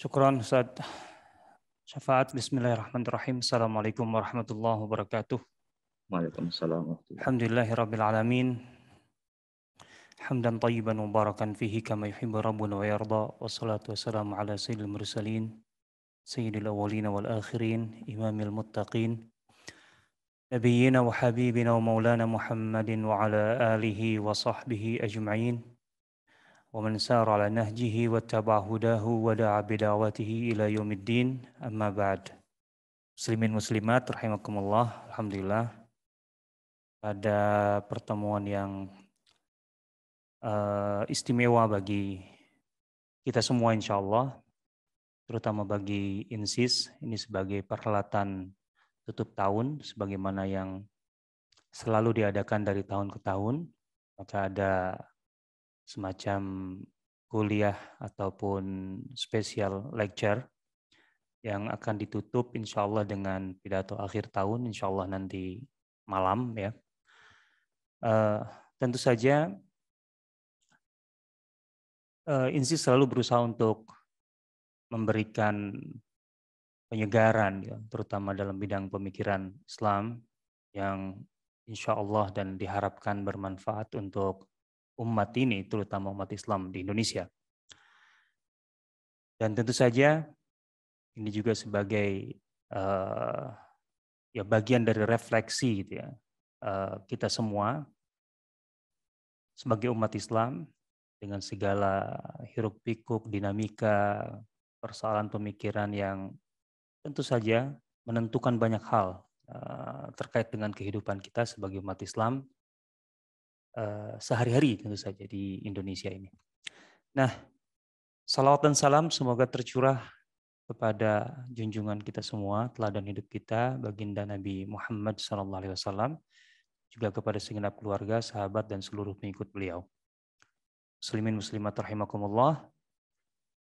شكرا أستاذ شفاعات بسم الله الرحمن الرحيم السلام عليكم ورحمة الله وبركاته وعليكم السلام ورحمة الله الحمد لله رب العالمين حمدا طيبا مباركا فيه كما يحب ربنا ويرضى والصلاة والسلام على سيد المرسلين سيد الأولين والآخرين إمام المتقين نبينا وحبيبنا ومولانا محمد وعلى آله وصحبه أجمعين ومن سار على نهجه واتبع هداه ودعا بدعوته الى يوم الدين اما بعد Muslimin muslimat rahimakumullah alhamdulillah pada pertemuan yang uh, istimewa bagi kita semua insya Allah terutama bagi INSIS ini sebagai perhelatan tutup tahun sebagaimana yang selalu diadakan dari tahun ke tahun maka ada semacam kuliah ataupun spesial lecture yang akan ditutup insya Allah dengan pidato akhir tahun insya Allah nanti malam ya. Uh, tentu saja uh, INSI selalu berusaha untuk memberikan penyegaran ya, terutama dalam bidang pemikiran Islam yang insya Allah dan diharapkan bermanfaat untuk umat ini, terutama umat Islam di Indonesia. Dan tentu saja ini juga sebagai uh, ya bagian dari refleksi gitu ya uh, kita semua sebagai umat Islam dengan segala hiruk pikuk dinamika persoalan pemikiran yang tentu saja menentukan banyak hal uh, terkait dengan kehidupan kita sebagai umat Islam Eh, sehari-hari tentu saja di Indonesia ini. Nah, salawat dan salam semoga tercurah kepada junjungan kita semua, teladan hidup kita, baginda Nabi Muhammad SAW, juga kepada segenap keluarga, sahabat, dan seluruh pengikut beliau. Muslimin muslimat rahimakumullah,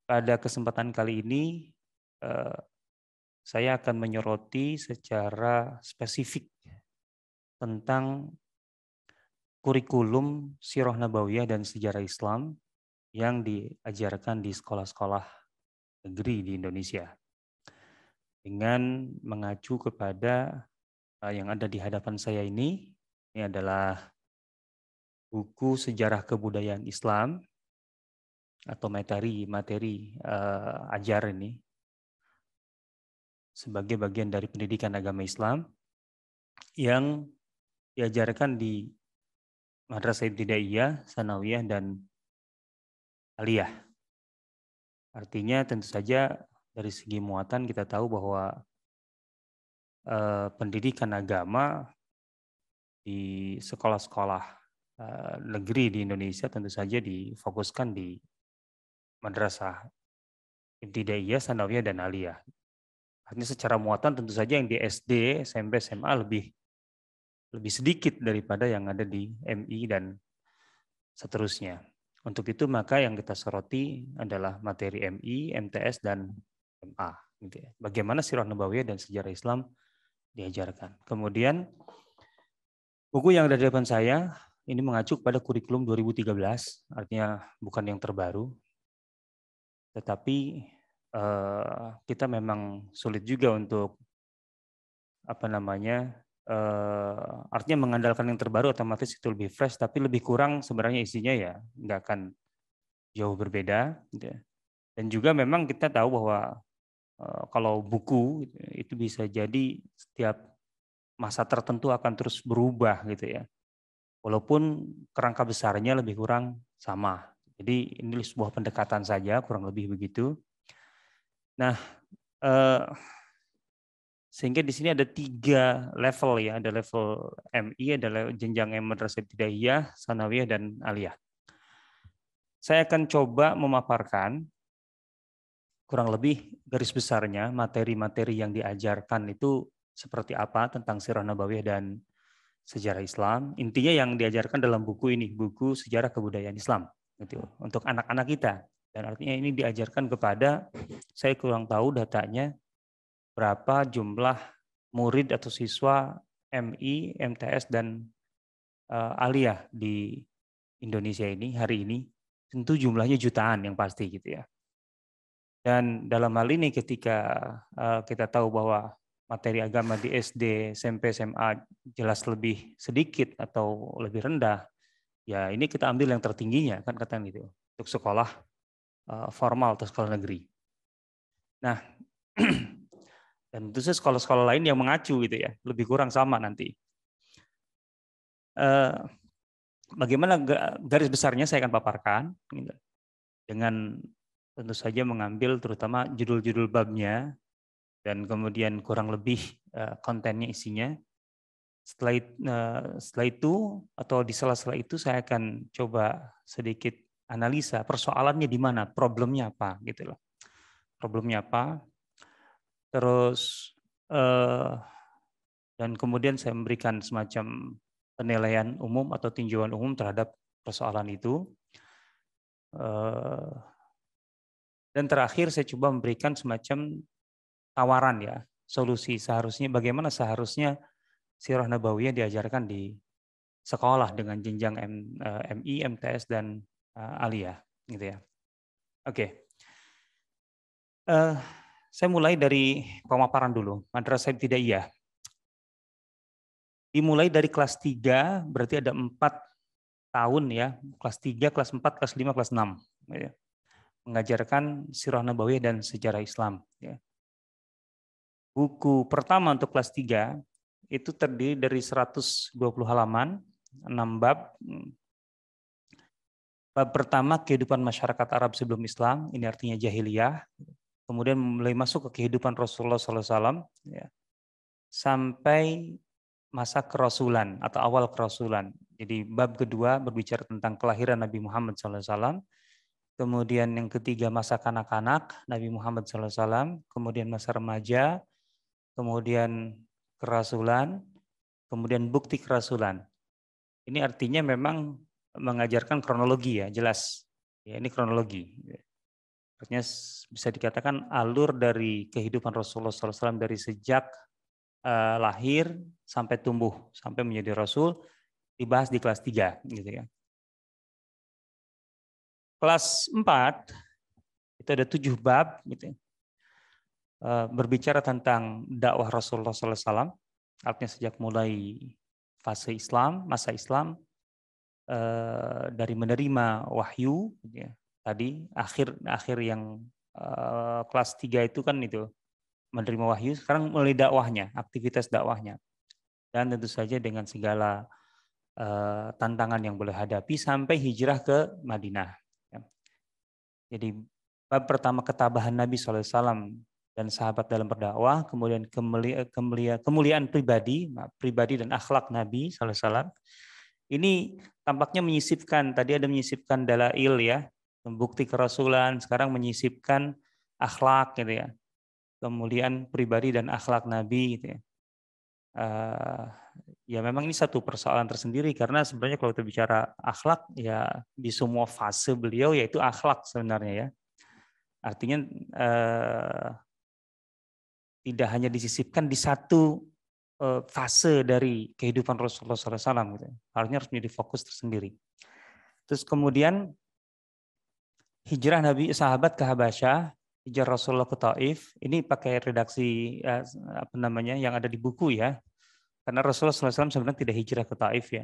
pada kesempatan kali ini eh, saya akan menyoroti secara spesifik tentang kurikulum Sirah Nabawiyah dan Sejarah Islam yang diajarkan di sekolah-sekolah negeri di Indonesia dengan mengacu kepada eh, yang ada di hadapan saya ini. Ini adalah buku sejarah kebudayaan Islam atau materi materi uh, ajar ini sebagai bagian dari pendidikan agama Islam yang diajarkan di Madrasah Ibtidaiyah, Sanawiyah, dan Aliyah. Artinya tentu saja dari segi muatan kita tahu bahwa eh, pendidikan agama di sekolah-sekolah eh, negeri di Indonesia tentu saja difokuskan di madrasah ibtidaiyah, sanawiyah, dan aliyah. Artinya secara muatan tentu saja yang di SD, SMP, SMA lebih lebih sedikit daripada yang ada di MI dan seterusnya. Untuk itu maka yang kita soroti adalah materi MI, MTS, dan MA. Gitu ya. Bagaimana sirah nabawiyah dan sejarah Islam diajarkan. Kemudian buku yang ada di depan saya ini mengacu pada kurikulum 2013, artinya bukan yang terbaru. Tetapi eh, kita memang sulit juga untuk apa namanya uh, artinya mengandalkan yang terbaru otomatis itu lebih fresh tapi lebih kurang sebenarnya isinya ya nggak akan jauh berbeda gitu ya. dan juga memang kita tahu bahwa eh, kalau buku itu bisa jadi setiap masa tertentu akan terus berubah gitu ya walaupun kerangka besarnya lebih kurang sama jadi ini sebuah pendekatan saja kurang lebih begitu nah eh, sehingga di sini ada tiga level ya ada level MI ada level jenjang madrasah ibtidaiyah sanawiyah dan aliyah saya akan coba memaparkan kurang lebih garis besarnya materi-materi yang diajarkan itu seperti apa tentang sirah nabawiyah dan sejarah Islam intinya yang diajarkan dalam buku ini buku sejarah kebudayaan Islam gitu untuk anak-anak kita dan artinya ini diajarkan kepada saya kurang tahu datanya berapa jumlah murid atau siswa MI, MTS dan uh, aliyah di Indonesia ini hari ini tentu jumlahnya jutaan yang pasti gitu ya. Dan dalam hal ini ketika uh, kita tahu bahwa materi agama di SD, SMP, SMA jelas lebih sedikit atau lebih rendah, ya ini kita ambil yang tertingginya kan kata gitu untuk sekolah uh, formal atau sekolah negeri. Nah dan tentu saja sekolah-sekolah lain yang mengacu gitu ya, lebih kurang sama nanti. Eh, bagaimana garis besarnya saya akan paparkan gitu. dengan tentu saja mengambil terutama judul-judul babnya dan kemudian kurang lebih eh, kontennya isinya. Setelah, eh, setelah itu atau di sela-sela itu saya akan coba sedikit analisa persoalannya di mana, problemnya apa gitu loh. Problemnya apa? terus uh, dan kemudian saya memberikan semacam penilaian umum atau tinjauan umum terhadap persoalan itu. uh, dan terakhir saya coba memberikan semacam tawaran ya, solusi seharusnya bagaimana seharusnya sirah nabawiyah diajarkan di sekolah dengan jenjang M, eh, MI, MTS dan uh, aliyah gitu ya. Oke. Okay. Uh, saya mulai dari pemaparan dulu, Madrasah iya. Dimulai dari kelas 3, berarti ada 4 tahun ya, kelas 3, kelas 4, kelas 5, kelas 6. Ya. Mengajarkan sirah nabawiyah dan sejarah Islam. Ya. Buku pertama untuk kelas 3 itu terdiri dari 120 halaman, 6 bab, Bab pertama kehidupan masyarakat Arab sebelum Islam, ini artinya jahiliyah kemudian mulai masuk ke kehidupan Rasulullah SAW ya, sampai masa kerasulan atau awal kerasulan. Jadi bab kedua berbicara tentang kelahiran Nabi Muhammad SAW, kemudian yang ketiga masa kanak-kanak Nabi Muhammad SAW, kemudian masa remaja, kemudian kerasulan, kemudian bukti kerasulan. Ini artinya memang mengajarkan kronologi ya, jelas. Ya, ini kronologi. Artinya bisa dikatakan alur dari kehidupan Rasulullah SAW dari sejak eh, lahir sampai tumbuh sampai menjadi Rasul dibahas di kelas 3 gitu ya. Kelas 4 itu ada tujuh bab gitu ya. Eh, berbicara tentang dakwah Rasulullah SAW, artinya sejak mulai fase Islam, masa Islam, eh, dari menerima wahyu, gitu ya tadi akhir akhir yang uh, kelas 3 itu kan itu menerima wahyu sekarang mulai dakwahnya aktivitas dakwahnya dan tentu saja dengan segala uh, tantangan yang boleh hadapi sampai hijrah ke Madinah ya. jadi bab pertama ketabahan Nabi SAW dan sahabat dalam berdakwah kemudian eh, kemulia, kemuliaan pribadi pribadi dan akhlak Nabi SAW ini tampaknya menyisipkan tadi ada menyisipkan dalail ya bukti kerasulan, sekarang menyisipkan akhlak gitu ya. Kemuliaan pribadi dan akhlak Nabi gitu ya. Uh, ya memang ini satu persoalan tersendiri karena sebenarnya kalau kita bicara akhlak ya di semua fase beliau yaitu akhlak sebenarnya ya. Artinya uh, tidak hanya disisipkan di satu uh, fase dari kehidupan Rasulullah SAW gitu. Ya. Harusnya harus menjadi fokus tersendiri. Terus kemudian hijrah Nabi sahabat ke Habasyah, hijrah Rasulullah ke Taif. Ini pakai redaksi eh, apa namanya yang ada di buku ya. Karena Rasulullah SAW sebenarnya tidak hijrah ke Taif ya.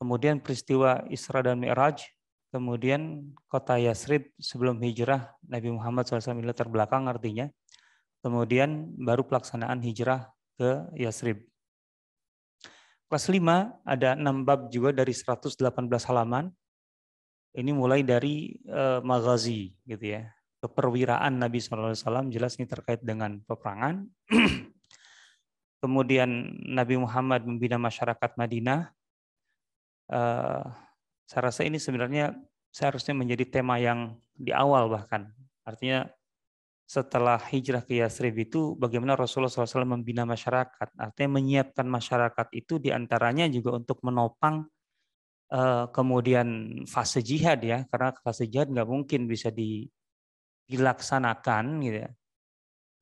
Kemudian peristiwa Isra dan Mi'raj, kemudian kota Yasrib sebelum hijrah Nabi Muhammad SAW terbelakang artinya. Kemudian baru pelaksanaan hijrah ke Yasrib. Kelas 5 ada 6 bab juga dari 118 halaman. Ini mulai dari uh, maghazi gitu ya. Keperwiraan Nabi sallallahu alaihi wasallam jelas ini terkait dengan peperangan. Kemudian Nabi Muhammad membina masyarakat Madinah. Uh, saya rasa ini sebenarnya seharusnya menjadi tema yang di awal bahkan. Artinya setelah hijrah ke Yasrib itu bagaimana Rasulullah SAW membina masyarakat. Artinya menyiapkan masyarakat itu diantaranya juga untuk menopang Eh, kemudian fase jihad ya karena fase jihad nggak mungkin bisa dilaksanakan gitu ya.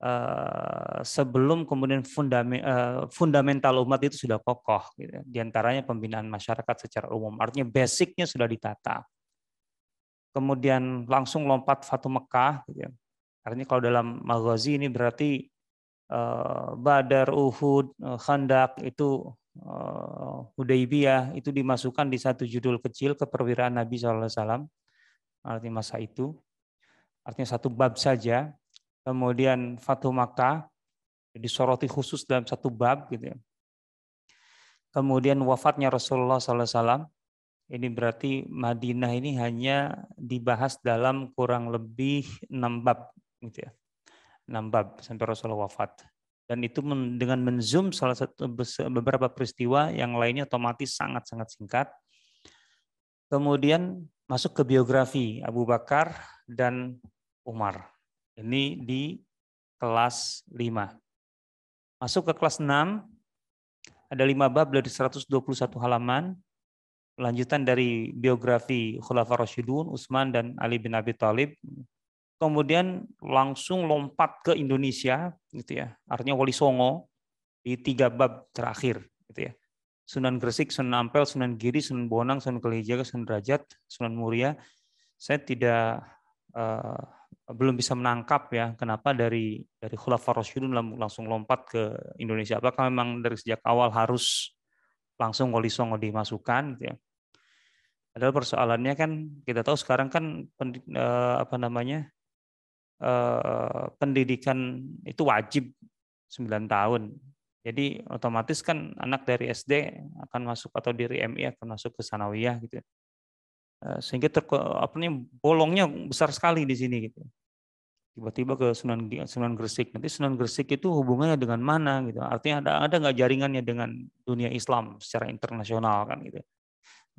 Eh, sebelum kemudian eh, fundamental umat itu sudah kokoh, gitu. Ya. diantaranya pembinaan masyarakat secara umum, artinya basicnya sudah ditata. Kemudian langsung lompat Fatu Mekah, gitu ya. artinya kalau dalam Maghazi ini berarti Badar, Uhud, Khandak itu Eh, Hudaibiyah itu dimasukkan di satu judul kecil keperwiraan Nabi SAW, arti masa itu, artinya satu bab saja. Kemudian Fatuh Makkah disoroti khusus dalam satu bab gitu ya. Kemudian wafatnya Rasulullah SAW, ini berarti Madinah ini hanya dibahas dalam kurang lebih enam bab gitu ya. enam bab sampai Rasulullah wafat dan itu dengan menzoom salah satu beberapa peristiwa yang lainnya otomatis sangat-sangat singkat. Kemudian masuk ke biografi Abu Bakar dan Umar. Ini di kelas 5. Masuk ke kelas 6 ada 5 bab dari 121 halaman. Lanjutan dari biografi Khulafa Rasyidun, Utsman dan Ali bin Abi Thalib kemudian langsung lompat ke Indonesia gitu ya. Artinya Wali Songo di tiga bab terakhir gitu ya. Sunan Gresik, Sunan Ampel, Sunan Giri, Sunan Bonang, Sunan Kalijaga, Sunan Derajat, Sunan Muria. Saya tidak uh, belum bisa menangkap ya kenapa dari dari Khulafaur Rasyidun langsung lompat ke Indonesia. Apakah memang dari sejak awal harus langsung Wali Songo dimasukkan gitu ya. adalah persoalannya kan kita tahu sekarang kan eh, apa namanya Eh, pendidikan itu wajib 9 tahun. Jadi otomatis kan anak dari SD akan masuk atau dari MI akan masuk ke sanawiyah gitu. Eh, sehingga ter, apa nih, bolongnya besar sekali di sini gitu. Tiba-tiba ke Sunan Sunan Gresik. Nanti Sunan Gresik itu hubungannya dengan mana gitu. Artinya ada ada nggak jaringannya dengan dunia Islam secara internasional kan gitu.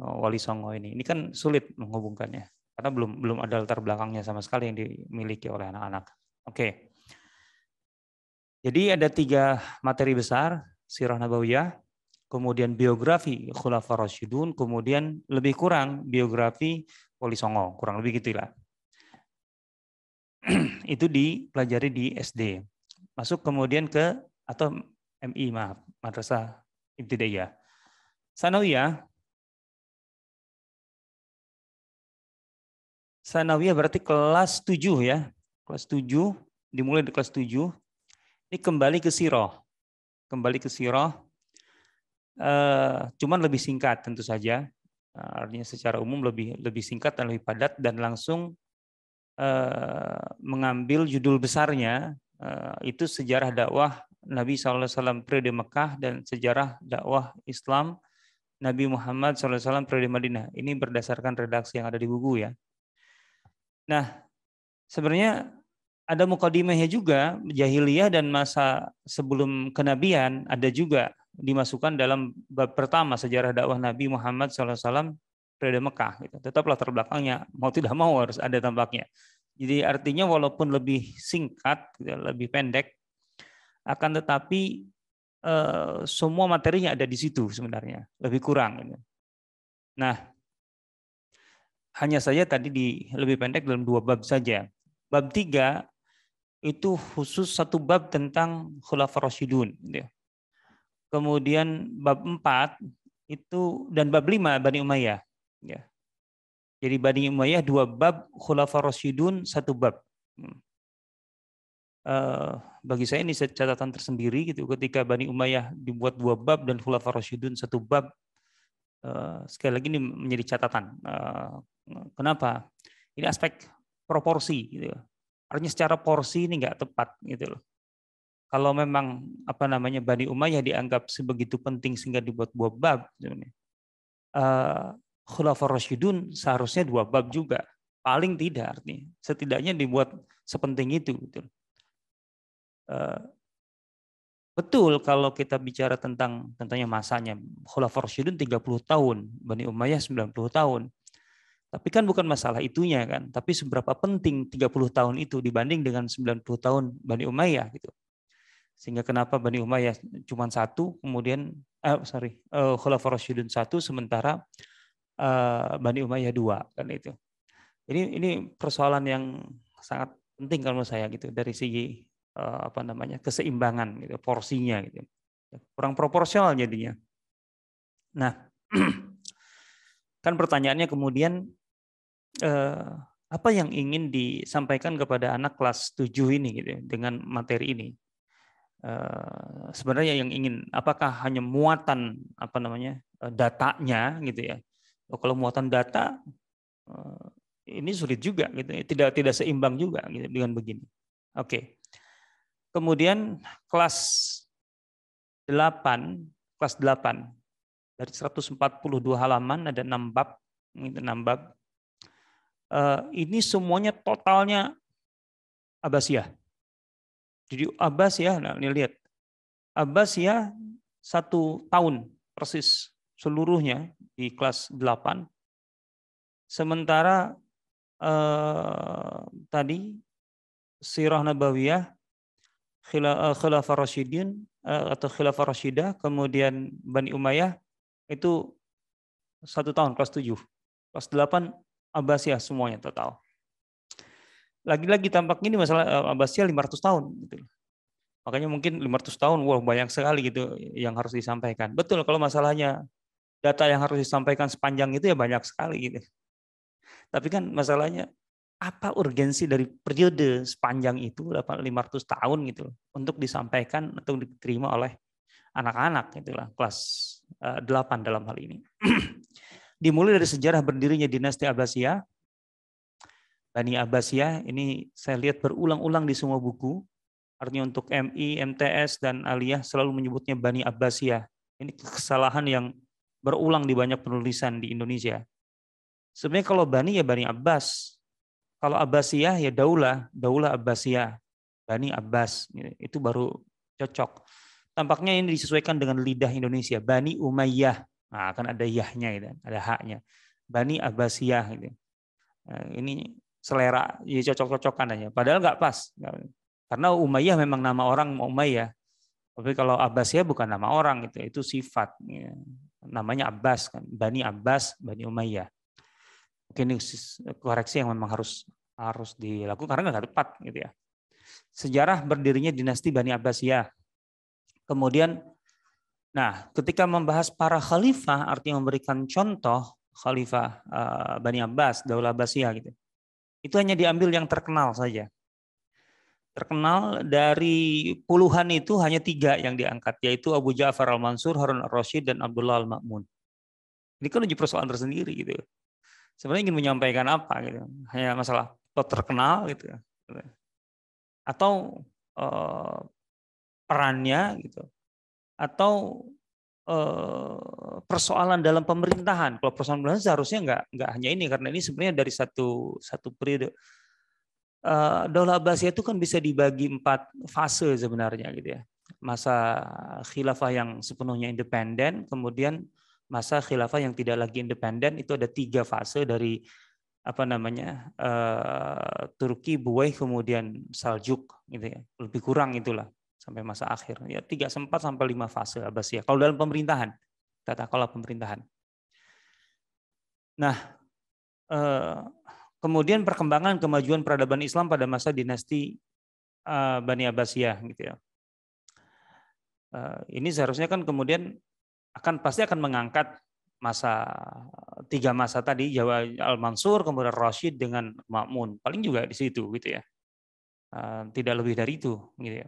Eh, Wali Songo ini. Ini kan sulit menghubungkannya karena belum belum ada latar belakangnya sama sekali yang dimiliki oleh anak-anak. Oke. Jadi ada tiga materi besar, sirah nabawiyah, kemudian biografi Khulafa Rasyidun, kemudian lebih kurang biografi Wali Songo, kurang lebih gitulah. Itu dipelajari di SD. Masuk kemudian ke atau MI maaf, Madrasah Ibtidaiyah. Sanawiyah Sanawiyah berarti kelas 7 ya. Kelas 7, dimulai di kelas 7. Ini kembali ke siroh. Kembali ke siroh. Eh, cuman lebih singkat tentu saja. Eh, artinya secara umum lebih lebih singkat dan lebih padat dan langsung eh, mengambil judul besarnya itu sejarah dakwah Nabi SAW periode Mekah dan sejarah dakwah Islam Nabi Muhammad SAW periode Madinah. Ini berdasarkan redaksi yang ada di buku ya. Nah, sebenarnya ada mukadimahnya juga jahiliyah dan masa sebelum kenabian ada juga dimasukkan dalam bab pertama sejarah dakwah Nabi Muhammad SAW periode Mekah gitu. Tetaplah terbelakangnya mau tidak mau harus ada tampaknya. Jadi artinya walaupun lebih singkat, gitu, lebih pendek, akan tetapi eh, semua materinya ada di situ sebenarnya, lebih kurang. Gitu. Nah, hanya saja tadi di lebih pendek dalam dua bab saja. Bab tiga itu khusus satu bab tentang khulafah Rasyidun. Gitu ya. Kemudian bab empat itu dan bab lima Bani Umayyah. Gitu ya. Jadi Bani Umayyah dua bab, Khulafa Rasyidun satu bab. Hmm. Eh, bagi saya ini catatan tersendiri gitu ketika Bani Umayyah dibuat dua bab dan Khulafa Rasyidun satu bab Eh, sekali lagi ini menjadi catatan. Eh, kenapa? Ini aspek proporsi gitu. Ya. Artinya secara porsi ini nggak tepat gitu loh. Kalau memang apa namanya Bani Umayyah dianggap sebegitu penting sehingga dibuat dua bab sebenarnya. Eh, Rasyidun seharusnya dua bab juga. Paling tidak artinya setidaknya dibuat sepenting itu gitu. Betul kalau kita bicara tentang tentunya masanya Khulafaur Rasyidun 30 tahun, Bani Umayyah 90 tahun. Tapi kan bukan masalah itunya kan, tapi seberapa penting 30 tahun itu dibanding dengan 90 tahun Bani Umayyah gitu. Sehingga kenapa Bani Umayyah cuma satu, kemudian eh, sorry eh, Khulafaur Rasyidun satu, sementara eh, Bani Umayyah dua kan itu. Ini ini persoalan yang sangat penting kalau menurut saya gitu dari segi Eh, apa namanya keseimbangan gitu, porsinya gitu. Kurang proporsional jadinya. Nah, kan pertanyaannya kemudian eh, apa yang ingin disampaikan kepada anak kelas 7 ini gitu dengan materi ini? Eh, sebenarnya yang ingin apakah hanya muatan apa namanya datanya gitu ya? Oh, kalau muatan data ini sulit juga gitu, tidak tidak seimbang juga gitu, dengan begini. Oke. Okay. Kemudian kelas 8, kelas 8 dari 142 halaman ada 6 bab, ini 6 bab. Eh, ini semuanya totalnya Abbasiyah. Jadi Abbasiyah, nah ini lihat. Abbasiyah satu tahun persis seluruhnya di kelas 8. Sementara eh, tadi Sirah Nabawiyah Eh, khilafah Rashidin eh, atau khilafah Rashidah, kemudian Bani Umayyah itu satu tahun kelas tujuh, Kelas delapan Abbasiyah semuanya total. Lagi-lagi tampak ini masalah eh, Abbasiyah 500 tahun gitu. Makanya mungkin 500 tahun wah wow, banyak sekali gitu yang harus disampaikan. Betul kalau masalahnya data yang harus disampaikan sepanjang itu ya banyak sekali gitu. Tapi kan masalahnya apa urgensi dari periode sepanjang itu 500 tahun gitu untuk disampaikan atau diterima oleh anak-anak itulah kelas 8 eh, dalam hal ini. Dimulai dari sejarah berdirinya dinasti Abbasiyah. Bani Abbasiyah ini saya lihat berulang-ulang di semua buku. Artinya untuk MI, MTS dan Aliyah selalu menyebutnya Bani Abbasiyah. Ini kesalahan yang berulang di banyak penulisan di Indonesia. Sebenarnya kalau Bani ya Bani Abbas, kalau Abbasiyah ya daulah, daulah Abbasiyah, Bani Abbas, ya, itu baru cocok. Tampaknya ini disesuaikan dengan lidah Indonesia, Bani Umayyah. Nah, akan ada yahnya, gitu, ada haknya. Bani Abbasiyah. Gitu. Nah, ini selera, ya cocok-cocokan aja. Padahal nggak pas. Karena Umayyah memang nama orang Umayyah. Tapi kalau Abbasiyah bukan nama orang, itu itu sifat. Ya. Namanya Abbas, kan. Bani Abbas, Bani Umayyah. Oke, ini koreksi yang memang harus harus dilakukan karena nggak tepat gitu ya. Sejarah berdirinya dinasti Bani Abbasiyah. Kemudian nah, ketika membahas para khalifah artinya memberikan contoh khalifah eh, Bani Abbas, Daulah Abbasiyah gitu. Itu hanya diambil yang terkenal saja. Terkenal dari puluhan itu hanya tiga yang diangkat, yaitu Abu Ja'far al-Mansur, Harun al-Rashid, dan Abdullah al-Ma'mun. Ini kan uji persoalan tersendiri gitu. Sebenarnya ingin menyampaikan apa gitu. Hanya masalah atau terkenal gitu ya. atau uh, perannya gitu atau uh, persoalan dalam pemerintahan kalau persoalan pemerintahan seharusnya nggak nggak hanya ini karena ini sebenarnya dari satu satu periode uh, eh, Daulah Abbasiyah itu kan bisa dibagi empat fase sebenarnya gitu ya masa khilafah yang sepenuhnya independen kemudian masa khilafah yang tidak lagi independen itu ada tiga fase dari apa namanya uh, Turki buai kemudian Saljuk gitu ya lebih kurang itulah sampai masa akhir ya tiga sempat sampai lima fase ya kalau dalam pemerintahan katakanlah pemerintahan nah uh, kemudian perkembangan kemajuan peradaban Islam pada masa dinasti uh, Bani Abbasiyah gitu ya uh, ini seharusnya kan kemudian akan pasti akan mengangkat masa tiga masa tadi Jawa Al Mansur kemudian Rashid dengan Makmun paling juga di situ gitu ya eh, tidak lebih dari itu gitu ya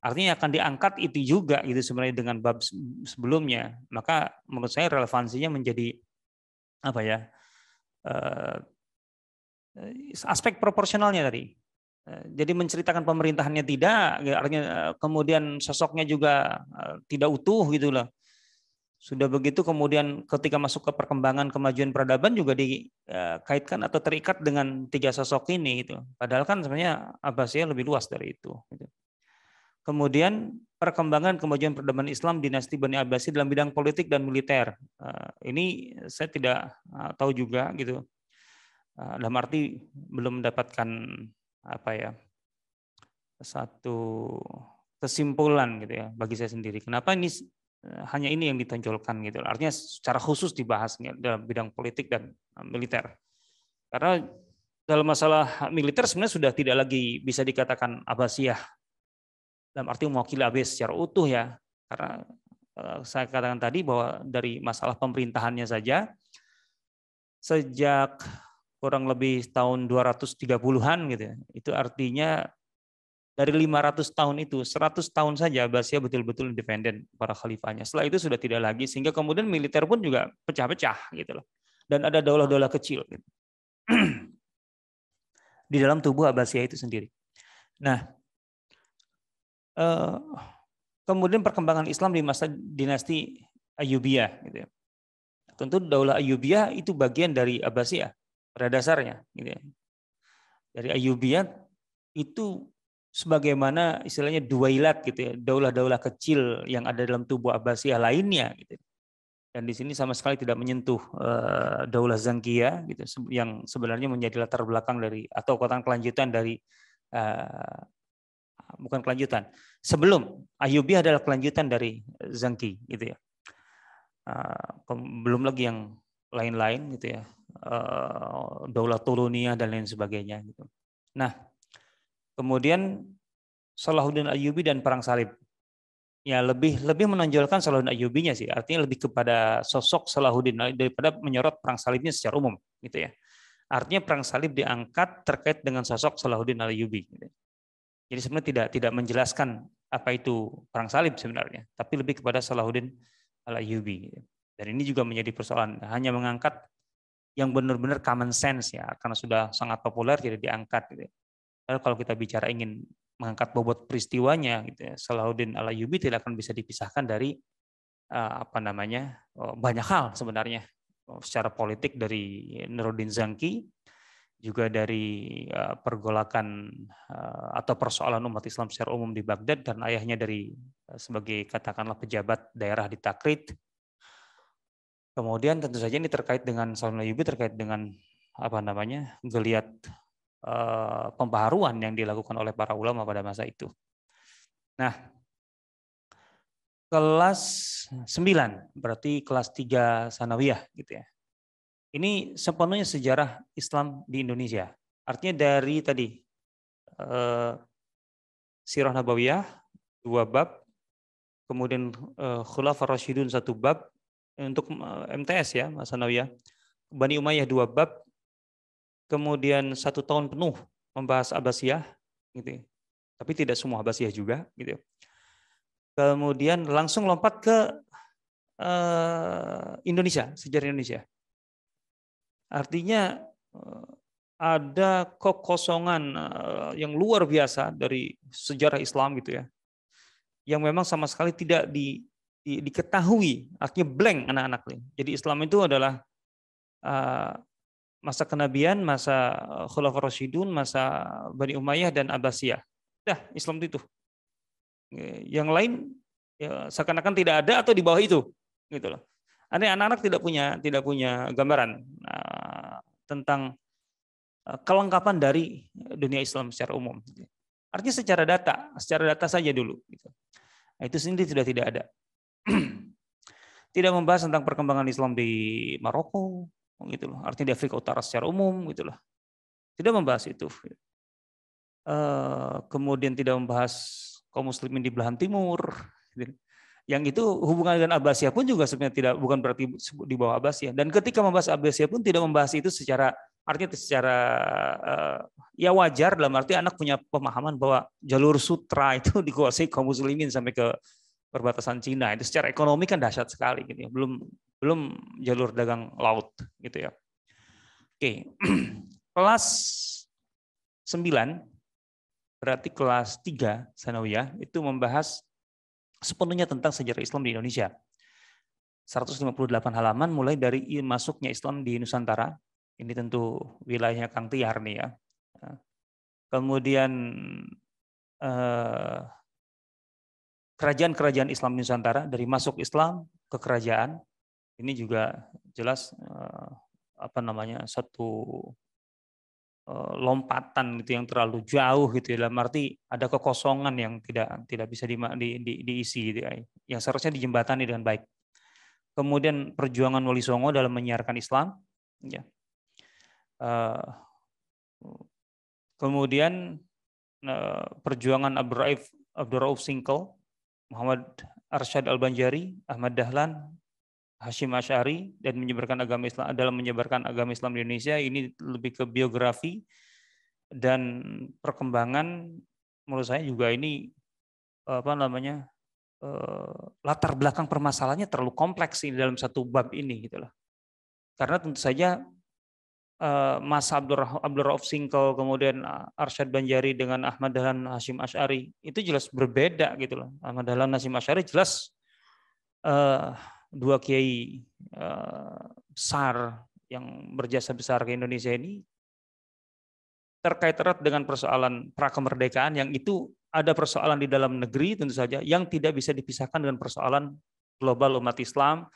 artinya akan diangkat itu juga gitu sebenarnya dengan bab sebelumnya maka menurut saya relevansinya menjadi apa ya eh, aspek proporsionalnya tadi eh, jadi menceritakan pemerintahannya tidak artinya kemudian sosoknya juga tidak utuh gitu loh sudah begitu kemudian ketika masuk ke perkembangan kemajuan peradaban juga dikaitkan eh, atau terikat dengan tiga sosok ini itu Padahal kan sebenarnya Abbasiyah lebih luas dari itu. Gitu. Kemudian perkembangan kemajuan peradaban Islam dinasti Bani Abbasiyah dalam bidang politik dan militer. Eh, ini saya tidak eh, tahu juga gitu. Dalam arti belum mendapatkan apa ya satu kesimpulan gitu ya bagi saya sendiri. Kenapa ini Eh, hanya ini yang ditonjolkan gitu. Artinya secara khusus dibahas dalam bidang politik dan eh, militer. Karena dalam masalah militer sebenarnya sudah tidak lagi bisa dikatakan Abbasiyah dalam arti mewakili abis secara utuh ya. Karena eh, saya katakan tadi bahwa dari masalah pemerintahannya saja sejak kurang lebih tahun 230-an gitu ya, Itu artinya dari 500 tahun itu, 100 tahun saja Abbasiyah betul-betul independen para khalifahnya. Setelah itu sudah tidak lagi, sehingga kemudian militer pun juga pecah-pecah gitu loh. Dan ada daulah-daulah kecil. Gitu. Di dalam tubuh Abbasiyah itu sendiri. Nah, eh, kemudian perkembangan Islam di masa dinasti Ayubiyah Gitu ya. Tentu daulah Ayubiyah itu bagian dari Abbasiyah pada dasarnya. Gitu ya. Dari Ayubiyah itu sebagaimana istilahnya dua ilat gitu ya, daulah-daulah kecil yang ada dalam tubuh Abbasiyah lainnya gitu. Dan di sini sama sekali tidak menyentuh eh, daulah Zangkia gitu yang sebenarnya menjadi latar belakang dari atau katakan kelanjutan dari eh, bukan kelanjutan. Sebelum Ayubi adalah kelanjutan dari Zangki gitu ya. Eh, belum lagi yang lain-lain gitu ya. daulah Tolonia dan lain sebagainya gitu. Nah, Kemudian Salahuddin Ayyubi dan Perang Salib. Ya lebih lebih menonjolkan Salahuddin Ayyubinya sih. Artinya lebih kepada sosok Salahuddin daripada menyorot Perang Salibnya secara umum gitu ya. Artinya Perang Salib diangkat terkait dengan sosok Salahuddin Ayyubi. Gitu. Jadi sebenarnya tidak tidak menjelaskan apa itu Perang Salib sebenarnya, tapi lebih kepada Salahuddin Al-Ayyubi. Gitu. Dan ini juga menjadi persoalan hanya mengangkat yang benar-benar common sense ya, karena sudah sangat populer tidak diangkat. Gitu. Ya kalau kita bicara ingin mengangkat bobot peristiwanya, gitu ya, Salahuddin al tidak akan bisa dipisahkan dari eh, apa namanya eh, banyak hal sebenarnya eh, secara politik dari Nuruddin Zangki juga dari pergolakan atau persoalan umat Islam secara umum di Baghdad dan ayahnya dari sebagai katakanlah pejabat daerah di Takrit Kemudian tentu saja ini terkait dengan Salman Yubi terkait dengan apa namanya geliat Eh, pembaharuan yang dilakukan oleh para ulama pada masa itu. Nah, kelas 9 berarti kelas 3 sanawiyah gitu ya. Ini sepenuhnya sejarah Islam di Indonesia. Artinya dari tadi eh, Sirah Nabawiyah dua bab, kemudian eh, Khulafah Rasyidun satu bab untuk eh, MTS ya Mas Sanawiyah. Bani Umayyah dua bab, kemudian satu tahun penuh membahas Abbasiyah, gitu. Ya. Tapi tidak semua Abbasiyah juga, gitu. Ya. Kemudian langsung lompat ke uh, Indonesia, sejarah Indonesia. Artinya eh, ada kekosongan uh, yang luar biasa dari sejarah Islam gitu ya. Yang memang sama sekali tidak di, diketahui, artinya blank anak-anak ini. Jadi Islam itu adalah masa kenabian, masa eh, Khulafaur Rasyidun, masa Bani Umayyah dan Abbasiyah. Dah, Islam itu. Yang lain ya, seakan-akan tidak ada atau di bawah itu, gitu loh. Ada anak-anak tidak punya tidak punya gambaran eh, tentang eh, kelengkapan dari dunia Islam secara umum. Artinya secara data, secara data saja dulu. Gitu. Nah, itu sendiri sudah tidak ada. tidak membahas tentang perkembangan Islam di Maroko, Oh, gitu loh. Artinya di Afrika Utara secara umum gitu loh. Tidak membahas itu. Eh, kemudian tidak membahas kaum muslimin di belahan timur. Yang itu hubungan dengan Abbasiyah pun juga sebenarnya tidak bukan berarti di bawah Abbasiyah. Dan ketika membahas Abbasiyah pun tidak membahas itu secara artinya secara eh, ya wajar dalam arti anak punya pemahaman bahwa jalur sutra itu dikuasai kaum muslimin sampai ke perbatasan Cina itu secara ekonomi kan dahsyat sekali gitu ya. Belum belum jalur dagang laut gitu ya. Oke. kelas 9 berarti kelas 3 sanawiyah itu membahas sepenuhnya tentang sejarah Islam di Indonesia. 158 halaman mulai dari masuknya Islam di Nusantara. Ini tentu wilayahnya Kang Tiar nih ya. Kemudian eh, kerajaan-kerajaan Islam Nusantara dari masuk Islam ke kerajaan ini juga jelas eh, apa namanya satu eh, lompatan gitu yang terlalu jauh gitu ya. dalam arti ada kekosongan yang tidak tidak bisa di, di, di, diisi gitu ya, yang seharusnya dijembatani dengan baik kemudian perjuangan Wali Songo dalam menyiarkan Islam ya eh, kemudian perjuangan Abdurraif Abdurrauf Singkel Muhammad Arsyad Al-Banjari, Ahmad Dahlan, Hashim Ash'ari, dan menyebarkan agama Islam dalam menyebarkan agama Islam di Indonesia ini lebih ke biografi dan perkembangan menurut saya juga ini apa namanya eh, latar belakang permasalahannya terlalu kompleks ini dalam satu bab ini gitulah Karena tentu saja Eh, Mas Abdul Rauf Singkel, kemudian eh, Arsyad Banjari dengan Ahmad Dahlan Hashim Ash'ari, itu jelas berbeda gitu loh. Ahmad Dahlan Hashim Ash'ari jelas uh, dua kiai uh, besar yang berjasa besar ke Indonesia ini terkait erat dengan persoalan prakemerdekaan yang itu ada persoalan di dalam negeri tentu saja yang tidak bisa dipisahkan dengan persoalan global umat Islam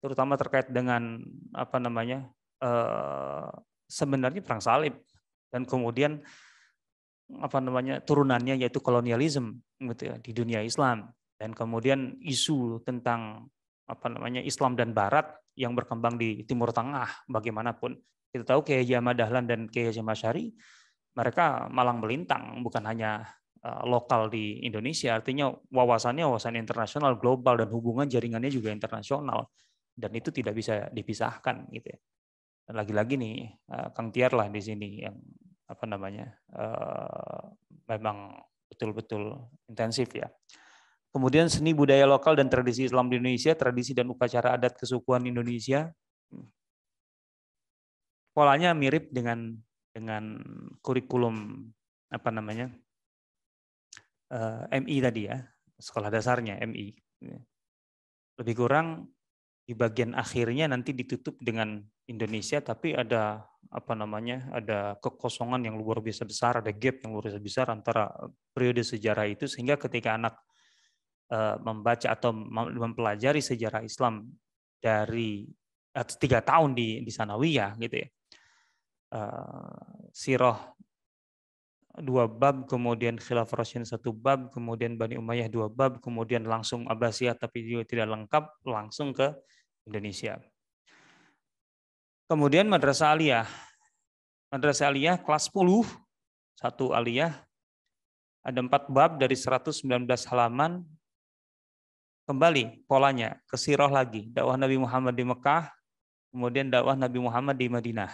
terutama terkait dengan apa namanya Eh, sebenarnya perang salib dan kemudian apa namanya turunannya yaitu kolonialisme gitu ya di dunia Islam dan kemudian isu tentang apa namanya Islam dan Barat yang berkembang di Timur Tengah bagaimanapun kita tahu kayak Yama Dahlan dan kayak Yama Syari mereka malang melintang bukan hanya eh, lokal di Indonesia artinya wawasannya wawasan internasional global dan hubungan jaringannya juga internasional dan itu tidak bisa dipisahkan gitu ya lagi-lagi nih uh, Kang Tiar lah di sini yang apa namanya eh, memang betul-betul intensif ya. Kemudian seni budaya lokal dan tradisi Islam di Indonesia, tradisi dan upacara adat kesukuan Indonesia, polanya mirip dengan dengan kurikulum apa namanya eh, MI tadi ya sekolah dasarnya MI lebih kurang di bagian akhirnya nanti ditutup dengan Indonesia tapi ada apa namanya ada kekosongan yang luar biasa besar ada gap yang luar biasa besar antara periode sejarah itu sehingga ketika anak eh, membaca atau mempelajari sejarah Islam dari tiga tahun di di Sanawiyah gitu ya eh, Sirah dua bab, kemudian Khilaf Rasyid satu bab, kemudian Bani Umayyah dua bab, kemudian langsung Abbasiyah tapi juga tidak lengkap, langsung ke Indonesia. Kemudian madrasah aliyah. Madrasah aliyah kelas 10, satu aliyah, ada empat bab dari 119 halaman. Kembali polanya, ke sirah lagi. Dakwah Nabi Muhammad di Mekah, kemudian dakwah Nabi Muhammad di Madinah.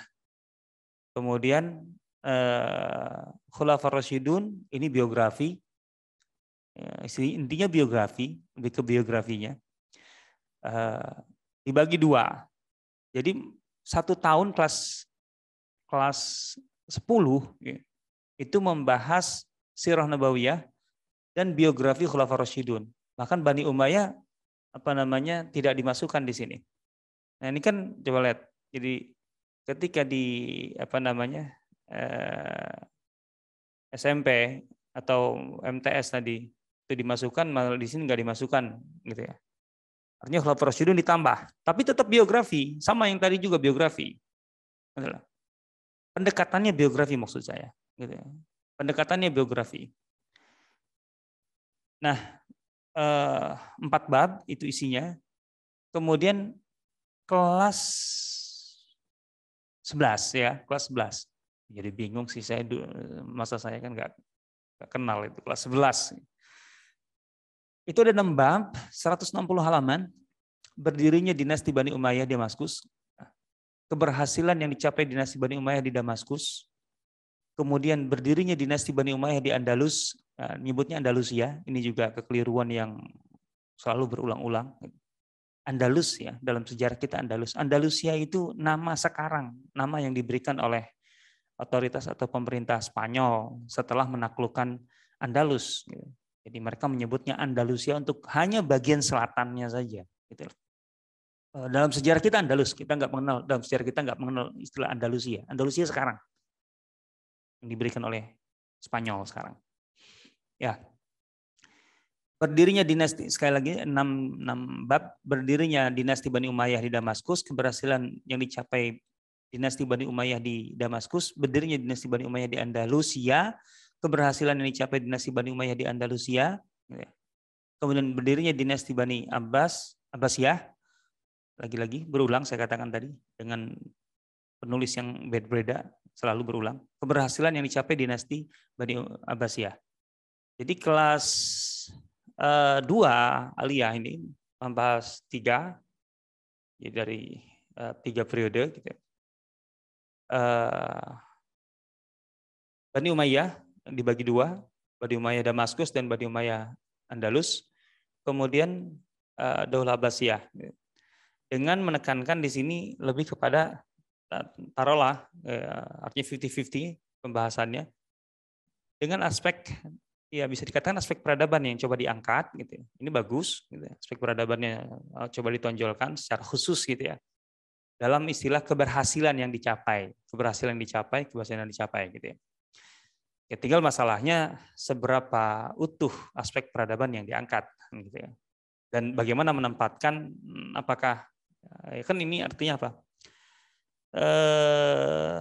Kemudian eh, Khulafar Rashidun, ini biografi. Ya, intinya biografi, lebih ke biografinya. Eh, dibagi dua. Jadi satu tahun kelas kelas 10 ya, itu membahas Sirah Nabawiyah dan biografi Khulafaur Rasyidun. Bahkan Bani Umayyah apa namanya tidak dimasukkan di sini. Nah ini kan coba lihat. Jadi ketika di apa namanya eh, SMP atau MTS tadi itu dimasukkan malah di sini nggak dimasukkan gitu ya. Artinya khulafur rasyidun ditambah, tapi tetap biografi, sama yang tadi juga biografi. Gitu pendekatannya biografi maksud saya, gitu ya. Pendekatannya biografi. Nah, eh, empat bab itu isinya. Kemudian kelas 11 ya, kelas 11. Jadi bingung sih saya masa saya kan nggak kenal itu kelas 11. Itu ada 6 bab, 160 halaman, berdirinya dinasti Bani Umayyah di Damaskus, keberhasilan yang dicapai dinasti Bani Umayyah di Damaskus, kemudian berdirinya dinasti Bani Umayyah di Andalus, nah, nyebutnya Andalusia, ini juga kekeliruan yang selalu berulang-ulang. Andalus ya, dalam sejarah kita Andalus. Andalusia itu nama sekarang, nama yang diberikan oleh otoritas atau pemerintah Spanyol setelah menaklukkan Andalus. Gitu. Jadi mereka menyebutnya Andalusia untuk hanya bagian selatannya saja. Gitu. E, dalam sejarah kita Andalus, kita nggak mengenal dalam sejarah kita nggak mengenal istilah Andalusia. Andalusia sekarang yang diberikan oleh Spanyol sekarang. Ya, Berdirinya dinasti sekali lagi 6, 6 bab berdirinya dinasti Bani Umayyah di Damaskus, keberhasilan yang dicapai dinasti Bani Umayyah di Damaskus, berdirinya dinasti Bani Umayyah di Andalusia, keberhasilan yang dicapai dinasti Bani Umayyah di Andalusia, gitu ya. kemudian berdirinya dinasti Bani Abbas, Abbasiyah, lagi-lagi berulang saya katakan tadi dengan penulis yang berbeda selalu berulang, keberhasilan yang dicapai dinasti Bani Abbasiyah. Jadi kelas uh, dua aliyah ini membahas tiga ya dari uh, tiga periode gitu. Uh, Bani Umayyah dibagi dua, Bani Umayyah Damaskus dan Bani Umayyah Andalus. Kemudian eh, Daulah Abbasiyah. Dengan menekankan di sini lebih kepada eh, taruhlah eh, artinya 50-50 pembahasannya. Dengan aspek ya bisa dikatakan aspek peradaban yang coba diangkat gitu ya. Ini bagus gitu ya. Aspek peradabannya coba ditonjolkan secara khusus gitu ya. Dalam istilah keberhasilan yang dicapai, keberhasilan yang dicapai, keberhasilan yang dicapai gitu ya. Ya, tinggal masalahnya seberapa utuh aspek peradaban yang diangkat, gitu ya. Dan bagaimana menempatkan hmm, apakah ya kan ini artinya apa? Eh,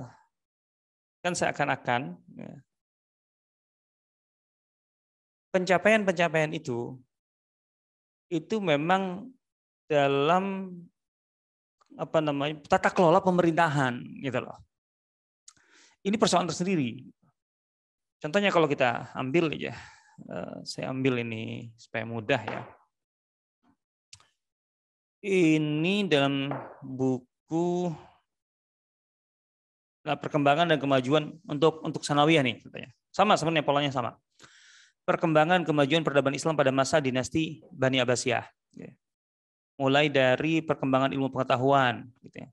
kan seakan-akan ya, pencapaian-pencapaian itu itu memang dalam apa namanya tata kelola pemerintahan gitu loh. Ini persoalan tersendiri Contohnya kalau kita ambil ya, saya ambil ini supaya mudah ya. Ini dalam buku nah, perkembangan dan kemajuan untuk untuk Sanawiyah nih katanya. Sama sebenarnya polanya sama. Perkembangan kemajuan peradaban Islam pada masa dinasti Bani Abbasiyah. Ya. Mulai dari perkembangan ilmu pengetahuan gitu ya.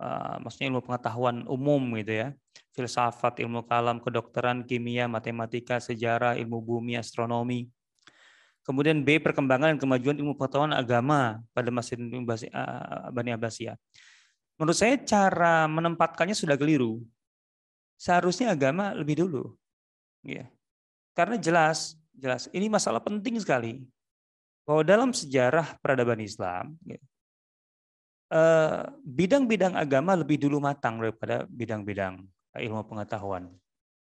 Eh, maksudnya ilmu pengetahuan umum gitu ya. Filsafat, ilmu kalam, kedokteran, kimia, matematika, sejarah, ilmu bumi, astronomi. Kemudian B perkembangan dan kemajuan ilmu pengetahuan agama pada masa Bani eh, Abbasiyah. Menurut saya cara menempatkannya sudah keliru. Seharusnya agama lebih dulu. Ya. Karena jelas, jelas ini masalah penting sekali bahwa dalam sejarah peradaban Islam ya, Eh, bidang-bidang agama lebih dulu matang daripada bidang-bidang eh, ilmu pengetahuan,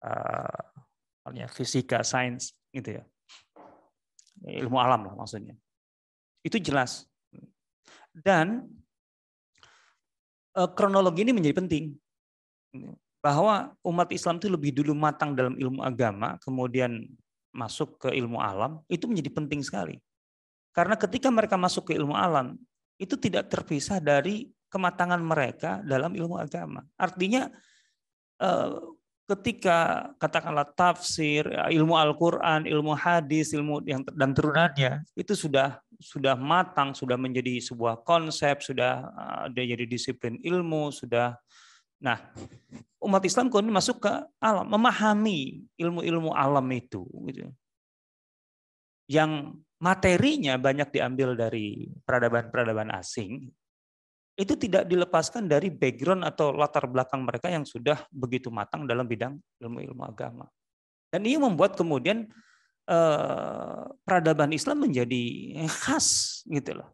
uh, fisika, sains, gitu ya, ilmu alam lah maksudnya. Itu jelas. Dan kronologi ini menjadi penting bahwa umat Islam itu lebih dulu matang dalam ilmu agama, kemudian masuk ke ilmu alam, itu menjadi penting sekali. Karena ketika mereka masuk ke ilmu alam, itu tidak terpisah dari kematangan mereka dalam ilmu agama. Artinya eh, ketika katakanlah tafsir, ilmu Al-Qur'an, ilmu hadis, ilmu yang dan turunannya itu sudah sudah matang, sudah menjadi sebuah konsep, sudah ada eh, jadi disiplin ilmu, sudah Nah, umat Islam kemudian masuk ke alam, memahami ilmu-ilmu alam itu. Gitu yang materinya banyak diambil dari peradaban-peradaban asing, itu tidak dilepaskan dari background atau latar belakang mereka yang sudah begitu matang dalam bidang ilmu-ilmu agama. Dan ini membuat kemudian eh, peradaban Islam menjadi khas gitu loh.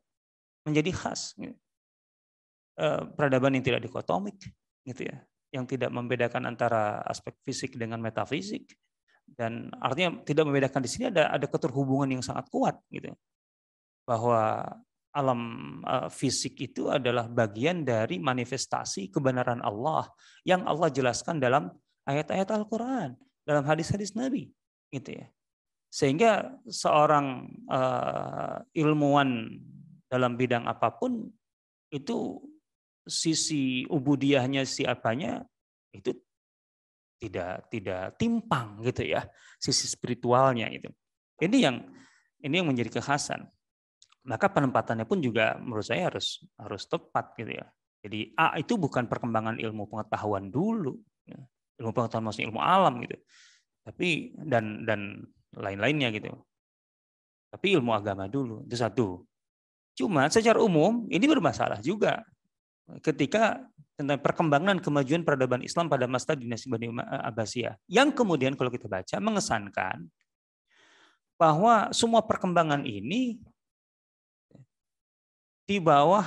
Menjadi khas. Gitu. Eh, peradaban yang tidak dikotomik gitu ya, yang tidak membedakan antara aspek fisik dengan metafisik dan artinya tidak membedakan di sini ada ada keterhubungan yang sangat kuat gitu bahwa alam eh, fisik itu adalah bagian dari manifestasi kebenaran Allah yang Allah jelaskan dalam ayat-ayat Al-Qur'an, dalam hadis-hadis Nabi, gitu ya. Sehingga seorang eh, ilmuwan dalam bidang apapun itu sisi ubudiahnya siapanya itu tidak tidak timpang gitu ya sisi spiritualnya itu ini yang ini yang menjadi kekhasan maka penempatannya pun juga menurut saya harus harus tepat gitu ya jadi A itu bukan perkembangan ilmu pengetahuan dulu ya. ilmu pengetahuan maksudnya ilmu alam gitu tapi dan dan lain-lainnya gitu tapi ilmu agama dulu itu satu cuma secara umum ini bermasalah juga ketika tentang perkembangan kemajuan peradaban Islam pada masa dinasti Bani eh, Abbasiyah. Yang kemudian kalau kita baca mengesankan bahwa semua perkembangan ini di bawah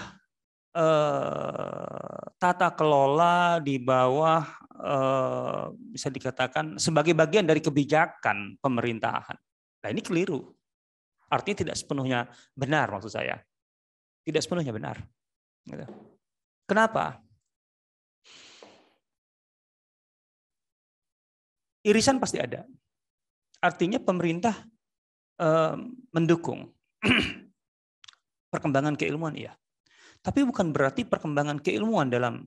eh, tata kelola, di bawah eh, bisa dikatakan sebagai bagian dari kebijakan pemerintahan. Nah ini keliru. Artinya tidak sepenuhnya benar maksud saya. Tidak sepenuhnya benar. Gitu. Kenapa? Irisan pasti ada. Artinya pemerintah mendukung perkembangan keilmuan ya. Tapi bukan berarti perkembangan keilmuan dalam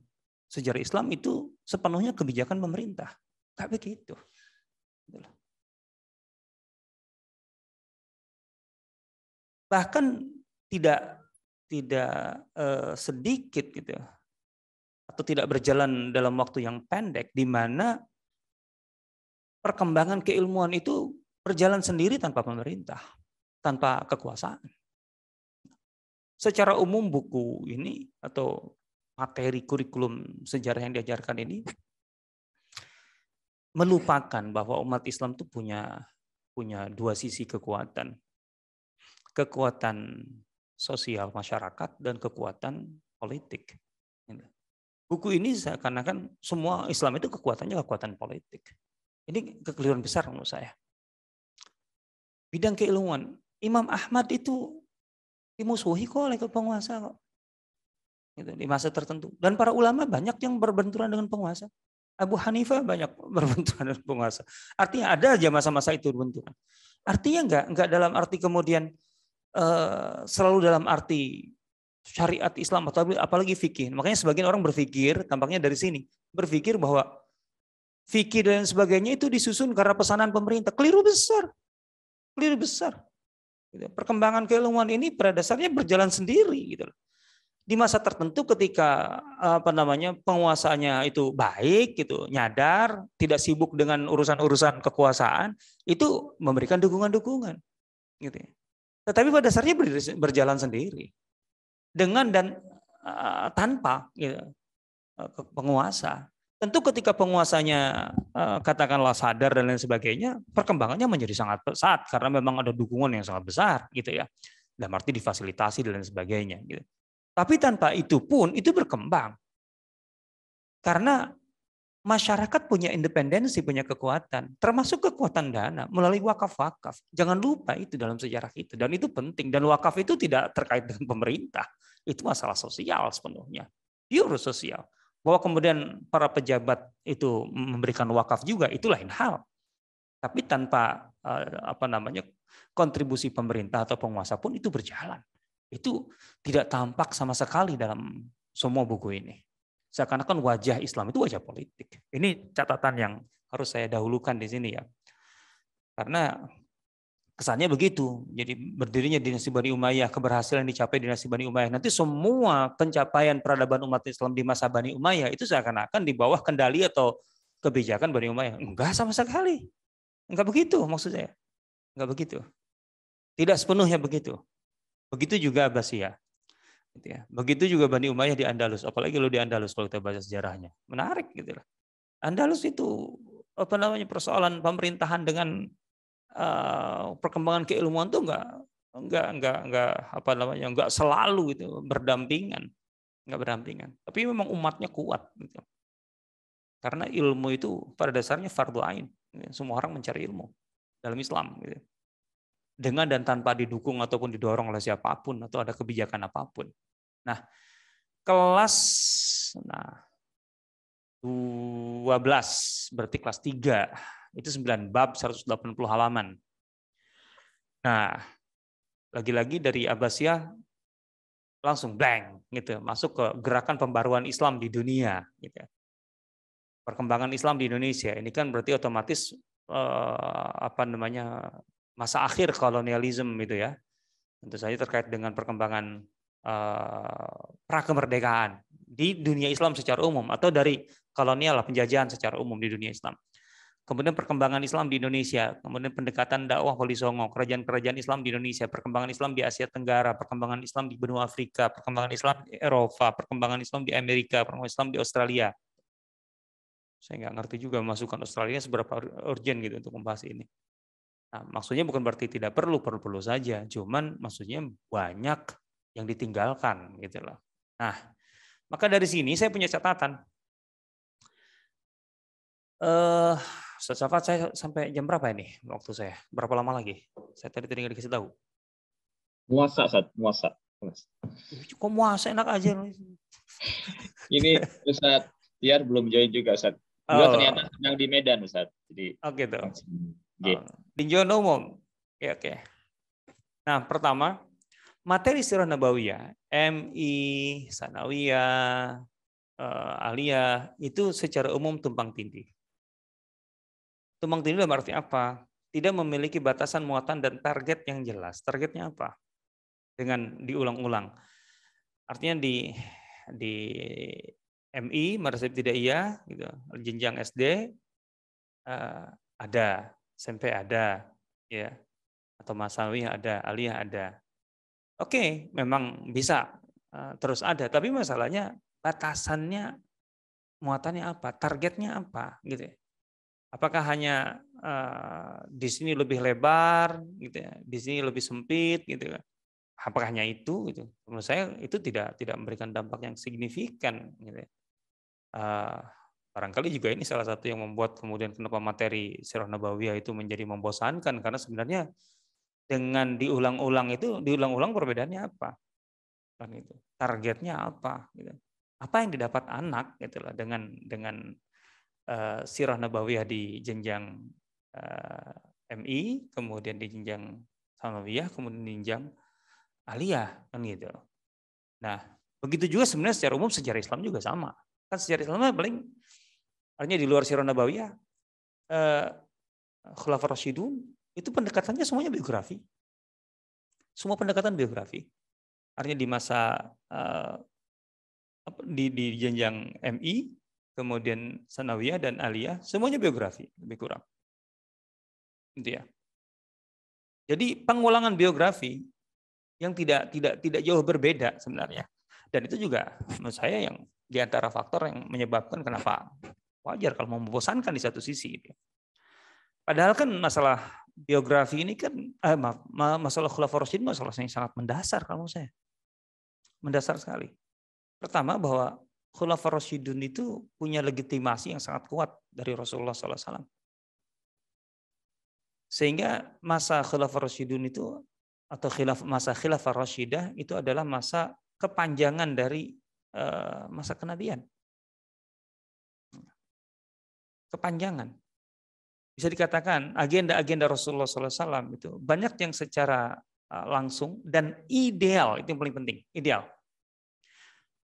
sejarah Islam itu sepenuhnya kebijakan pemerintah. Tak begitu. Bahkan tidak tidak eh, sedikit gitu ya. atau tidak berjalan dalam waktu yang pendek di mana perkembangan keilmuan itu berjalan sendiri tanpa pemerintah, tanpa kekuasaan. Secara umum buku ini atau materi kurikulum sejarah yang diajarkan ini melupakan bahwa umat Islam itu punya punya dua sisi kekuatan. Kekuatan sosial masyarakat dan kekuatan politik. Gitu. Buku ini karena kan semua Islam itu kekuatannya kekuatan politik. Ini kekeliruan besar menurut saya. Bidang keilmuan, Imam Ahmad itu dimusuhi kok oleh penguasa kok. Gitu, di masa tertentu. Dan para ulama banyak yang berbenturan dengan penguasa. Abu Hanifah banyak berbenturan dengan penguasa. Artinya ada aja masa-masa itu berbenturan. Artinya enggak, enggak dalam arti kemudian Eh, selalu dalam arti syariat Islam atau apalagi fikih. Makanya sebagian orang berpikir, tampaknya dari sini, berpikir bahwa fikih dan sebagainya itu disusun karena pesanan pemerintah. Keliru besar. Keliru besar. Gitu. Perkembangan keilmuan ini pada dasarnya berjalan sendiri gitu Di masa tertentu ketika apa namanya penguasanya itu baik gitu, nyadar, tidak sibuk dengan urusan-urusan kekuasaan, itu memberikan dukungan-dukungan gitu ya. Tetapi pada dasarnya berjalan sendiri dengan dan eh, tanpa ya, eh, penguasa. Tentu ketika penguasanya eh, katakanlah sadar dan lain sebagainya, perkembangannya menjadi sangat pesat karena memang ada dukungan yang sangat besar gitu ya. dan arti difasilitasi dan lain sebagainya gitu. Tapi tanpa itu pun itu berkembang. Karena masyarakat punya independensi, punya kekuatan, termasuk kekuatan dana melalui wakaf-wakaf. Jangan lupa itu dalam sejarah kita dan itu penting dan wakaf itu tidak terkait dengan pemerintah. Itu masalah sosial sepenuhnya. Euro sosial. Bahwa kemudian para pejabat itu memberikan wakaf juga itu lain hal. Tapi tanpa eh, apa namanya kontribusi pemerintah atau penguasa pun itu berjalan. Itu tidak tampak sama sekali dalam semua buku ini seakan-akan wajah Islam itu wajah politik. Ini catatan yang harus saya dahulukan di sini ya. Karena kesannya begitu. Jadi berdirinya dinasti Bani Umayyah, keberhasilan dicapai dinasti Bani Umayyah. Nanti semua pencapaian peradaban umat Islam di masa Bani Umayyah itu seakan-akan di bawah kendali atau kebijakan Bani Umayyah. Enggak sama sekali. Enggak begitu maksud saya. Enggak begitu. Tidak sepenuhnya begitu. Begitu juga Abbasiyah. Gitu ya. Begitu juga Bani Umayyah di Andalus, apalagi kalau di Andalus kalau kita baca sejarahnya. Menarik gitu lah. Andalus itu apa namanya persoalan pemerintahan dengan uh, perkembangan keilmuan tuh enggak enggak enggak enggak apa namanya enggak selalu itu berdampingan enggak berdampingan tapi memang umatnya kuat gitu. karena ilmu itu pada dasarnya fardu ain semua orang mencari ilmu dalam Islam gitu. dengan dan tanpa didukung ataupun didorong oleh siapapun atau ada kebijakan apapun Nah, kelas nah 12 berarti kelas 3 itu 9 bab 180 halaman. Nah, lagi-lagi dari Abbasiyah langsung blank gitu masuk ke gerakan pembaruan Islam di dunia gitu. Ya. Perkembangan Islam di Indonesia ini kan berarti otomatis eh, apa namanya masa akhir kolonialisme gitu ya. Tentu saja terkait dengan perkembangan Eh, prakemerdekaan di dunia Islam secara umum atau dari kolonial penjajahan secara umum di dunia Islam. Kemudian perkembangan Islam di Indonesia, kemudian pendekatan dakwah Wali Songo, kerajaan-kerajaan Islam di Indonesia, perkembangan Islam di Asia Tenggara, perkembangan Islam di benua Afrika, perkembangan Islam di Eropa, perkembangan Islam di Amerika, perkembangan Islam di Australia. Saya nggak ngerti juga masukan Australia seberapa urgent gitu untuk membahas ini. Nah, maksudnya bukan berarti tidak perlu, perlu-perlu saja. Cuman maksudnya banyak yang ditinggalkan gitu loh. Nah, maka dari sini saya punya catatan. Eh, uh, saya sampai jam berapa ini waktu saya? Berapa lama lagi? Saya tadi tidak dikasih tahu. Muasa, Sat. Muasa. Kok muasa enak aja. ini Ustaz Tiar belum join juga, Ustaz. Dia oh. ternyata sedang di Medan, Ustaz. Jadi Oke, okay, tuh. Okay. Oh. Tinjauan gitu. oh. umum. Oke, okay, oke. Okay. Nah, pertama materi sirah nabawiyah, MI, sanawiyah, eh, aliyah itu secara umum tumpang tindih. Tumpang tindih dalam arti apa? Tidak memiliki batasan muatan dan target yang jelas. Targetnya apa? Dengan diulang-ulang. Artinya di di MI, tidak iya, gitu, jenjang SD eh, ada, SMP ada, ya, atau Masawi ada, aliyah ada. Oke, okay, memang bisa eh, terus ada, tapi masalahnya batasannya muatannya apa, targetnya apa, gitu. Ya. Apakah hanya uh, di sini lebih lebar, gitu ya, di sini lebih sempit, gitu ya. Apakah hanya itu, gitu. Menurut saya itu tidak tidak memberikan dampak yang signifikan, gitu. Ya. Uh, barangkali juga ini salah satu yang membuat kemudian kenapa materi Sirah Nabawiyah itu menjadi membosankan karena sebenarnya dengan diulang-ulang itu diulang-ulang perbedaannya apa kan itu targetnya apa gitu. apa yang didapat anak gitulah dengan dengan uh, sirah nabawiyah di jenjang uh, eh, MI kemudian di jenjang sanawiyah kemudian di jenjang aliyah kan gitu nah begitu juga sebenarnya secara umum sejarah Islam juga sama kan sejarah Islamnya kan paling artinya di luar sirah nabawiyah uh, khulafah Rasyidun itu pendekatannya semuanya biografi. Semua pendekatan biografi. Artinya di masa eh, di, di jenjang MI, kemudian Sanawiyah dan Aliyah, semuanya biografi lebih kurang. Gitu ya. Jadi pengulangan biografi yang tidak tidak tidak jauh berbeda sebenarnya. Dan itu juga menurut saya yang di antara faktor yang menyebabkan kenapa wajar kalau membosankan di satu sisi. Gitu ya. Padahal kan masalah biografi ini kan eh, maaf, masalah khulafaur rasyidin masalah yang sangat mendasar kalau saya. Mendasar sekali. Pertama bahwa khulafaur Rashidun itu punya legitimasi yang sangat kuat dari Rasulullah Sallallahu Alaihi Wasallam, Sehingga masa khulafaur Rashidun itu atau khilaf masa khilafah rasyidah itu adalah masa kepanjangan dari eh, masa kenabian. Kepanjangan bisa dikatakan agenda-agenda Rasulullah SAW itu banyak yang secara eh, langsung dan ideal itu yang paling penting ideal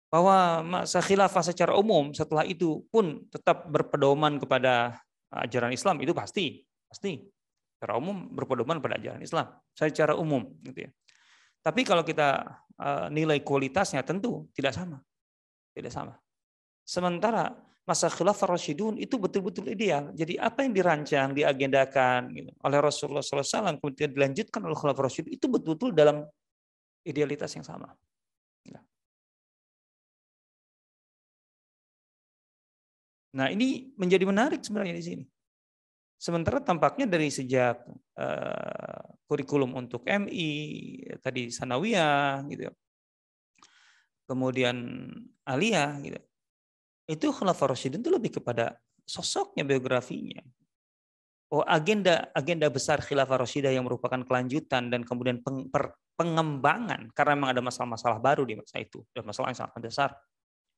bahwa masa khilafah secara umum setelah itu pun tetap berpedoman kepada eh, ajaran Islam itu pasti pasti secara umum berpedoman pada ajaran Islam secara umum gitu ya tapi kalau kita eh, nilai kualitasnya tentu tidak sama tidak sama sementara masa khilafah Rasidun itu betul-betul ideal. Jadi apa yang dirancang, diagendakan gitu, oleh Rasulullah SAW kemudian dilanjutkan oleh khilafah Rasidun itu betul-betul dalam idealitas yang sama. Ya. Nah ini menjadi menarik sebenarnya di sini. Sementara tampaknya dari sejak uh, kurikulum untuk MI tadi Sanawiyah gitu, ya, kemudian Aliyah gitu, ya, itu Khulafaur Rasyidin itu lebih kepada sosoknya biografinya. Oh, agenda agenda besar Khilafah Rasyidah yang merupakan kelanjutan dan kemudian peng, per, pengembangan karena memang ada masalah-masalah baru di masa itu dan masalah yang sangat mendasar.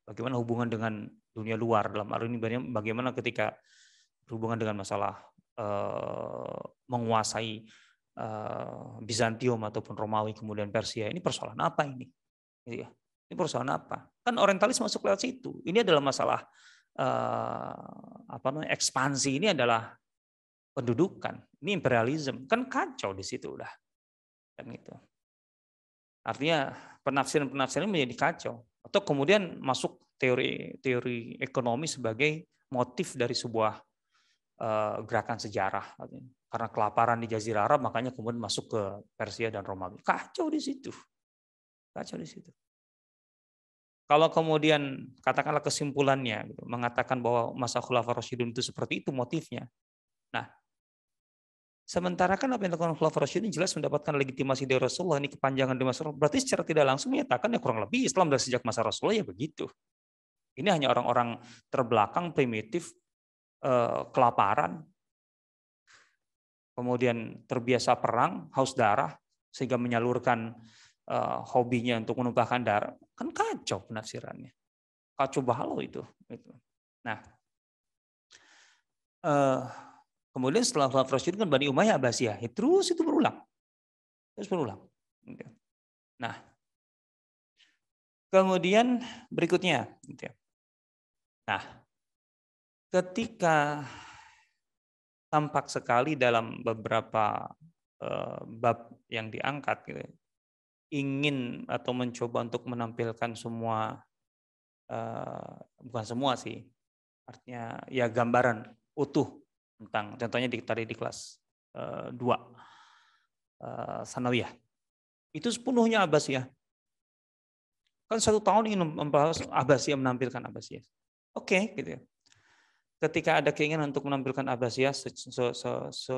Bagaimana hubungan dengan dunia luar dalam hal ini bagaimana ketika hubungan dengan masalah eh, menguasai eh, Bizantium ataupun Romawi kemudian Persia ini persoalan apa ini? Gitu ya. Ini perusahaan apa? Kan orientalis masuk lewat situ. Ini adalah masalah eh, apa namanya ekspansi ini adalah pendudukan. Ini imperialisme. Kan kacau di situ udah. Kan gitu. Artinya penafsiran-penafsiran menjadi kacau. Atau kemudian masuk teori-teori ekonomi sebagai motif dari sebuah eh, gerakan sejarah karena kelaparan di Jazirah Arab makanya kemudian masuk ke Persia dan Romawi. Kacau di situ. Kacau di situ. Kalau kemudian katakanlah kesimpulannya gitu, mengatakan bahwa masa khulafah Rasyidun itu seperti itu motifnya. Nah, sementara kan apa yang dilakukan khulafah Rasyidun jelas mendapatkan legitimasi dari Rasulullah ini kepanjangan dari Rasulullah. Berarti secara tidak langsung menyatakan ya kurang lebih Islam dari sejak masa Rasulullah ya begitu. Ini hanya orang-orang terbelakang, primitif, eh, kelaparan, kemudian terbiasa perang, haus darah, sehingga menyalurkan uh, hobinya untuk menumpahkan darah, kan kacau penafsirannya. Kacau balau itu. Gitu. Nah, uh, kemudian setelah Khalifah Rasyid kan Bani Umayyah Abbasiyah, ya, terus itu berulang. Terus berulang. Gitu. Nah, kemudian berikutnya. Gitu ya. Nah, ketika tampak sekali dalam beberapa eh, bab yang diangkat gitu, ya ingin atau mencoba untuk menampilkan semua uh, bukan semua sih artinya ya gambaran utuh tentang contohnya di, tadi di kelas uh, 2 uh, sanawiyah itu sepenuhnya Abbasiyah kan satu tahun ingin membahas Abbasiyah menampilkan Abbasiyah oke okay, gitu ya ketika ada keinginan untuk menampilkan Abbasiyah se, se, se, se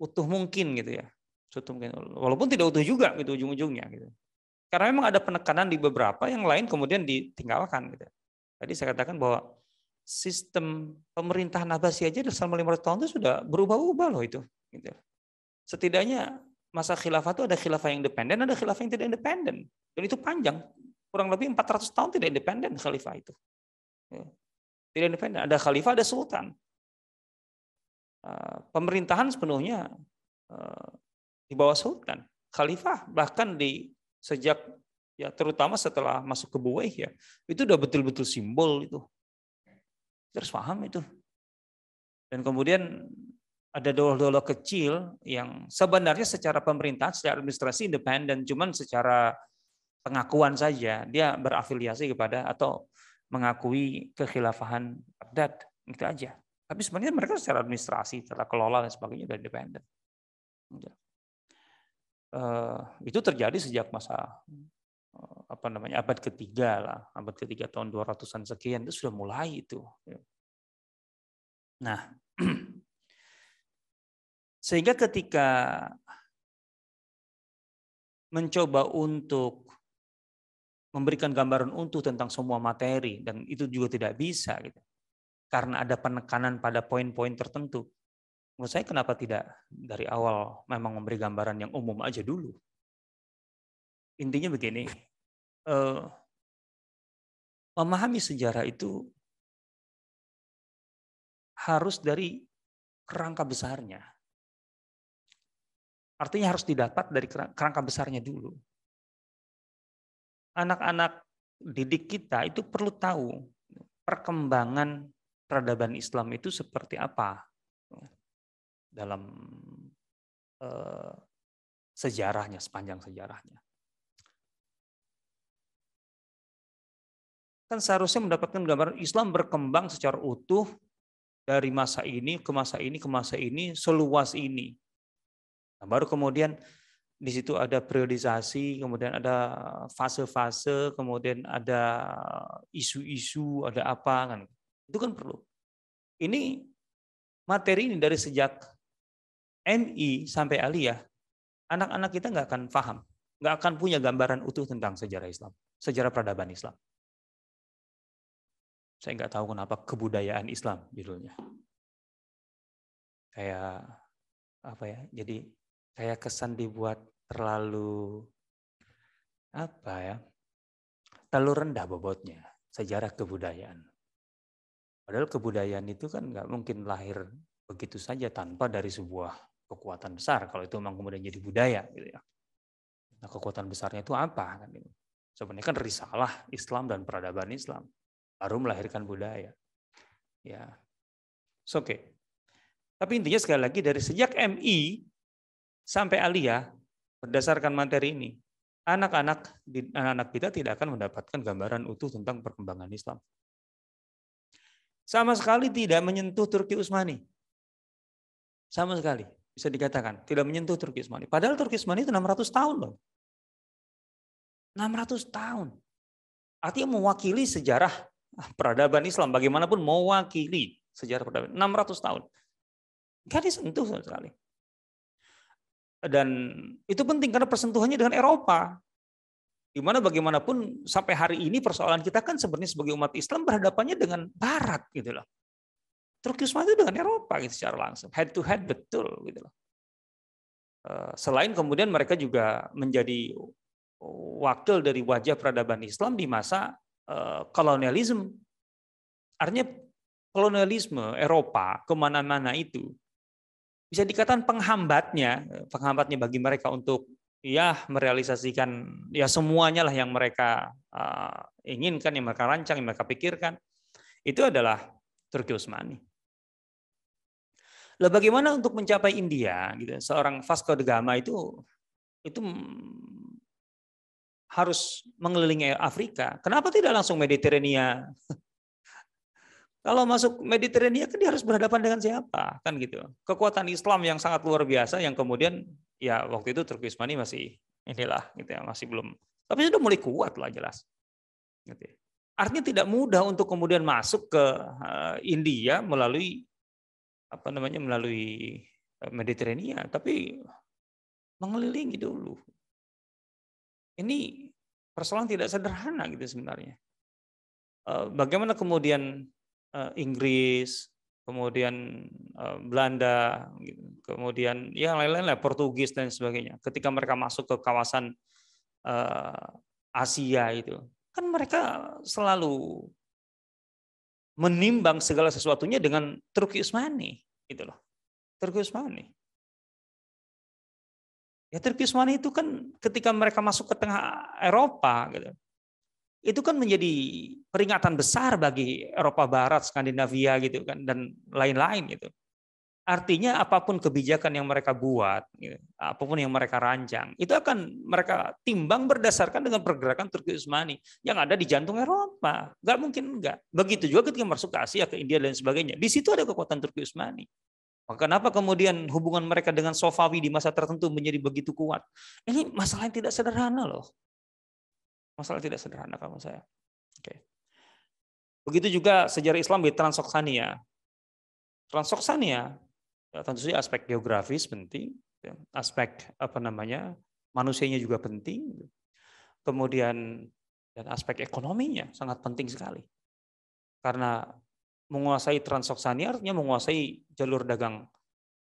utuh mungkin gitu ya tutup walaupun tidak utuh juga gitu ujung-ujungnya gitu karena memang ada penekanan di beberapa yang lain kemudian ditinggalkan gitu tadi saya katakan bahwa sistem pemerintahan Abbasi aja selama 500 tahun itu sudah berubah-ubah loh itu gitu setidaknya masa khilafah itu ada khilafah yang independen ada khilafah yang tidak independen dan itu panjang kurang lebih 400 tahun tidak independen khalifah itu ya. tidak independen ada khalifah ada sultan ah, pemerintahan sepenuhnya ah, di bawah sultan, khalifah bahkan di sejak ya terutama setelah masuk ke Buwaih ya itu udah betul-betul simbol itu terus paham itu dan kemudian ada dolah-dolah kecil yang sebenarnya secara pemerintahan secara administrasi independen cuman secara pengakuan saja dia berafiliasi kepada atau mengakui kekhilafahan Baghdad itu aja tapi sebenarnya mereka secara administrasi secara kelola dan sebagainya sudah independen Eh, itu terjadi sejak masa eh, apa namanya abad ketiga lah abad ketiga tahun 200-an sekian itu sudah mulai itu nah sehingga ketika mencoba untuk memberikan gambaran untuk tentang semua materi dan itu juga tidak bisa gitu karena ada penekanan pada poin-poin tertentu Menurut saya kenapa tidak dari awal memang memberi gambaran yang umum aja dulu. Intinya begini, eh, memahami sejarah itu harus dari kerangka besarnya. Artinya harus didapat dari kerangka besarnya dulu. Anak-anak didik kita itu perlu tahu perkembangan peradaban Islam itu seperti apa dalam eh, sejarahnya, sepanjang sejarahnya. Kan seharusnya mendapatkan gambaran Islam berkembang secara utuh dari masa ini ke masa ini ke masa ini seluas ini. Nah, baru kemudian di situ ada periodisasi, kemudian ada fase-fase, kemudian ada isu-isu, ada apa kan. Itu kan perlu. Ini materi ini dari sejak MI sampai Aliyah, anak-anak kita nggak akan paham, nggak akan punya gambaran utuh tentang sejarah Islam, sejarah peradaban Islam. Saya nggak tahu kenapa kebudayaan Islam judulnya. Kayak apa ya? Jadi kayak kesan dibuat terlalu apa ya? Terlalu rendah bobotnya sejarah kebudayaan. Padahal kebudayaan itu kan nggak mungkin lahir begitu saja tanpa dari sebuah kekuatan besar kalau itu memang kemudian jadi budaya gitu ya. Nah, kekuatan besarnya itu apa kan gitu. Sebenarnya kan risalah Islam dan peradaban Islam baru melahirkan budaya. Ya. Oke. Okay. Tapi intinya sekali lagi dari sejak MI sampai Aliyah berdasarkan materi ini, anak-anak anak-anak kita tidak akan mendapatkan gambaran utuh tentang perkembangan Islam. Sama sekali tidak menyentuh Turki Utsmani. Sama sekali bisa dikatakan tidak menyentuh Turki Utsmani. Padahal Turki Utsmani itu 600 tahun loh. 600 tahun. Artinya mewakili sejarah peradaban Islam bagaimanapun mewakili sejarah peradaban 600 tahun. Enggak disentuh sama sekali. Dan itu penting karena persentuhannya dengan Eropa. Di bagaimanapun sampai hari ini persoalan kita kan sebenarnya sebagai umat Islam berhadapannya dengan Barat gitu loh. Turki Utsmani dengan Eropa gitu secara langsung head to head betul gitu loh. Eh, selain kemudian mereka juga menjadi wakil dari wajah peradaban Islam di masa eh, kolonialisme. Artinya kolonialisme Eropa kemana-mana itu bisa dikatakan penghambatnya, eh, penghambatnya bagi mereka untuk ya merealisasikan ya semuanya lah yang mereka inginkan, yang mereka rancang, yang mereka pikirkan itu adalah Turki Utsmani. Lah bagaimana untuk mencapai India gitu? Seorang Vasco de Gama itu itu harus mengelilingi Afrika. Kenapa tidak langsung Mediterania? Kalau masuk Mediterania kan dia harus berhadapan dengan siapa? Kan gitu. Kekuatan Islam yang sangat luar biasa yang kemudian ya waktu itu Turki Utsmani masih inilah gitu ya, masih belum tapi sudah mulai kuat lah jelas. Gitu ya. Artinya tidak mudah untuk kemudian masuk ke eh, India melalui apa namanya melalui eh, Mediterania, tapi mengelilingi dulu. Ini persoalan tidak sederhana gitu sebenarnya. Eh, bagaimana kemudian eh, Inggris, kemudian Belanda, gitu. kemudian ya lain-lain lah Portugis dan sebagainya. Ketika mereka masuk ke kawasan Asia itu, kan mereka selalu menimbang segala sesuatunya dengan Turki usmani gitu loh Turki usmani ya Turki usmani itu kan ketika mereka masuk ke tengah Eropa gitu itu kan menjadi peringatan besar bagi Eropa Barat Skandinavia gitu kan dan lain-lain gitu Artinya apapun kebijakan yang mereka buat, ya, apapun yang mereka rancang, itu akan mereka timbang berdasarkan dengan pergerakan Turki Utsmani yang ada di jantung Eropa. Gak mungkin enggak. Begitu juga ketika masuk ke Asia, ke India dan sebagainya. Di situ ada kekuatan Turki Utsmani. Maka kenapa kemudian hubungan mereka dengan Sofawi di masa tertentu menjadi begitu kuat? Ini masalah yang tidak sederhana loh. Masalah yang tidak sederhana kamu saya. Oke. Begitu juga sejarah Islam di Transoksania. Transoksania Ya, tentu saja aspek geografis penting, ya. aspek apa namanya manusianya juga penting, gitu. kemudian dan aspek ekonominya sangat penting sekali karena menguasai transaksi artinya menguasai jalur dagang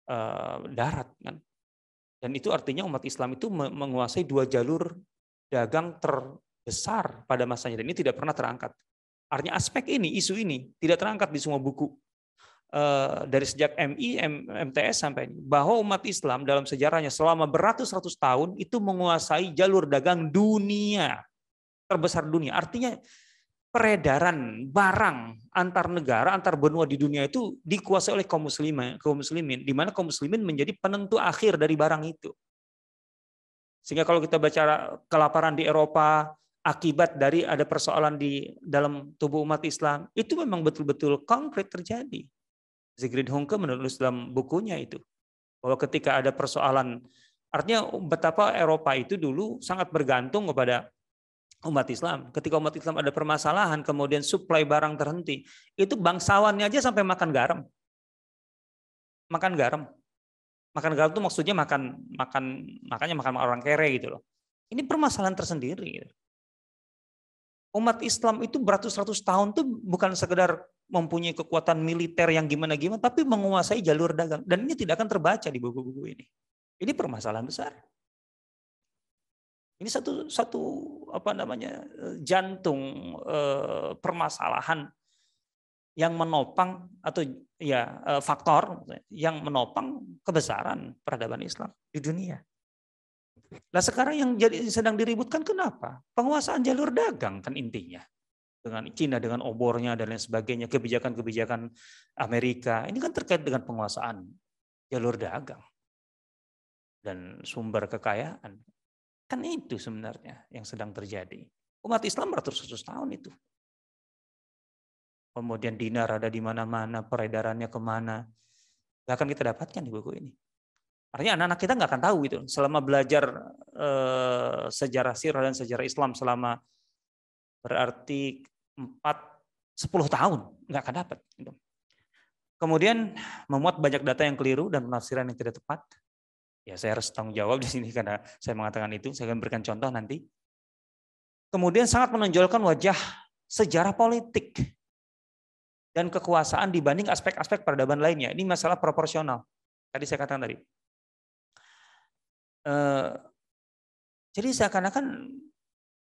e, darat kan dan itu artinya umat Islam itu menguasai dua jalur dagang terbesar pada masanya dan ini tidak pernah terangkat artinya aspek ini isu ini tidak terangkat di semua buku Eh, dari sejak MI, MTS sampai ini, bahwa umat Islam dalam sejarahnya selama beratus-ratus tahun itu menguasai jalur dagang dunia terbesar dunia. Artinya peredaran barang antar negara, antar benua di dunia itu dikuasai oleh kaum muslimin, kaum muslimin di mana kaum muslimin menjadi penentu akhir dari barang itu. Sehingga kalau kita baca kelaparan di Eropa, akibat dari ada persoalan di dalam tubuh umat Islam, itu memang betul-betul konkret terjadi Zigrid Hongke menulis dalam bukunya itu bahwa ketika ada persoalan artinya betapa Eropa itu dulu sangat bergantung kepada umat Islam. Ketika umat Islam ada permasalahan kemudian suplai barang terhenti, itu bangsawannya aja sampai makan garam. Makan garam. Makan garam itu maksudnya makan makan makanya makan orang kere gitu loh. Ini permasalahan tersendiri. Gitu umat Islam itu beratus-ratus tahun tuh bukan sekedar mempunyai kekuatan militer yang gimana-gimana, tapi menguasai jalur dagang. Dan ini tidak akan terbaca di buku-buku ini. Ini permasalahan besar. Ini satu satu apa namanya jantung eh, permasalahan yang menopang atau ya eh, faktor yang menopang kebesaran peradaban Islam di dunia. Lah sekarang yang jadi sedang diributkan kenapa? Penguasaan jalur dagang kan intinya. Dengan Cina, dengan obornya dan lain sebagainya, kebijakan-kebijakan Amerika. Ini kan terkait dengan penguasaan jalur dagang dan sumber kekayaan. Kan itu sebenarnya yang sedang terjadi. Umat Islam ratus ratus tahun itu. Kemudian dinar ada di mana-mana, peredarannya kemana. Bahkan kita dapatkan di buku ini. Artinya anak-anak kita nggak akan tahu itu Selama belajar eh, sejarah sirah dan sejarah Islam selama berarti 4 10 tahun nggak akan dapat gitu. Kemudian memuat banyak data yang keliru dan penafsiran yang tidak tepat. Ya saya harus tanggung jawab di sini karena saya mengatakan itu, saya akan berikan contoh nanti. Kemudian sangat menonjolkan wajah sejarah politik dan kekuasaan dibanding aspek-aspek peradaban lainnya. Ini masalah proporsional. Tadi saya katakan tadi, Eh, jadi seakan-akan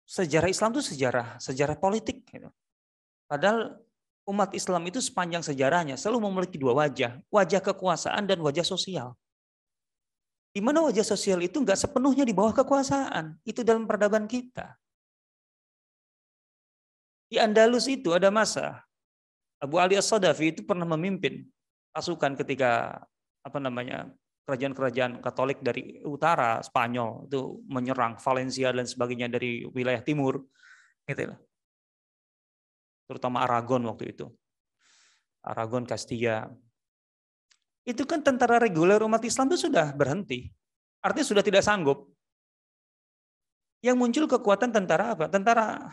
sejarah Islam itu sejarah sejarah politik gitu. Padahal umat Islam itu sepanjang sejarahnya selalu memiliki dua wajah, wajah kekuasaan dan wajah sosial. Di mana wajah sosial itu nggak sepenuhnya di bawah kekuasaan, itu dalam peradaban kita. Di Andalus itu ada masa Abu Ali As-Sadafi itu pernah memimpin pasukan ketika apa namanya kerajaan-kerajaan Katolik dari utara Spanyol itu menyerang Valencia dan sebagainya dari wilayah timur gitu lah. Terutama Aragon waktu itu. Aragon, Castilla. Itu kan tentara reguler umat Islam itu sudah berhenti. Artinya sudah tidak sanggup. Yang muncul kekuatan tentara apa? Tentara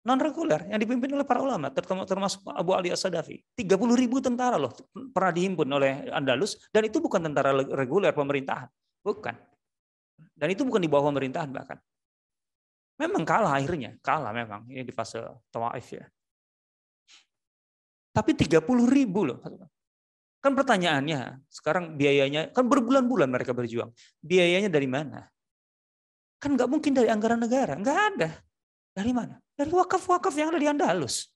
non reguler yang dipimpin oleh para ulama termasuk Abu Ali As-Sadafi. 30 ribu tentara loh pernah dihimpun oleh Andalus dan itu bukan tentara reguler pemerintahan, bukan. Dan itu bukan di bawah pemerintahan bahkan. Memang kalah akhirnya, kalah memang ini di fase Tawaif ya. Tapi 30 ribu loh. Kan pertanyaannya, sekarang biayanya, kan berbulan-bulan mereka berjuang. Biayanya dari mana? Kan nggak mungkin dari anggaran negara, nggak ada dari mana? Dari wakaf-wakaf yang ada di Andalus.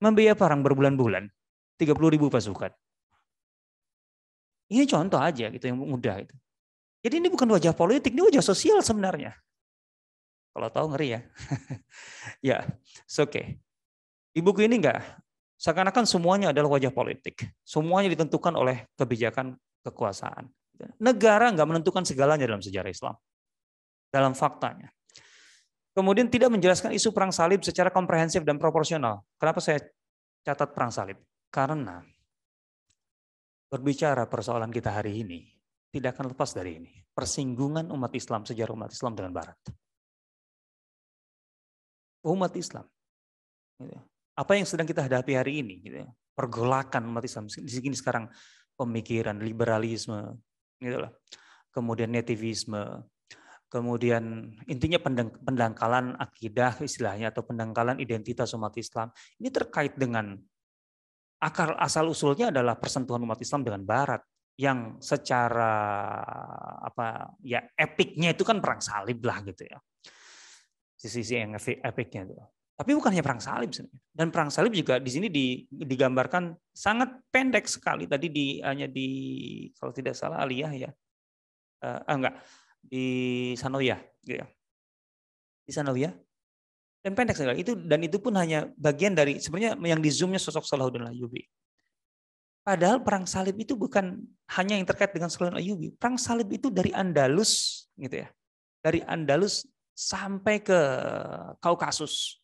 Membiayai perang berbulan-bulan. 30 ribu pasukan. Ini contoh aja gitu yang mudah itu. Jadi ini bukan wajah politik, ini wajah sosial sebenarnya. Kalau tahu ngeri ya. ya, it's okay. Di buku ini enggak seakan-akan semuanya adalah wajah politik. Semuanya ditentukan oleh kebijakan kekuasaan. Negara enggak menentukan segalanya dalam sejarah Islam. Dalam faktanya. Kemudian tidak menjelaskan isu perang salib secara komprehensif dan proporsional. Kenapa saya catat perang salib? Karena berbicara persoalan kita hari ini tidak akan lepas dari ini. Persinggungan umat Islam, sejarah umat Islam dengan Barat. Umat Islam. Gitu ya. Apa yang sedang kita hadapi hari ini? Gitu ya. Pergolakan umat Islam. Di sini sekarang pemikiran liberalisme, gitu kemudian nativisme, kemudian intinya pendangkalan akidah istilahnya atau pendangkalan identitas umat Islam ini terkait dengan akar asal usulnya adalah persentuhan umat Islam dengan Barat yang secara apa ya epiknya itu kan perang salib lah gitu ya sisi-sisi yang epiknya itu tapi bukan hanya perang salib sebenarnya. Dan perang salib juga di sini digambarkan sangat pendek sekali tadi di hanya di kalau tidak salah Aliyah ya. Uh, enggak, di Sanoya gitu ya. Di Sanoya dan pendek sekali. Itu dan itu pun hanya bagian dari sebenarnya yang di zoomnya sosok Salahuddin Ayyubi. Padahal perang salib itu bukan hanya yang terkait dengan Salahuddin Ayyubi. Perang salib itu dari Andalus gitu ya. Dari Andalus sampai ke Kaukasus.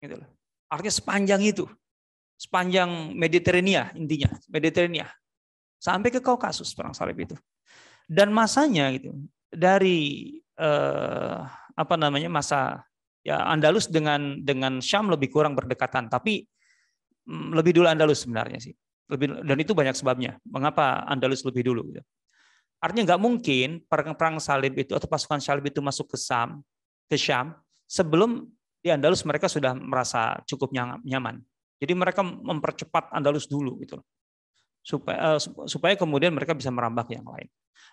Gitu loh. Artinya sepanjang itu, sepanjang Mediterania intinya, Mediterania sampai ke Kaukasus perang salib itu. Dan masanya gitu, dari eh, apa namanya masa ya Andalus dengan dengan Syam lebih kurang berdekatan, tapi mm, lebih dulu Andalus sebenarnya sih. Lebih dan itu banyak sebabnya. Mengapa Andalus lebih dulu? Gitu. Artinya nggak mungkin perang-perang salib itu atau pasukan salib itu masuk ke Syam, ke Syam sebelum di Andalus mereka sudah merasa cukup nyaman. Jadi mereka mempercepat Andalus dulu gitu. loh supaya eh, supaya kemudian mereka bisa merambah ke yang lain.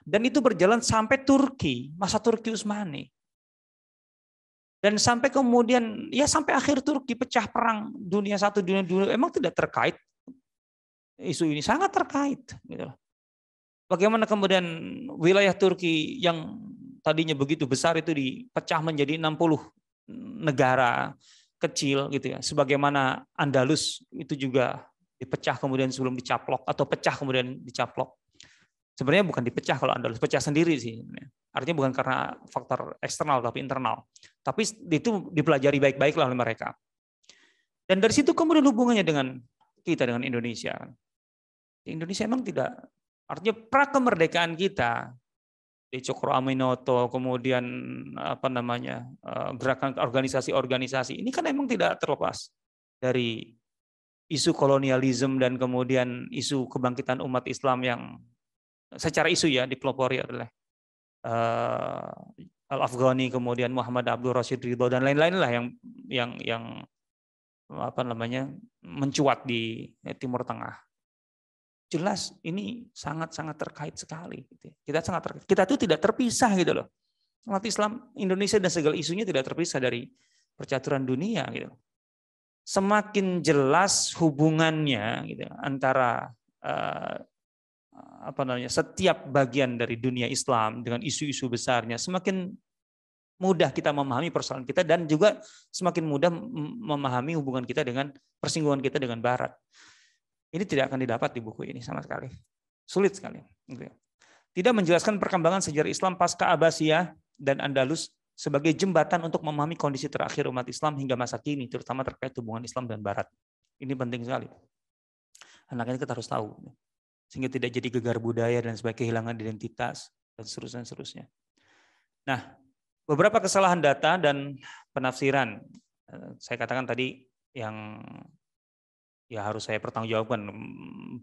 Dan itu berjalan sampai Turki, masa Turki Utsmani. Dan sampai kemudian ya sampai akhir Turki pecah perang dunia satu dunia dua emang tidak terkait isu ini sangat terkait gitu. Bagaimana kemudian wilayah Turki yang tadinya begitu besar itu dipecah menjadi 60 negara kecil gitu ya. Sebagaimana Andalus itu juga dipecah kemudian sebelum dicaplok atau pecah kemudian dicaplok. Sebenarnya bukan dipecah kalau Anda pecah sendiri sih. Artinya bukan karena faktor eksternal tapi internal. Tapi itu dipelajari baik-baiklah oleh mereka. Dan dari situ kemudian hubungannya dengan kita dengan Indonesia. Indonesia emang tidak artinya pra kemerdekaan kita di Cokro Aminoto, kemudian apa namanya eh, gerakan organisasi-organisasi ini kan emang tidak terlepas dari isu kolonialisme dan kemudian isu kebangkitan umat Islam yang secara isu ya dipelopori oleh uh, eh, Al Afghani kemudian Muhammad Abdul Rashid Ridho dan lain-lain lah yang yang yang apa namanya mencuat di Timur Tengah. Jelas ini sangat-sangat terkait sekali. Gitu ya. Kita sangat terkait. Kita tuh tidak terpisah gitu loh. Umat Islam Indonesia dan segala isunya tidak terpisah dari percaturan dunia gitu. loh semakin jelas hubungannya gitu, antara eh, apa namanya setiap bagian dari dunia Islam dengan isu-isu besarnya semakin mudah kita memahami persoalan kita dan juga semakin mudah memahami hubungan kita dengan persinggungan kita dengan Barat. Ini tidak akan didapat di buku ini sama sekali. Sulit sekali. Gitu ya. Tidak menjelaskan perkembangan sejarah Islam pasca Abbasiyah dan Andalus sebagai jembatan untuk memahami kondisi terakhir umat Islam hingga masa kini, terutama terkait hubungan Islam dan Barat. Ini penting sekali. Anak ini kita harus tahu. Sehingga tidak jadi gegar budaya dan sebagai kehilangan identitas, dan seterusnya. Dan seterusnya. Nah, beberapa kesalahan data dan penafsiran. Eh, saya katakan tadi yang ya harus saya pertanggungjawabkan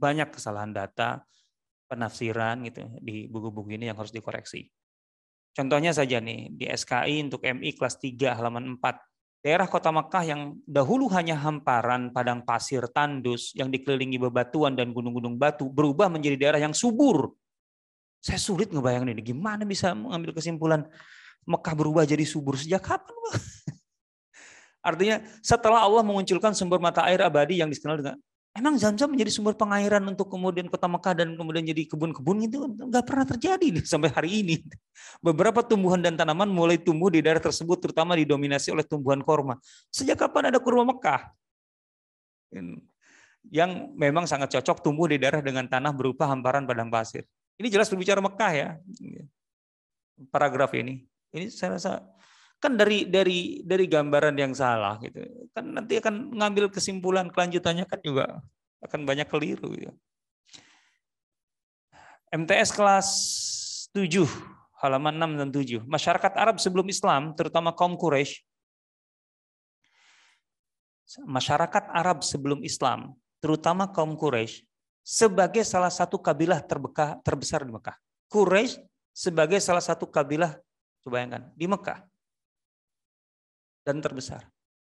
banyak kesalahan data penafsiran gitu ya, di buku-buku ini yang harus dikoreksi. Contohnya saja nih, di SKI untuk MI kelas 3 halaman 4. Daerah kota Mekah yang dahulu hanya hamparan, padang pasir, tandus, yang dikelilingi bebatuan dan gunung-gunung batu, berubah menjadi daerah yang subur. Saya sulit ngebayangin ini, gimana bisa mengambil kesimpulan Mekah berubah jadi subur sejak kapan? Artinya setelah Allah mengunculkan sumber mata air abadi yang dikenal dengan Emang zam menjadi sumber pengairan untuk kemudian kota Mekah dan kemudian jadi kebun-kebun itu nggak pernah terjadi sampai hari ini. Beberapa tumbuhan dan tanaman mulai tumbuh di daerah tersebut terutama didominasi oleh tumbuhan korma. Sejak kapan ada kurma Mekah? Yang memang sangat cocok tumbuh di daerah dengan tanah berupa hamparan padang pasir. Ini jelas berbicara Mekah ya. Paragraf ini. Ini saya rasa kan dari dari dari gambaran yang salah gitu kan nanti akan ngambil kesimpulan kelanjutannya kan juga akan banyak keliru ya. Gitu. MTS kelas 7 halaman 6 dan 7. Masyarakat Arab sebelum Islam, terutama kaum Quraisy masyarakat Arab sebelum Islam, terutama kaum Quraisy sebagai salah satu kabilah terbeka, terbesar di Mekah. Quraisy sebagai salah satu kabilah, bayangkan, di Mekah dan terbesar.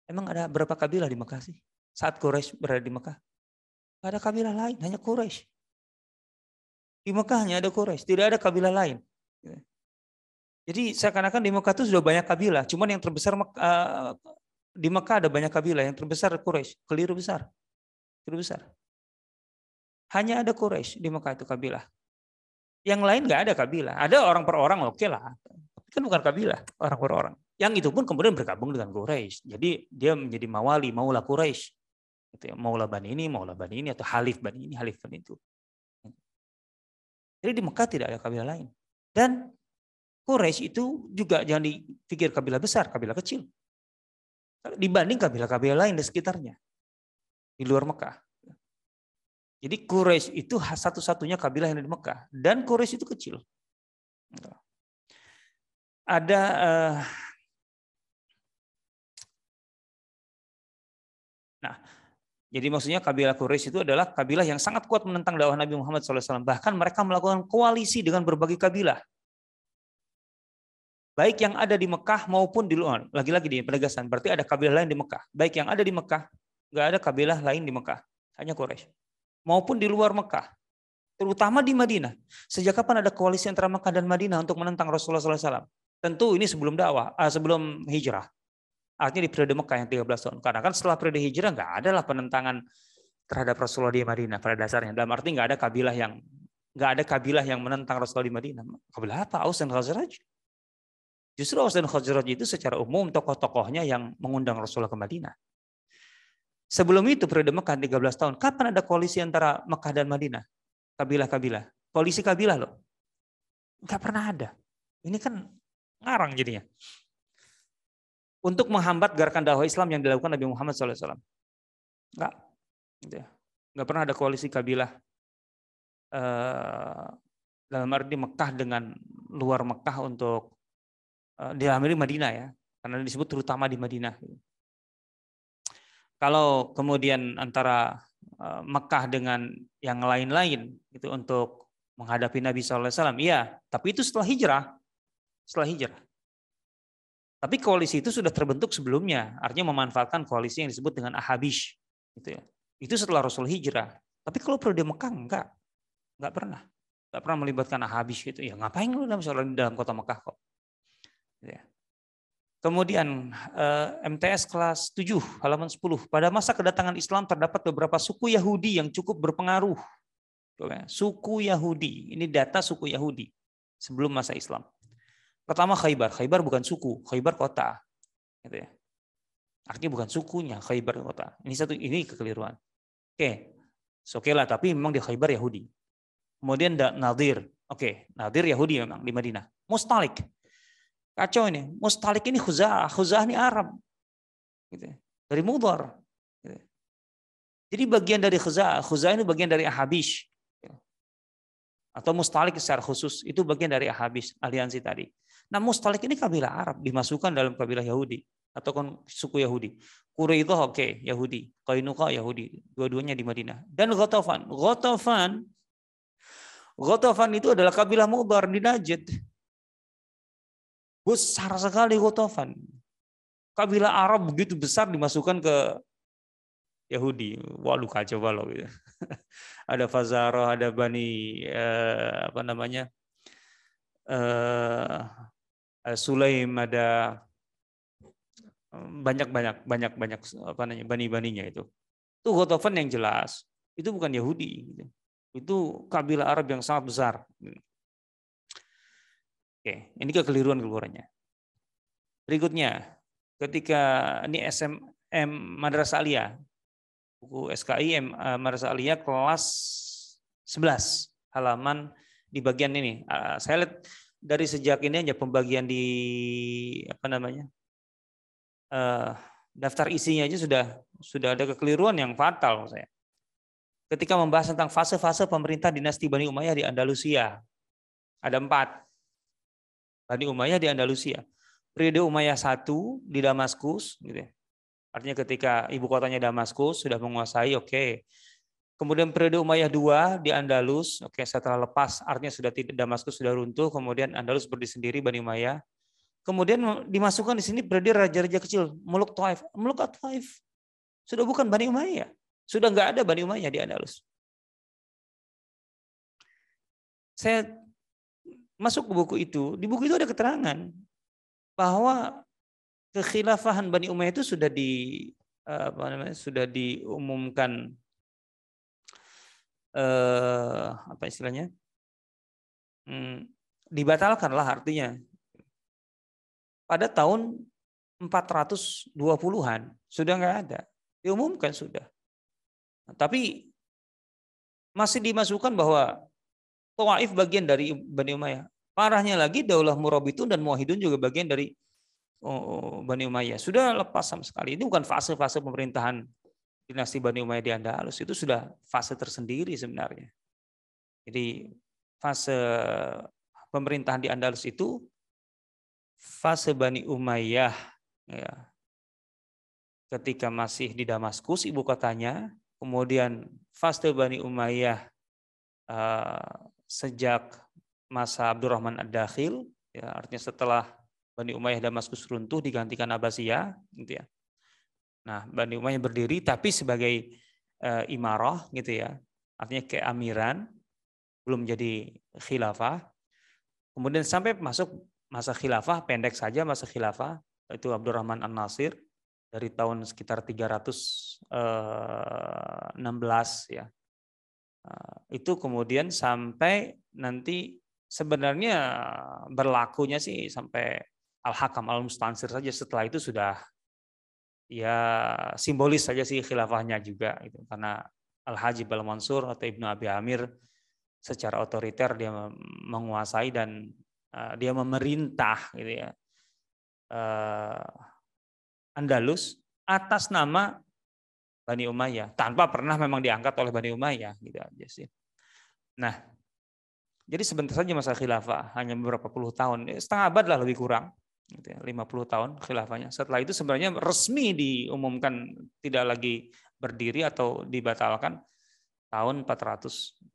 Emang ada berapa kabilah di Mekah sih? Saat Quraisy berada di Mekah. Gak ada kabilah lain, hanya Quraisy. Di Mekah hanya ada Quraisy, tidak ada kabilah lain. Jadi seakan-akan di Mekah itu sudah banyak kabilah, cuman yang terbesar eh, di Mekah ada banyak kabilah, yang terbesar Quraisy, keliru besar. Keliru besar. Hanya ada Quraisy di Mekah itu kabilah. Yang lain nggak ada kabilah. Ada orang per orang oke okay lah. Tapi kan bukan kabilah, orang per orang yang itu pun kemudian bergabung dengan Quraisy. Jadi dia menjadi mawali, maula Quraisy. Gitu ya, maula bani ini, maula bani ini atau halif bani ini, halif bani itu. Jadi di Mekah tidak ada kabilah lain. Dan Quraisy itu juga jangan dipikir kabilah besar, kabilah kecil. Dibanding kabilah-kabilah lain di sekitarnya. Di luar Mekah. Jadi Quraisy itu satu-satunya kabilah yang ada di Mekah dan Quraisy itu kecil. Gitu. Ada eh, Jadi maksudnya kabilah Quraisy itu adalah kabilah yang sangat kuat menentang dakwah Nabi Muhammad SAW. Bahkan mereka melakukan koalisi dengan berbagai kabilah. Baik yang ada di Mekah maupun di luar. Lagi-lagi di penegasan, berarti ada kabilah lain di Mekah. Baik yang ada di Mekah, nggak ada kabilah lain di Mekah. Hanya Quraisy. Maupun di luar Mekah. Terutama di Madinah. Sejak kapan ada koalisi antara Mekah dan Madinah untuk menentang Rasulullah SAW? Tentu ini sebelum dakwah, eh, sebelum hijrah. Artinya di periode Mekah yang 13 tahun. Karena kan setelah periode hijrah nggak ada lah penentangan terhadap Rasulullah di Madinah pada dasarnya. Dalam arti nggak ada kabilah yang nggak ada kabilah yang menentang Rasulullah di Madinah. Kabilah apa? Aus dan Khazraj. Justru Aus dan Khazraj itu secara umum tokoh-tokohnya yang mengundang Rasulullah ke Madinah. Sebelum itu periode Mekah 13 tahun, kapan ada koalisi antara Mekah dan Madinah? Kabilah-kabilah. Koalisi kabilah loh. Nggak pernah ada. Ini kan ngarang jadinya untuk menghambat gerakan dakwah Islam yang dilakukan Nabi Muhammad SAW. Enggak. Enggak pernah ada koalisi kabilah eh, dalam arti Mekah dengan luar Mekah untuk eh, di Amerika Madinah ya, karena disebut terutama di Madinah. Kalau kemudian antara eh, Mekah dengan yang lain-lain itu untuk menghadapi Nabi SAW, iya, tapi itu setelah hijrah, setelah hijrah. Tapi koalisi itu sudah terbentuk sebelumnya, artinya memanfaatkan koalisi yang disebut dengan ahabish. Gitu ya. Itu setelah Rasul hijrah. Tapi kalau periode Mekah enggak, enggak pernah, enggak pernah melibatkan ahabish gitu. Ya ngapain lu dalam soal dalam kota Mekah kok? Gitu ya. Kemudian eh, MTS kelas 7 halaman 10. Pada masa kedatangan Islam terdapat beberapa suku Yahudi yang cukup berpengaruh. Ya, suku Yahudi, ini data suku Yahudi sebelum masa Islam. Pertama Khaybar. Khaybar bukan suku, Khaybar kota. Gitu ya. Artinya bukan sukunya Khaybar kota. Ini satu ini kekeliruan. Oke. Okay. So, Oke okay lah, tapi memang di Khaybar Yahudi. Kemudian Nadir. Oke, okay. Nadir Yahudi memang di Madinah. Mustalik. Kacau ini. Mustalik ini Khuzah. Khuzah ini Arab. Gitu. Ya. Dari Mudar. Gitu. Ya. Jadi bagian dari Khuzah. Khuzah ini bagian dari Ahabish gitu. atau mustalik secara khusus itu bagian dari ahabis aliansi tadi. Nah mustalik ini kabilah Arab dimasukkan dalam kabilah Yahudi atau kon suku Yahudi. Quraidah itu oke okay, Yahudi, Kainuka Yahudi, dua-duanya di Madinah. Dan Ghatafan, Ghatafan Ghatafan itu adalah kabilah Mubar di Najd. Besar sekali Ghatafan. Kabilah Arab begitu besar dimasukkan ke Yahudi. walu kacau walau gitu. ada Fazaro, ada Bani eh, apa namanya? eh Sulaim, ada banyak-banyak eh, banyak-banyak apa namanya bani-baninya itu. Itu Ghatafan yang jelas, itu bukan Yahudi gitu. Itu kabilah Arab yang sangat besar. Gitu. Oke, ini kekeliruan keluarnya. Berikutnya, ketika ini SMM Madrasah Aliyah, buku SKI eh, Madrasah Aliyah kelas 11 halaman di bagian ini. Eh, saya lihat dari sejak ini aja pembagian di apa namanya uh, daftar isinya aja sudah sudah ada kekeliruan yang fatal saya. Ketika membahas tentang fase-fase pemerintah dinasti Bani Umayyah di Andalusia, ada empat. Bani Umayyah di Andalusia, periode Umayyah satu di Damaskus, gitu. Ya. Artinya ketika ibu kotanya Damaskus sudah menguasai, oke, okay. Kemudian periode Umayyah II di Andalus, oke okay, setelah lepas artinya sudah tidak Damaskus sudah runtuh, kemudian Andalus berdiri sendiri Bani Umayyah. Kemudian dimasukkan di sini periode raja-raja kecil, Muluk Taif. Muluk Taif sudah bukan Bani Umayyah. Sudah enggak ada Bani Umayyah di Andalus. Saya masuk ke buku itu, di buku itu ada keterangan bahwa kekhilafahan Bani Umayyah itu sudah di eh, apa namanya, sudah diumumkan eh, apa istilahnya hmm, dibatalkanlah artinya pada tahun 420-an sudah nggak ada diumumkan sudah tapi masih dimasukkan bahwa Tawaif bagian dari Bani Umayyah. Parahnya lagi Daulah Murabitun dan Muahidun juga bagian dari oh, oh, Bani Umayyah. Sudah lepas sama sekali. Ini bukan fase-fase pemerintahan dinasti Bani Umayyah di Andalus itu sudah fase tersendiri sebenarnya. Jadi fase pemerintahan di Andalus itu fase Bani Umayyah ya. Ketika masih di Damaskus ibu kotanya, kemudian fase Bani Umayyah uh, sejak masa Abdurrahman Ad-Dakhil, ya, artinya setelah Bani Umayyah Damaskus runtuh digantikan Abbasiyah, gitu ya. Nah, Bani Umayyah berdiri tapi sebagai e, imarah gitu ya. Artinya keamiran belum jadi khilafah. Kemudian sampai masuk masa khilafah pendek saja masa khilafah itu Abdurrahman An-Nasir dari tahun sekitar 316 eh, ya. Eh, itu kemudian sampai nanti sebenarnya berlakunya sih sampai Al-Hakam Al-Mustansir saja setelah itu sudah ya simbolis saja sih khilafahnya juga gitu karena Al Haji Al Mansur atau Ibnu Abi Amir secara otoriter dia menguasai dan eh, dia memerintah gitu ya eh, Andalus atas nama Bani Umayyah tanpa pernah memang diangkat oleh Bani Umayyah gitu aja sih. Nah, jadi sebentar saja masa khilafah hanya beberapa puluh tahun, setengah abad lah lebih kurang gitu ya, 50 tahun khilafahnya. Setelah itu sebenarnya resmi diumumkan tidak lagi berdiri atau dibatalkan tahun 422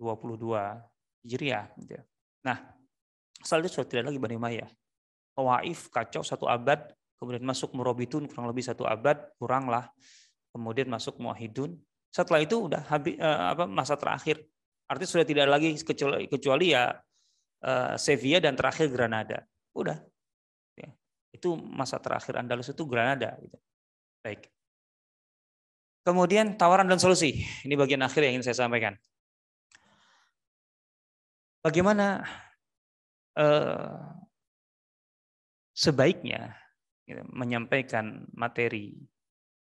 Hijriah. Gitu ya. Nah, setelah itu sudah tidak lagi Bani Umayyah. Tawaif kacau satu abad, kemudian masuk Murabitun kurang lebih satu abad, kuranglah. Kemudian masuk Muahidun. Setelah itu udah habis, eh, apa, masa terakhir. Artinya sudah tidak lagi kecuali, kecuali ya eh, Sevilla dan terakhir Granada. Udah, itu masa terakhir Andalus itu Granada. Gitu. Baik. Kemudian tawaran dan solusi. Ini bagian akhir yang ingin saya sampaikan. Bagaimana eh, sebaiknya gitu, menyampaikan materi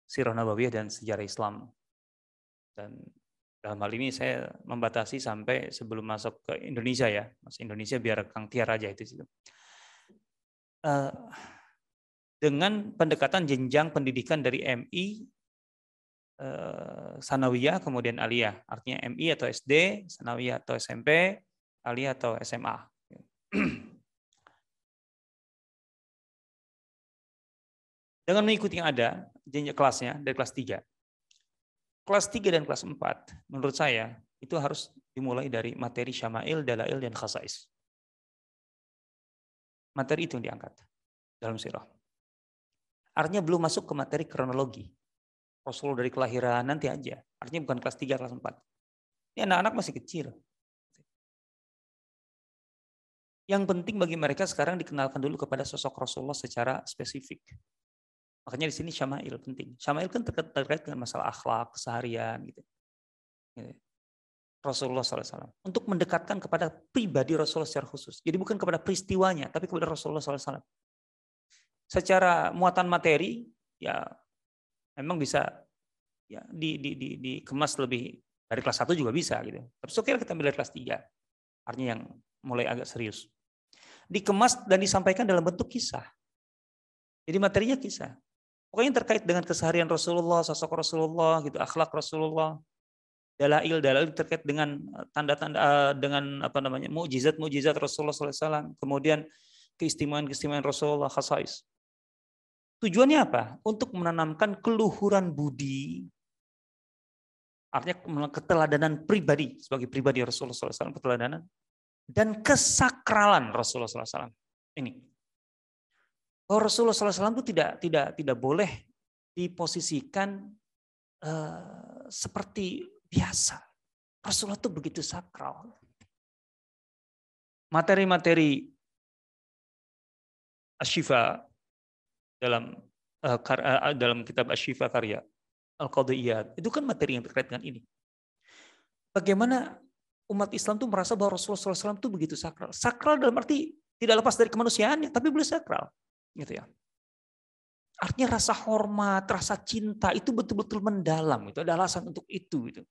Sirah Nabawiyah dan sejarah Islam. Dan dalam hal ini saya membatasi sampai sebelum masuk ke Indonesia ya. Masuk Indonesia biar Kang Tiar aja itu. situ. Eh, dengan pendekatan jenjang pendidikan dari MI eh, sanawiyah kemudian aliyah artinya MI atau SD sanawiyah atau SMP aliyah atau SMA dengan mengikuti yang ada jenjang kelasnya dari kelas 3 kelas 3 dan kelas 4 menurut saya itu harus dimulai dari materi syama'il, dalail dan khasais materi itu yang diangkat dalam sirah. Artinya belum masuk ke materi kronologi. Rasul dari kelahiran nanti aja. Artinya bukan kelas 3, kelas 4. Ini anak-anak masih kecil. Yang penting bagi mereka sekarang dikenalkan dulu kepada sosok Rasulullah secara spesifik. Makanya di sini syama'il penting. Syama'il kan terkait, terkait dengan masalah akhlak, keseharian. Gitu. gitu. Rasulullah SAW. Untuk mendekatkan kepada pribadi Rasulullah secara khusus. Jadi bukan kepada peristiwanya, tapi kepada Rasulullah SAW. Secara muatan materi, ya memang bisa ya di, di, di, dikemas lebih dari kelas 1 juga bisa gitu. Tapi oke kita ambil dari kelas 3. Artinya yang mulai agak serius. Dikemas dan disampaikan dalam bentuk kisah. Jadi materinya kisah. Pokoknya terkait dengan keseharian Rasulullah, sosok Rasulullah, gitu, akhlak Rasulullah, dalail-dalail terkait dengan eh, tanda-tanda eh, dengan apa namanya mujizat mujizat Rasulullah SAW, kemudian keistimewaan-keistimewaan Rasulullah khasais. Tujuannya apa? Untuk menanamkan keluhuran budi, artinya keteladanan pribadi sebagai pribadi Rasulullah SAW, keteladanan dan kesakralan Rasulullah SAW. Ini oh Rasulullah SAW itu tidak tidak tidak boleh diposisikan uh, seperti biasa. Rasulullah itu begitu sakral. Materi-materi Ashifa dalam uh, kar, uh, dalam kitab Ashifa karya al qadiyat itu kan materi yang terkait dengan ini. Bagaimana umat Islam tuh merasa bahwa Rasulullah SAW itu begitu sakral. Sakral dalam arti tidak lepas dari kemanusiaannya, tapi boleh sakral. Gitu ya. Artinya rasa hormat, rasa cinta itu betul-betul mendalam. Itu ada alasan untuk itu. Gitu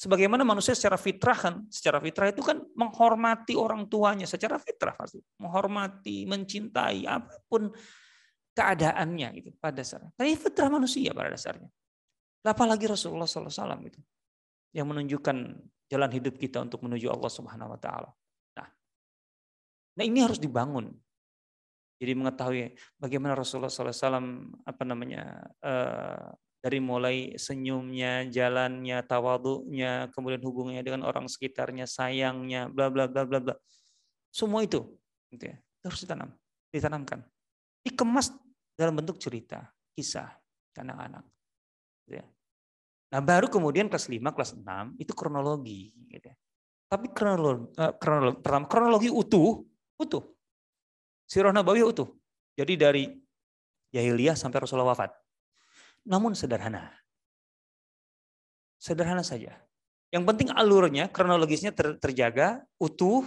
sebagaimana manusia secara fitrah kan, secara fitrah itu kan menghormati orang tuanya secara fitrah pasti, menghormati, mencintai apapun keadaannya gitu pada dasarnya. Tapi fitrah manusia pada dasarnya. Apalagi Rasulullah SAW itu yang menunjukkan jalan hidup kita untuk menuju Allah Subhanahu Wa Taala. Nah, nah ini harus dibangun. Jadi mengetahui bagaimana Rasulullah SAW apa namanya eh, dari mulai senyumnya, jalannya, tawaduknya, kemudian hubungannya dengan orang sekitarnya, sayangnya, bla bla bla bla bla. Semua itu gitu ya, harus ditanam, ditanamkan. Dikemas dalam bentuk cerita, kisah anak-anak. Gitu ya. Nah, baru kemudian kelas 5, kelas 6 itu kronologi gitu ya. Tapi kronologi, eh, kronologi pertama kronologi utuh, utuh. Sirah Nabawi utuh. Jadi dari Yahya sampai Rasulullah wafat namun sederhana. Sederhana saja. Yang penting alurnya, kronologisnya ter, terjaga, utuh,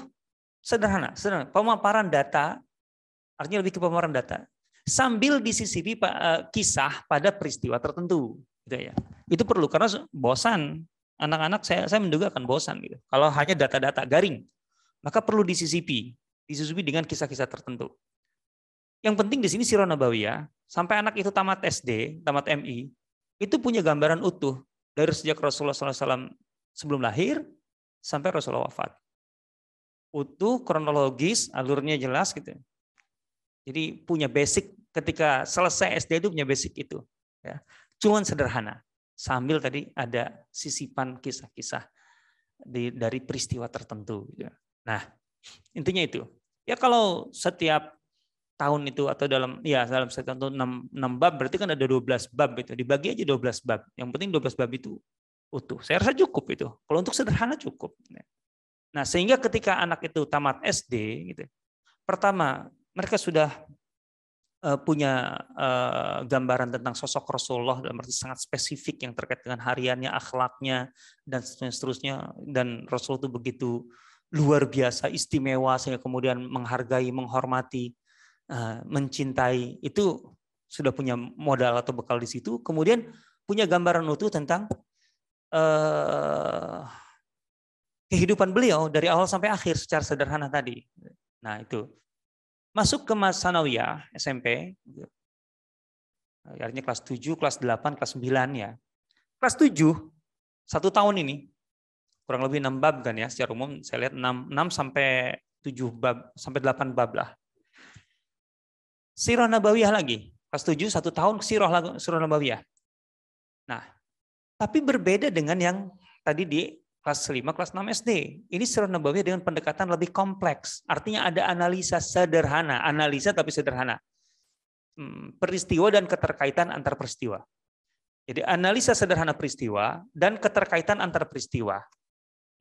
sederhana. sederhana. Pemaparan data, artinya lebih ke pemaparan data. Sambil disisipi e, kisah pada peristiwa tertentu. Gitu ya. Itu perlu, karena bosan. Anak-anak saya, saya menduga akan bosan. Gitu. Kalau hanya data-data garing, maka perlu disisipi. Disisipi dengan kisah-kisah tertentu. Yang penting di sini Rona Bawiyah, sampai anak itu tamat SD, tamat MI, itu punya gambaran utuh dari sejak Rasulullah SAW sebelum lahir sampai Rasulullah wafat. Utuh, kronologis, alurnya jelas gitu. Jadi punya basic ketika selesai SD itu punya basic itu. Ya. Cuman sederhana. Sambil tadi ada sisipan kisah-kisah dari peristiwa tertentu. Gitu. Nah, intinya itu. Ya kalau setiap setahun itu atau dalam ya dalam setahun itu 6, 6 bab berarti kan ada 12 bab itu dibagi aja 12 bab yang penting 12 bab itu utuh saya rasa cukup itu kalau untuk sederhana cukup nah sehingga ketika anak itu tamat SD gitu pertama mereka sudah eh, punya eh, gambaran tentang sosok Rasulullah dalam arti sangat spesifik yang terkait dengan hariannya akhlaknya dan seterusnya dan Rasul itu begitu luar biasa, istimewa, sehingga kemudian menghargai, menghormati. Eh, mencintai itu sudah punya modal atau bekal di situ, kemudian punya gambaran utuh tentang eh, kehidupan beliau dari awal sampai akhir secara sederhana tadi. Nah itu masuk ke Mas Sanawiyah SMP, eh, artinya kelas 7, kelas 8, kelas 9 ya. Kelas 7, satu tahun ini, kurang lebih 6 bab kan ya, secara umum saya lihat 6, 6 sampai 7 bab, sampai 8 bab lah. Sirah Nabawiyah lagi. Kelas 7 satu tahun Sirah Sirah Nabawiyah. Nah, tapi berbeda dengan yang tadi di kelas 5, kelas 6 SD. Ini Sirah Nabawiyah dengan pendekatan lebih kompleks. Artinya ada analisa sederhana, analisa tapi sederhana. Hmm, peristiwa dan keterkaitan antar peristiwa. Jadi analisa sederhana peristiwa dan keterkaitan antar peristiwa.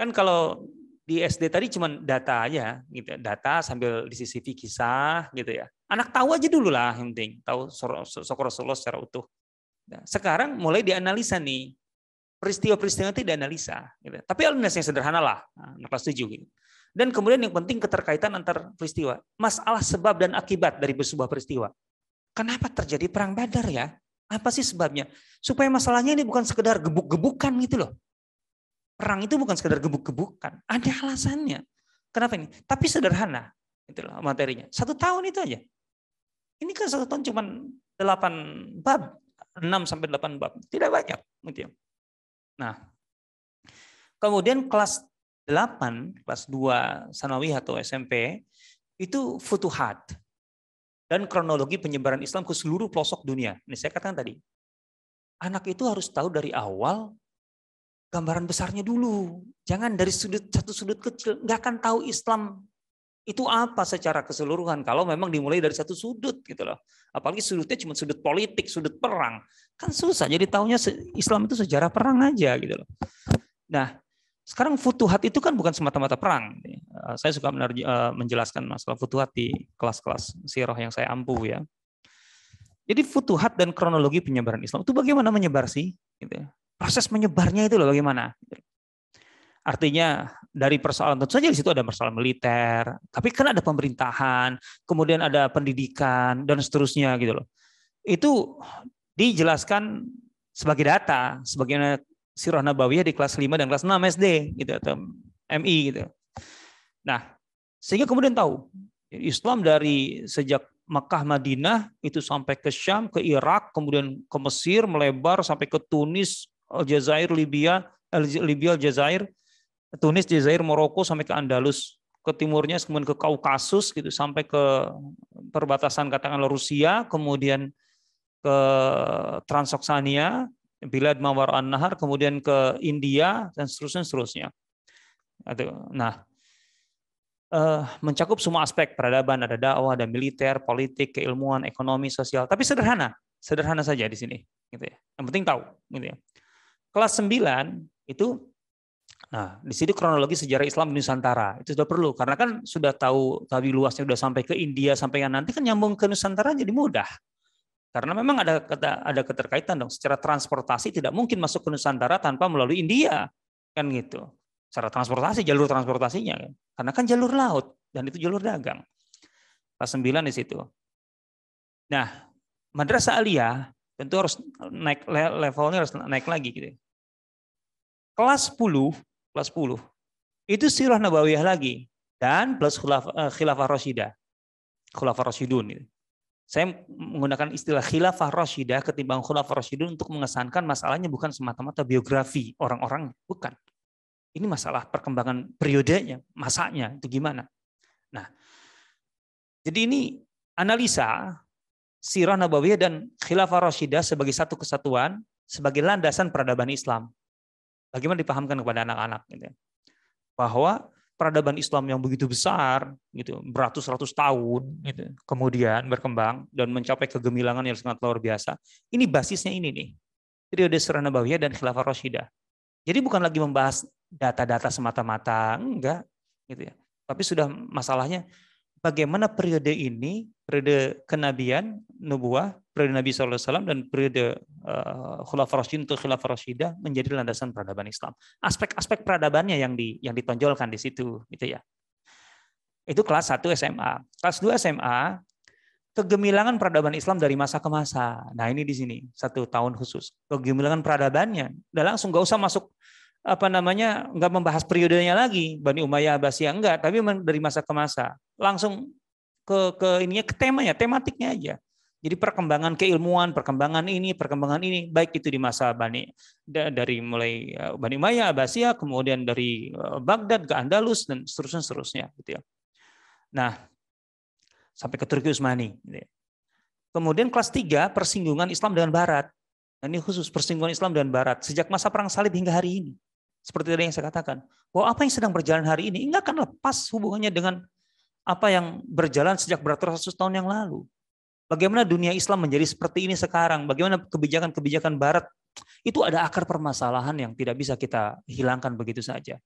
Kan kalau di SD tadi cuma data aja gitu ya. data sambil di CCTV kisah gitu ya anak tahu aja dulu lah yang penting tahu sosok Rasulullah secara utuh nah, sekarang mulai dianalisa nih peristiwa-peristiwa itu dianalisa gitu. Ya. tapi analisis yang sederhana lah nah, kelas tujuh gitu dan kemudian yang penting keterkaitan antar peristiwa masalah sebab dan akibat dari sebuah peristiwa kenapa terjadi perang Badar ya apa sih sebabnya supaya masalahnya ini bukan sekedar gebuk-gebukan gitu loh perang itu bukan sekedar gebuk-gebukan, ada alasannya. Kenapa ini? Tapi sederhana itulah materinya. Satu tahun itu aja. Ini kan satu tahun cuma delapan bab, 6 sampai 8 bab. Tidak banyak. Gitu ya. Nah, kemudian kelas 8, kelas 2 Sanawi atau SMP, itu futuhat dan kronologi penyebaran Islam ke seluruh pelosok dunia. Ini saya katakan tadi. Anak itu harus tahu dari awal gambaran besarnya dulu. Jangan dari sudut satu sudut kecil, nggak akan tahu Islam itu apa secara keseluruhan kalau memang dimulai dari satu sudut gitu loh. Apalagi sudutnya cuma sudut politik, sudut perang. Kan susah jadi tahunya Islam itu sejarah perang aja gitu loh. Nah, sekarang futuhat itu kan bukan semata-mata perang. Eh, saya suka eh, menjelaskan masalah futuhat di kelas-kelas sirah yang saya ampuh ya. Jadi futuhat dan kronologi penyebaran Islam itu bagaimana menyebar sih? Gitu. Ya proses menyebarnya itu loh bagaimana. Artinya dari persoalan tentu saja di situ ada persoalan militer, tapi kan ada pemerintahan, kemudian ada pendidikan dan seterusnya gitu loh. Itu dijelaskan sebagai data, sebagaimana Sirah Nabawiyah di kelas 5 dan kelas 6 SD gitu atau MI gitu. Nah, sehingga kemudian tahu Islam dari sejak Mekah Madinah itu sampai ke Syam, ke Irak, kemudian ke Mesir, melebar sampai ke Tunis, Aljazair, Libya, Libya, Aljazair, Tunis, Jazair, Maroko sampai ke Andalus, ke timurnya kemudian ke Kaukasus gitu sampai ke perbatasan katakanlah Rusia, kemudian ke Transoksania, Bilad Mawar An-Nahar, kemudian ke India dan seterusnya seterusnya. Nah, eh, mencakup semua aspek peradaban, ada dakwah, ada militer, politik, keilmuan, ekonomi, sosial, tapi sederhana, sederhana saja di sini, gitu ya. Yang penting tahu, gitu ya. Kelas 9 itu nah, di situ kronologi sejarah Islam di Nusantara. Itu sudah perlu karena kan sudah tahu tapi luasnya sudah sampai ke India sampai yang nanti kan nyambung ke Nusantara jadi mudah. Karena memang ada ada keterkaitan dong. Secara transportasi tidak mungkin masuk ke Nusantara tanpa melalui India, kan gitu. Secara transportasi jalur transportasinya, kan? karena kan jalur laut dan itu jalur dagang. Kelas 9 di situ. Nah, madrasah aliyah tentu harus naik levelnya harus naik lagi gitu. Ya. Kelas 10, kelas 10 itu sirah nabawiyah lagi dan plus eh, khilafah rasyidah. Khilafah rasyidun gitu. Saya menggunakan istilah khilafah rasyidah ketimbang khilafah rasyidun untuk mengesankan masalahnya bukan semata-mata biografi orang-orang, bukan. Ini masalah perkembangan periodenya, masanya itu gimana. Nah, jadi ini analisa sirah nabawiyah dan khilafah rasyidah sebagai satu kesatuan, sebagai landasan peradaban Islam. Bagaimana dipahamkan kepada anak-anak gitu ya. Bahwa peradaban Islam yang begitu besar gitu, beratus-ratus tahun gitu, kemudian berkembang dan mencapai kegemilangan yang sangat luar biasa. Ini basisnya ini nih. Periode sirah nabawiyah dan khilafah rasyidah. Jadi bukan lagi membahas data-data semata-mata, enggak gitu ya. Tapi sudah masalahnya bagaimana periode ini periode kenabian, nubuah, periode Nabi SAW, dan periode uh, Khulafah Rasyidin atau Khilafah Rasyidah menjadi landasan peradaban Islam. Aspek-aspek peradabannya yang di, yang ditonjolkan di situ, gitu ya. Itu kelas 1 SMA. Kelas 2 SMA, kegemilangan peradaban Islam dari masa ke masa. Nah ini di sini, satu tahun khusus. Kegemilangan peradabannya. Dan langsung nggak usah masuk apa namanya nggak membahas periodenya lagi Bani Umayyah Abbasiyah enggak tapi dari masa ke masa langsung ke ke ininya ke temanya, tematiknya aja. Jadi perkembangan keilmuan, perkembangan ini, perkembangan ini, baik itu di masa Bani dari mulai eh, Bani Maya, Abasia, kemudian dari eh, Baghdad ke Andalus dan seterusnya seterusnya gitu ya. Nah, sampai ke Turki Utsmani gitu ya. Kemudian kelas 3 persinggungan Islam dengan barat. Nah, ini khusus persinggungan Islam dengan barat sejak masa perang Salib hingga hari ini. Seperti tadi yang saya katakan, bahwa apa yang sedang berjalan hari ini enggak akan lepas hubungannya dengan apa yang berjalan sejak beratus-ratus tahun yang lalu. Bagaimana dunia Islam menjadi seperti ini sekarang? Bagaimana kebijakan-kebijakan Barat itu ada akar permasalahan yang tidak bisa kita hilangkan begitu saja.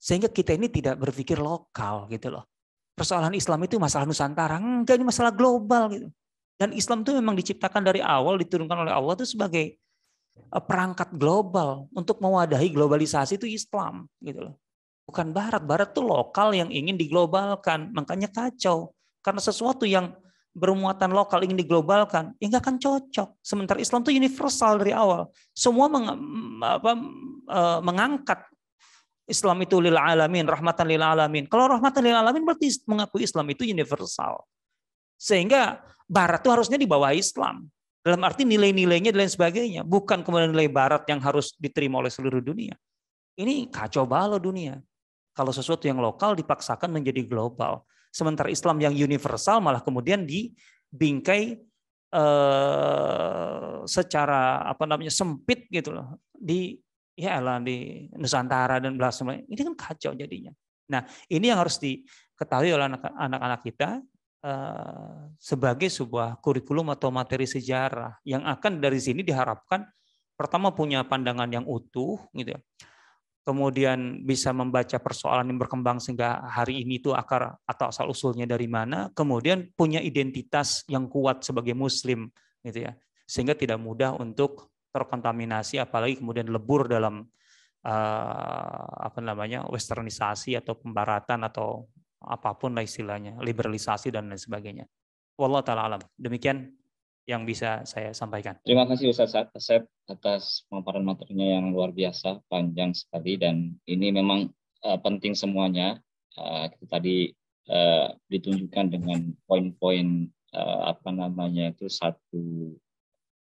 Sehingga kita ini tidak berpikir lokal gitu loh. Persoalan Islam itu masalah Nusantara, enggak ini masalah global gitu. Dan Islam itu memang diciptakan dari awal, diturunkan oleh Allah itu sebagai eh, perangkat global untuk mewadahi globalisasi itu Islam gitu loh. Bukan barat, barat tuh lokal yang ingin diglobalkan, makanya kacau. Karena sesuatu yang bermuatan lokal ingin diglobalkan, ya nggak akan cocok. Sementara Islam tuh universal dari awal. Semua meng, apa, e, mengangkat Islam itu lil alamin, rahmatan lil alamin. Kalau rahmatan lil alamin berarti mengakui Islam itu universal. Sehingga barat tuh harusnya di bawah Islam. Dalam arti nilai-nilainya dan lain sebagainya. Bukan kemudian nilai barat yang harus diterima oleh seluruh dunia. Ini kacau balau dunia kalau sesuatu yang lokal dipaksakan menjadi global. Sementara Islam yang universal malah kemudian dibingkai eh, secara apa namanya sempit gitu loh di ya lah di Nusantara dan belas. Ini kan kacau jadinya. Nah, ini yang harus diketahui oleh anak-anak kita eh, sebagai sebuah kurikulum atau materi sejarah yang akan dari sini diharapkan pertama punya pandangan yang utuh gitu ya kemudian bisa membaca persoalan yang berkembang sehingga hari ini itu akar atau asal usulnya dari mana, kemudian punya identitas yang kuat sebagai muslim gitu ya. Sehingga tidak mudah untuk terkontaminasi apalagi kemudian lebur dalam uh, apa namanya westernisasi atau pembaratan atau apapun lah istilahnya, liberalisasi dan lain sebagainya. Wallah taala alam. Demikian yang bisa saya sampaikan. Terima kasih Ustaz Asep atas pemaparan materinya yang luar biasa, panjang sekali dan ini memang uh, penting semuanya. Uh, eh, kita tadi uh, ditunjukkan dengan poin-poin uh, apa namanya itu satu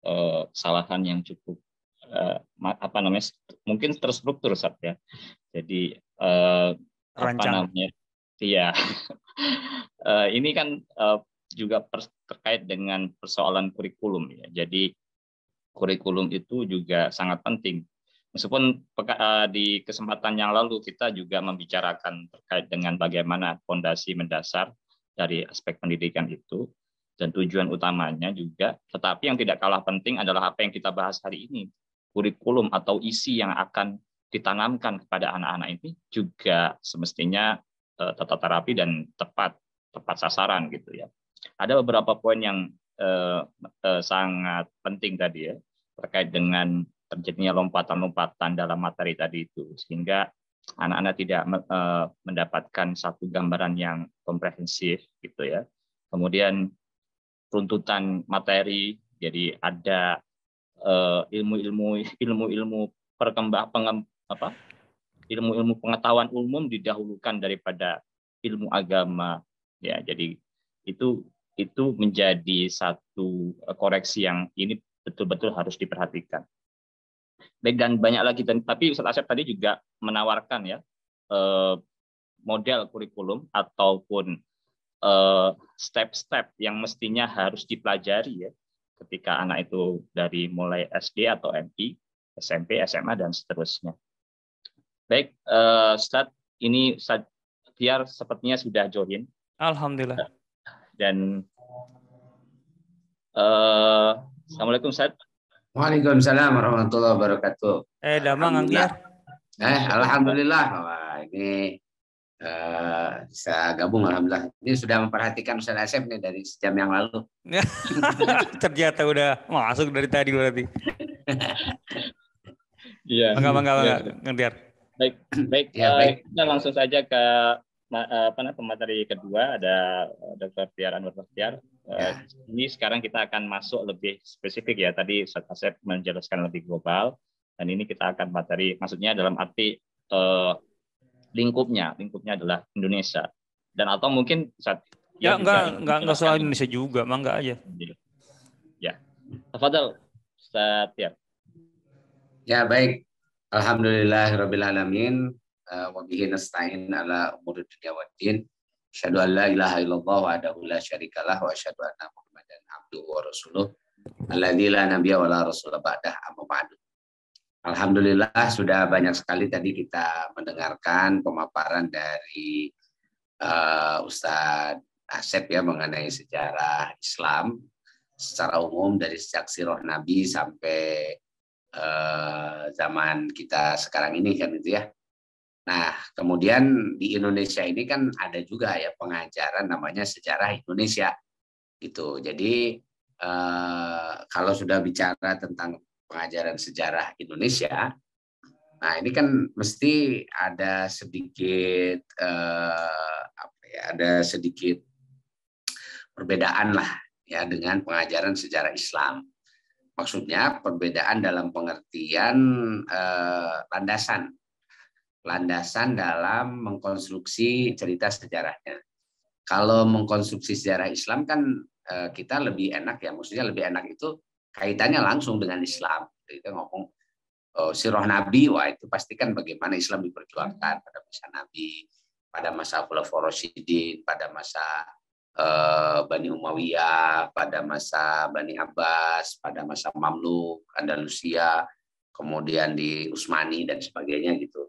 uh, kesalahan yang cukup uh, apa namanya mungkin terstruktur Ustaz ya. Jadi uh, apa namanya? Iya. uh, ini kan uh, juga terkait dengan persoalan kurikulum ya. Jadi kurikulum itu juga sangat penting. Meskipun eh, di kesempatan yang lalu kita juga membicarakan terkait dengan bagaimana fondasi mendasar dari aspek pendidikan itu dan tujuan utamanya juga, tetapi yang tidak kalah penting adalah apa yang kita bahas hari ini, kurikulum atau isi yang akan ditanamkan kepada anak-anak ini juga semestinya eh, tata terapi dan tepat tepat sasaran gitu ya. Ada beberapa poin yang eh, eh, sangat penting tadi ya terkait dengan terjadinya lompatan-lompatan dalam materi tadi itu sehingga anak-anak tidak eh, mendapatkan satu gambaran yang komprehensif gitu ya. Kemudian runtutan materi jadi ada eh, ilmu-ilmu ilmu-ilmu perkembang pengem, apa ilmu-ilmu pengetahuan umum didahulukan daripada ilmu agama ya jadi itu itu menjadi satu e, koreksi yang ini betul-betul harus diperhatikan. Baik dan banyak lagi tapi Ustaz Asep tadi juga menawarkan ya e, model kurikulum ataupun e, step-step yang mestinya harus dipelajari ya ketika anak itu dari mulai SD atau MI, SMP, SMA dan seterusnya. Baik, Ustaz, ini Ustaz sepertinya sudah join. Alhamdulillah dan uh, Assalamualaikum Ustaz. Waalaikumsalam warahmatullahi wabarakatuh. Eh, damang Angkiar. Eh, alhamdulillah. Wah, ini Uh, bisa gabung alhamdulillah. Ini sudah memperhatikan Ustaz Asep nih dari sejam yang lalu. Ternyata udah masuk dari tadi berarti. Iya. Enggak, enggak, enggak. Baik, baik. Ya, baik. Uh, kita langsung saja ke Eh, apa namanya pemateri kedua ada eh, Dr. Tiar Anwar Tiar. Eh, ya. Ini sekarang kita akan masuk lebih spesifik ya. Tadi Asep menjelaskan lebih global dan ini kita akan materi maksudnya dalam arti eh, lingkupnya, lingkupnya adalah Indonesia. Dan atau mungkin saat Ya, enggak enggak enggak enggak soal Indonesia juga, mangga aja. Iya. Ya. Tafadhal Ustaz Tiar. Ya, baik. Alhamdulillah Rabbil Alamin. Eh, wabihi nasta'in ala umur dunia wa din. Asyadu an la ilaha illallah wa adahu la syarikalah wa asyadu anna muhammadan abdu wa rasuluh. Alladhi la nabiya wa la rasulah ba'dah amma ba'du. Alhamdulillah sudah banyak sekali tadi kita mendengarkan pemaparan dari uh, Ustadz Asep ya mengenai sejarah Islam secara umum dari sejak Sirah Nabi sampai uh, zaman kita sekarang ini kan itu ya. Nah, kemudian di Indonesia ini kan ada juga ya pengajaran namanya sejarah Indonesia gitu. Jadi eh, kalau sudah bicara tentang pengajaran sejarah Indonesia, nah ini kan mesti ada sedikit eh, apa ya, ada sedikit perbedaan lah ya dengan pengajaran sejarah Islam. Maksudnya perbedaan dalam pengertian eh, landasan landasan dalam mengkonstruksi cerita sejarahnya. Kalau mengkonstruksi sejarah Islam kan eh, kita lebih enak ya, maksudnya lebih enak itu kaitannya langsung dengan Islam. Kita ngomong oh, sirah Nabi, wah itu pastikan bagaimana Islam diperjuangkan pada masa Nabi, pada masa Khulafaur Rasyidin, pada masa eh, Bani Umayyah, pada masa Bani Abbas, pada masa Mamluk, Andalusia, kemudian di Utsmani dan sebagainya gitu.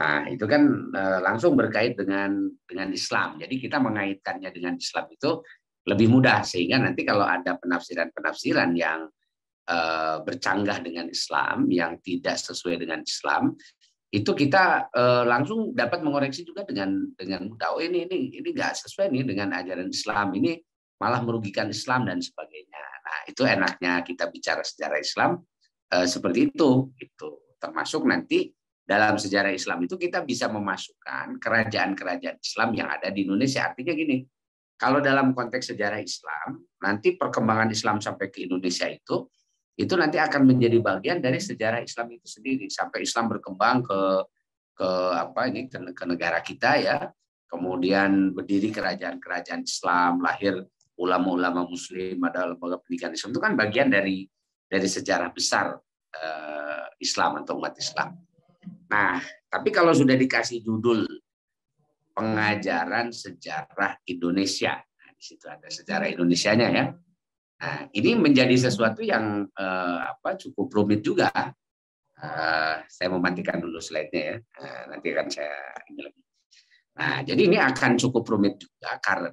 Nah, itu kan eh, langsung berkait dengan dengan Islam. Jadi kita mengaitkannya dengan Islam itu lebih mudah sehingga nanti kalau ada penafsiran-penafsiran yang e, bercanggah dengan Islam, yang tidak sesuai dengan Islam, itu kita e, langsung dapat mengoreksi juga dengan dengan mudah. Oh, ini ini ini nggak sesuai nih dengan ajaran Islam. Ini malah merugikan Islam dan sebagainya. Nah, itu enaknya kita bicara sejarah Islam e, seperti itu gitu. Termasuk nanti dalam sejarah Islam itu kita bisa memasukkan kerajaan-kerajaan Islam yang ada di Indonesia. Artinya gini, kalau dalam konteks sejarah Islam, nanti perkembangan Islam sampai ke Indonesia itu, itu nanti akan menjadi bagian dari sejarah Islam itu sendiri sampai Islam berkembang ke ke apa ini ke, negara kita ya, kemudian berdiri kerajaan-kerajaan Islam, lahir ulama-ulama Muslim, ada lembaga pendidikan Islam itu kan bagian dari dari sejarah besar eh, Islam atau umat Islam. Nah, tapi kalau sudah dikasih judul pengajaran sejarah Indonesia, nah, di situ ada sejarah Indonesianya ya. Nah, ini menjadi sesuatu yang eh, apa cukup rumit juga. Eh, saya mematikan dulu slide-nya ya. Eh, nanti akan saya ini lagi. Nah, jadi ini akan cukup rumit juga karena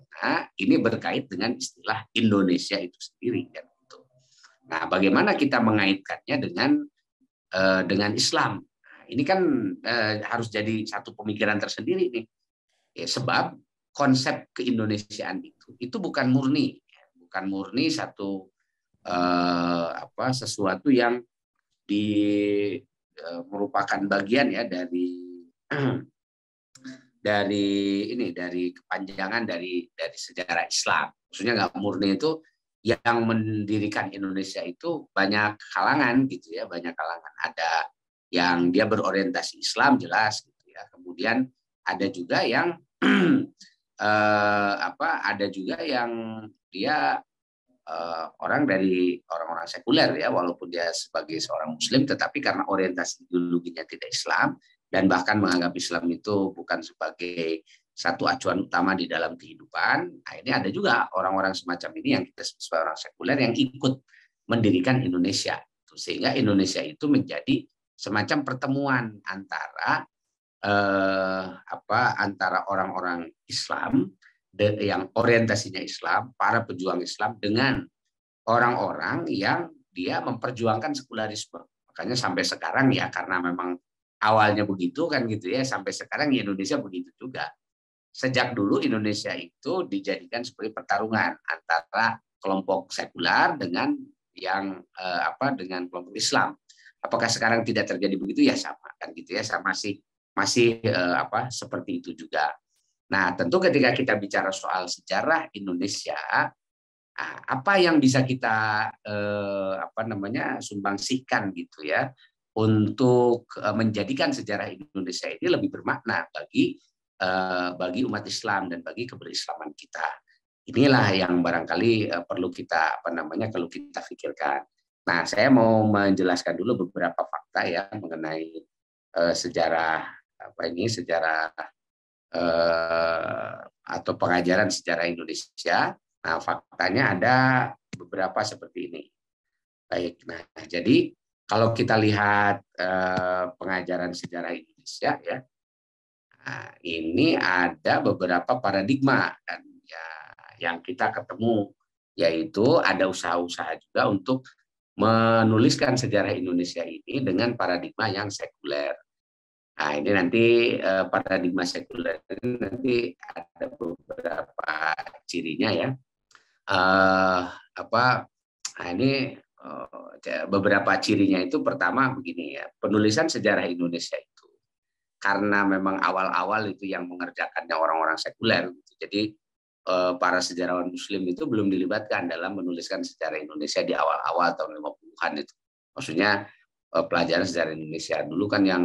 ini berkait dengan istilah Indonesia itu sendiri. Kan? Nah, bagaimana kita mengaitkannya dengan eh, dengan Islam? ini kan eh, harus jadi satu pemikiran tersendiri nih. Ya, sebab konsep keindonesiaan itu itu bukan murni, bukan murni satu eh, apa sesuatu yang di eh, merupakan bagian ya dari dari ini dari kepanjangan dari dari sejarah Islam. Maksudnya nggak murni itu yang mendirikan Indonesia itu banyak kalangan gitu ya, banyak kalangan. Ada yang dia berorientasi Islam jelas gitu ya. Kemudian ada juga yang eh, apa ada juga yang dia eh, orang dari orang-orang sekuler ya walaupun dia sebagai seorang muslim tetapi karena orientasi ideologinya tidak Islam dan bahkan menganggap Islam itu bukan sebagai satu acuan utama di dalam kehidupan. Nah, ini ada juga orang-orang semacam ini yang kita sebagai orang sekuler yang ikut mendirikan Indonesia. Sehingga Indonesia itu menjadi semacam pertemuan antara eh, apa antara orang-orang Islam yang orientasinya Islam, para pejuang Islam dengan orang-orang yang dia memperjuangkan sekularisme. Makanya sampai sekarang ya karena memang awalnya begitu kan gitu ya sampai sekarang ya Indonesia begitu juga. Sejak dulu Indonesia itu dijadikan sebagai pertarungan antara kelompok sekular dengan yang eh, apa dengan kelompok Islam Apakah sekarang tidak terjadi begitu? Ya sama kan gitu ya, sama sih masih eh, apa seperti itu juga. Nah, tentu ketika kita bicara soal sejarah Indonesia, ah, apa yang bisa kita eh, apa namanya sumbangsihkan gitu ya untuk eh, menjadikan sejarah Indonesia ini lebih bermakna bagi eh, bagi umat Islam dan bagi keberislaman kita. Inilah yang barangkali eh, perlu kita apa namanya kalau kita pikirkan. Nah, saya mau menjelaskan dulu beberapa fakta ya mengenai uh, sejarah apa ini sejarah uh, atau pengajaran sejarah Indonesia. Nah, faktanya ada beberapa seperti ini. Baik, nah jadi kalau kita lihat uh, pengajaran sejarah Indonesia ya, nah, ini ada beberapa paradigma dan ya yang kita ketemu yaitu ada usaha-usaha juga untuk menuliskan sejarah Indonesia ini dengan paradigma yang sekuler. Nah, ini nanti eh, paradigma sekuler nanti ada beberapa cirinya ya. Eh, apa nah ini eh, beberapa cirinya itu pertama begini ya. Penulisan sejarah Indonesia itu karena memang awal-awal itu yang mengerjakannya orang-orang sekuler gitu. Jadi Eh, para sejarawan Muslim itu belum dilibatkan dalam menuliskan sejarah Indonesia di awal-awal tahun 50-an itu. Maksudnya eh, pelajaran sejarah Indonesia dulu kan yang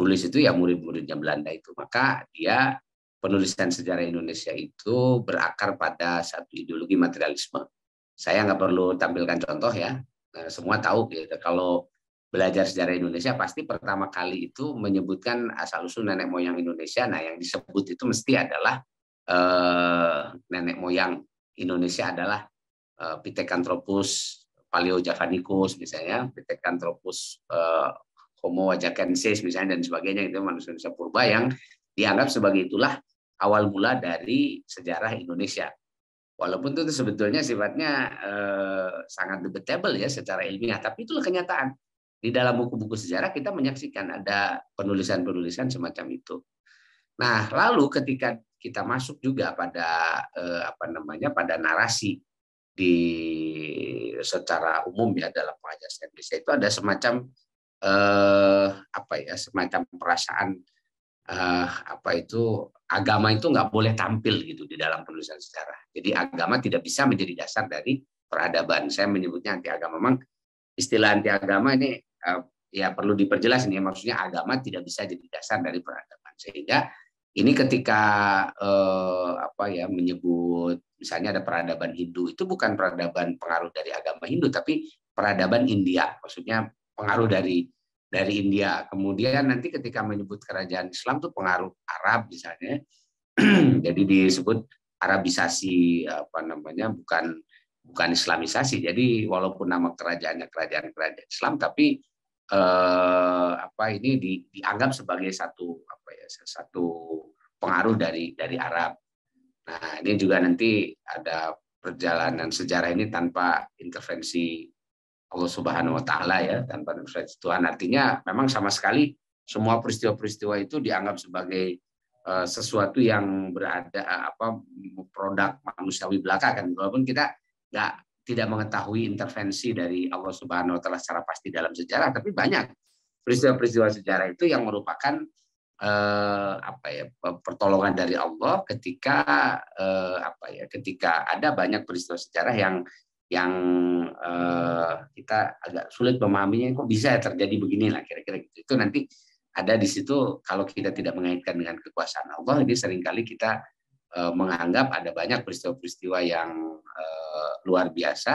nulis itu ya murid-muridnya Belanda itu. Maka dia penulisan sejarah Indonesia itu berakar pada satu ideologi materialisme. Saya nggak perlu tampilkan contoh ya, eh, semua tahu gitu. Kalau belajar sejarah Indonesia pasti pertama kali itu menyebutkan asal usul nenek moyang Indonesia. Nah yang disebut itu mesti adalah eh, nenek moyang Indonesia adalah eh, Pithecanthropus paleojavanicus misalnya, Pithecanthropus eh, homo wajakensis misalnya dan sebagainya itu manusia manusia purba yang dianggap sebagai itulah awal mula dari sejarah Indonesia. Walaupun itu sebetulnya sifatnya eh, sangat debatable ya secara ilmiah, tapi itulah kenyataan. Di dalam buku-buku sejarah kita menyaksikan ada penulisan-penulisan semacam itu. Nah, lalu ketika kita masuk juga pada eh, apa namanya pada narasi di secara umum ya dalam wajah Indonesia itu ada semacam eh, apa ya semacam perasaan eh, apa itu agama itu nggak boleh tampil gitu di dalam penulisan sejarah. Jadi agama tidak bisa menjadi dasar dari peradaban. Saya menyebutnya anti agama. Memang istilah anti agama ini eh, ya perlu diperjelas nih maksudnya agama tidak bisa jadi dasar dari peradaban sehingga ini ketika eh, apa ya menyebut misalnya ada peradaban Hindu itu bukan peradaban pengaruh dari agama Hindu tapi peradaban India maksudnya pengaruh dari dari India. Kemudian nanti ketika menyebut kerajaan Islam itu pengaruh Arab misalnya. Jadi disebut Arabisasi apa namanya bukan bukan Islamisasi. Jadi walaupun nama kerajaannya kerajaan kerajaan Islam tapi eh, apa ini di, dianggap sebagai satu apa ya satu pengaruh dari dari Arab. Nah, ini juga nanti ada perjalanan sejarah ini tanpa intervensi Allah Subhanahu wa taala ya, tanpa intervensi Tuhan. Artinya memang sama sekali semua peristiwa-peristiwa itu dianggap sebagai eh, sesuatu yang berada eh, apa produk manusiawi belaka kan. Walaupun kita nggak tidak mengetahui intervensi dari Allah Subhanahu wa taala secara pasti dalam sejarah, tapi banyak peristiwa-peristiwa sejarah itu yang merupakan eh, apa ya pertolongan dari Allah ketika eh, apa ya ketika ada banyak peristiwa sejarah yang yang eh, kita agak sulit memahaminya kok bisa ya terjadi lah kira-kira gitu itu nanti ada di situ kalau kita tidak mengaitkan dengan kekuasaan Allah jadi seringkali kita eh, menganggap ada banyak peristiwa-peristiwa yang eh, luar biasa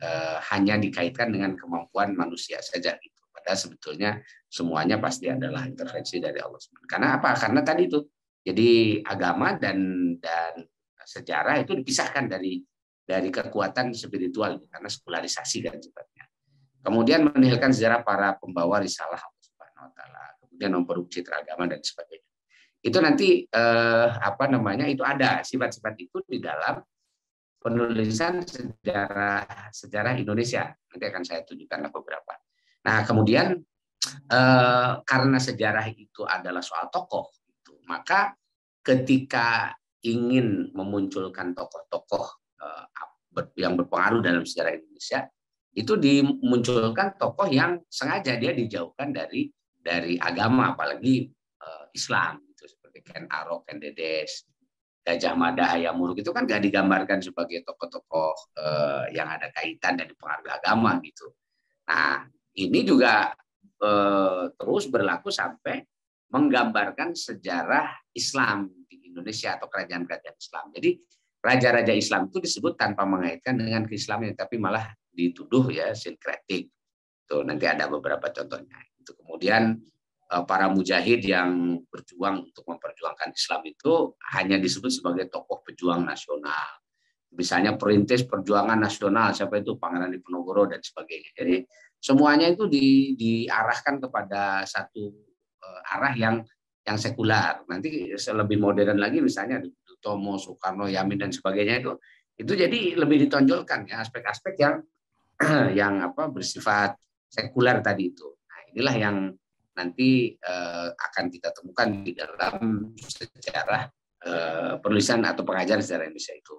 eh, hanya dikaitkan dengan kemampuan manusia saja gitu padahal sebetulnya semuanya pasti adalah intervensi dari Allah SWT. Karena apa? Karena tadi itu. Jadi agama dan dan sejarah itu dipisahkan dari dari kekuatan spiritual karena sekularisasi dan sebagainya. Kemudian menihilkan sejarah para pembawa risalah Allah Subhanahu wa kemudian memperuk citra agama dan sebagainya. Itu nanti eh, apa namanya? itu ada sifat-sifat itu di dalam penulisan sejarah sejarah Indonesia. Nanti akan saya tunjukkan beberapa. Nah, kemudian eh, karena sejarah itu adalah soal tokoh, gitu, maka ketika ingin memunculkan tokoh-tokoh eh, yang berpengaruh dalam sejarah Indonesia, itu dimunculkan tokoh yang sengaja dia dijauhkan dari dari agama, apalagi eh, Islam, gitu, seperti Ken Arok, Ken Dedes, Gajah Mada, Hayamuruk itu kan gak digambarkan sebagai tokoh-tokoh eh, yang ada kaitan dan pengaruh agama gitu. Nah, ini juga eh, terus berlaku sampai menggambarkan sejarah Islam di Indonesia atau kerajaan-kerajaan Islam. Jadi raja-raja Islam itu disebut tanpa mengaitkan dengan Islamnya, tapi malah dituduh ya sinkretik. Tuh nanti ada beberapa contohnya. Itu kemudian eh, para mujahid yang berjuang untuk memperjuangkan Islam itu hanya disebut sebagai tokoh pejuang nasional. Misalnya perintis perjuangan nasional, siapa itu Pangeran Diponegoro dan sebagainya. Jadi semuanya itu di, diarahkan kepada satu uh, arah yang yang sekular. Nanti lebih modern lagi misalnya Tomo, Soekarno, Yamin dan sebagainya itu itu jadi lebih ditonjolkan ya aspek-aspek yang yang apa bersifat sekular tadi itu. Nah, inilah yang nanti uh, akan kita temukan di dalam sejarah Eh, penulisan atau pengajaran sejarah Indonesia itu.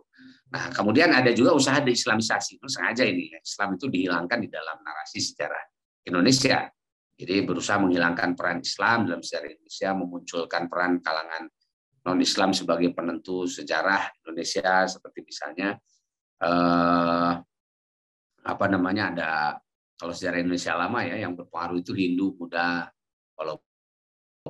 Nah, hmm. kemudian ada juga usaha deislamisasi. Itu sengaja ini, Islam itu dihilangkan di dalam narasi sejarah Indonesia. Jadi berusaha menghilangkan peran Islam dalam sejarah Indonesia, memunculkan peran kalangan non-Islam sebagai penentu sejarah Indonesia, seperti misalnya eh, apa namanya ada kalau sejarah Indonesia lama ya yang berpengaruh itu Hindu, Buddha, kalau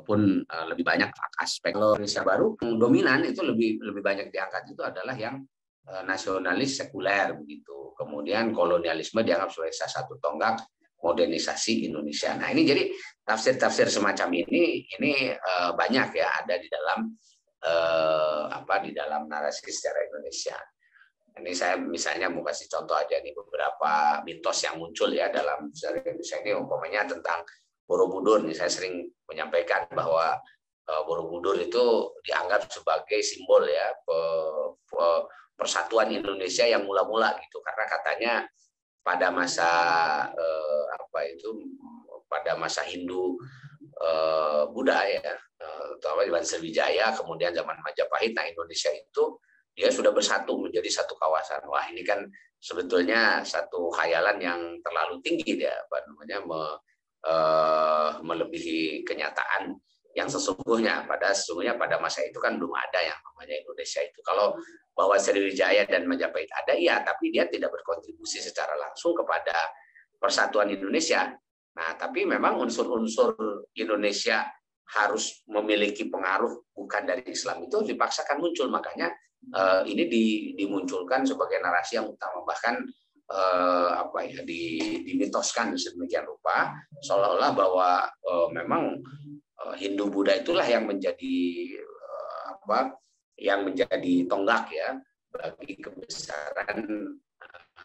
pun eh, lebih banyak aspek kalau Indonesia baru yang dominan itu lebih lebih banyak diangkat itu adalah yang eh, nasionalis sekuler begitu kemudian kolonialisme dianggap sebagai salah satu tonggak modernisasi Indonesia nah ini jadi tafsir-tafsir semacam ini ini eh, banyak ya ada di dalam apa di dalam narasi secara Indonesia. Ini saya misalnya mau kasih contoh aja nih beberapa mitos yang muncul ya dalam sejarah Indonesia ini umpamanya tentang Borobudur nih saya sering menyampaikan bahwa eh, Borobudur itu dianggap sebagai simbol ya persatuan Indonesia yang mula-mula gitu karena katanya pada masa eh, apa itu pada masa Hindu eh, Buddha ya terutama zaman Sriwijaya kemudian zaman Majapahit nah Indonesia itu dia sudah bersatu menjadi satu kawasan wah ini kan sebetulnya satu khayalan yang terlalu tinggi ya apa namanya Eh, melebihi kenyataan yang sesungguhnya pada sesungguhnya pada masa itu kan belum ada yang namanya Indonesia itu kalau bahwa Sriwijaya dan Majapahit ada iya tapi dia tidak berkontribusi secara langsung kepada persatuan Indonesia nah tapi memang unsur-unsur Indonesia harus memiliki pengaruh bukan dari Islam itu dipaksakan muncul makanya eh, ini dimunculkan sebagai narasi yang utama bahkan eh, apa ya di, dimitoskan sedemikian rupa seolah-olah bahwa eh, memang eh, Hindu Buddha itulah yang menjadi eh, apa yang menjadi tonggak ya bagi kebesaran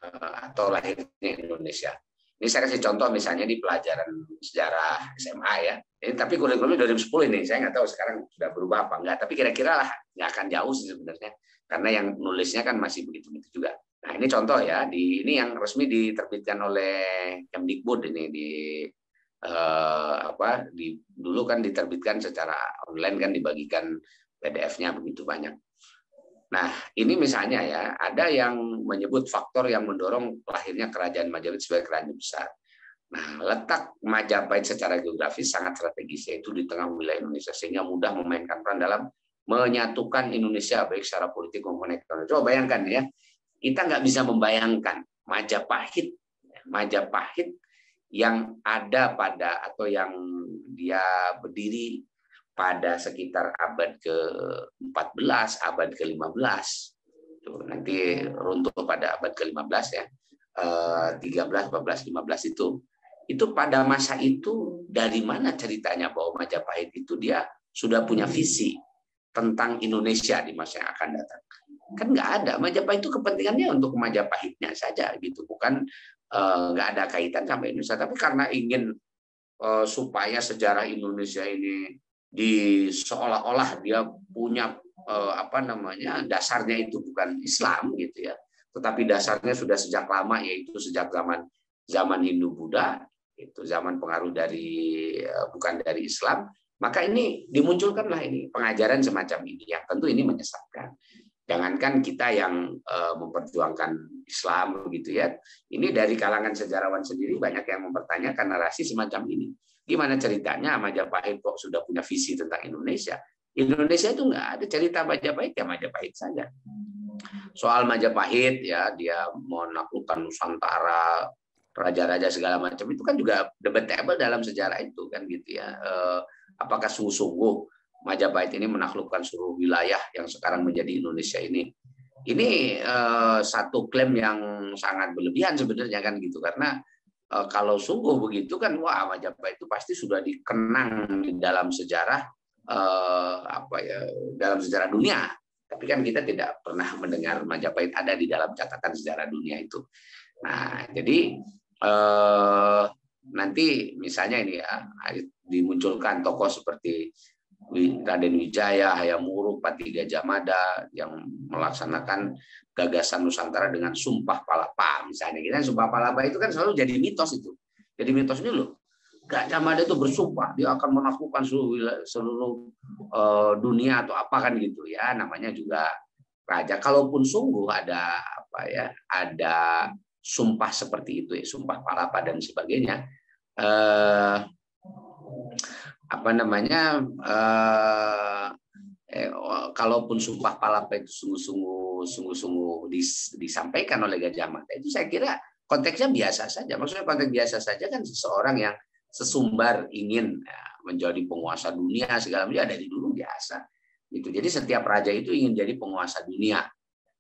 eh, atau lahirnya Indonesia. Ini saya kasih contoh misalnya di pelajaran sejarah SMA ya. Ini tapi kurikulumnya 2010 ini, saya nggak tahu sekarang sudah berubah apa enggak. Tapi kira-kira lah nggak akan jauh sih sebenarnya, karena yang nulisnya kan masih begitu-begitu juga. Nah, ini contoh ya, di ini yang resmi diterbitkan oleh Kemdikbud ini di eh, apa di dulu kan diterbitkan secara online kan dibagikan PDF-nya begitu banyak. Nah, ini misalnya ya, ada yang menyebut faktor yang mendorong lahirnya kerajaan Majapahit sebagai kerajaan besar. Nah, letak Majapahit secara geografis sangat strategis, yaitu di tengah wilayah Indonesia, sehingga mudah memainkan peran dalam menyatukan Indonesia baik secara politik maupun ekonomi. Coba bayangkan ya, kita nggak bisa membayangkan Majapahit, ya, Majapahit yang ada pada atau yang dia berdiri pada sekitar abad ke-14, abad ke-15. Nanti runtuh pada abad ke-15 ya. 13, 14, 15 itu. Itu pada masa itu dari mana ceritanya bahwa Majapahit itu dia sudah punya visi tentang Indonesia di masa yang akan datang kan nggak ada Majapahit itu kepentingannya untuk Majapahitnya saja gitu bukan eh, nggak uh, ada kaitan sama Indonesia tapi karena ingin uh, supaya sejarah Indonesia ini di seolah-olah dia punya uh, apa namanya dasarnya itu bukan Islam gitu ya tetapi dasarnya sudah sejak lama yaitu sejak zaman zaman Hindu Buddha itu zaman pengaruh dari bukan dari Islam maka ini dimunculkanlah ini pengajaran semacam ini yang tentu ini menyesatkan jangankan kita yang eh, memperjuangkan Islam begitu ya. Ini dari kalangan sejarawan sendiri banyak yang mempertanyakan narasi semacam ini. Gimana ceritanya Majapahit kok sudah punya visi tentang Indonesia? Indonesia itu enggak ada cerita Majapahit ya Majapahit saja. Soal Majapahit ya dia menaklukkan Nusantara, raja-raja segala macam itu kan juga debatable dalam sejarah itu kan gitu ya. Eh, apakah sungguh-sungguh Majapahit ini menaklukkan seluruh wilayah yang sekarang menjadi Indonesia ini. Ini uh, satu klaim yang sangat berlebihan sebenarnya kan gitu karena uh, kalau sungguh begitu kan wah Majapahit itu pasti sudah dikenang di dalam sejarah uh, apa ya dalam sejarah dunia. Tapi kan kita tidak pernah mendengar Majapahit ada di dalam catatan sejarah dunia itu. Nah, jadi eh, nanti misalnya ini ya dimunculkan tokoh seperti Raden Wijaya, Hayamuruk, Gajah Mada yang melaksanakan gagasan Nusantara dengan sumpah palapa misalnya. Kita sumpah palapa itu kan selalu jadi mitos itu. Jadi mitos ini loh. Gak Jamada itu bersumpah dia akan menaklukkan seluruh, seluruh uh, dunia atau apa kan gitu ya. Namanya juga raja. Kalaupun sungguh ada apa ya, ada sumpah seperti itu ya, sumpah palapa dan sebagainya. Eh, apa namanya eh, eh, oh, kalaupun sumpah palapa itu sungguh-sungguh sungguh-sungguh dis, disampaikan oleh Gajah Mada itu saya kira konteksnya biasa saja. Maksudnya konteks biasa saja kan seseorang yang sesumbar ingin ya, menjadi penguasa dunia segala macam ya dari dulu biasa. Itu jadi setiap raja itu ingin jadi penguasa dunia.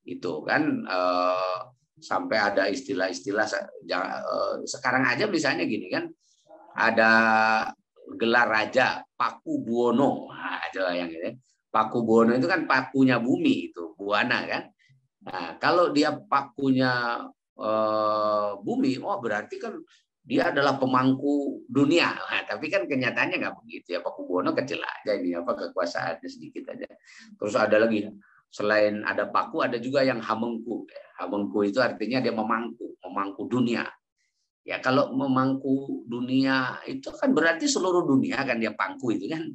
Itu kan eh, sampai ada istilah-istilah eh, sekarang aja misalnya gini kan ada gelar raja Paku Buwono. Nah, yang ini. Ya. Paku Buwono itu kan pakunya bumi itu, buana kan. Nah, kalau dia pakunya e, bumi, oh berarti kan dia adalah pemangku dunia. Nah, tapi kan kenyataannya nggak begitu ya. Paku Buwono kecil aja ini apa kekuasaannya sedikit aja. Terus ada lagi selain ada Paku ada juga yang Hamengku. Hamengku itu artinya dia memangku, memangku dunia ya kalau memangku dunia itu kan berarti seluruh dunia akan dia pangku itu kan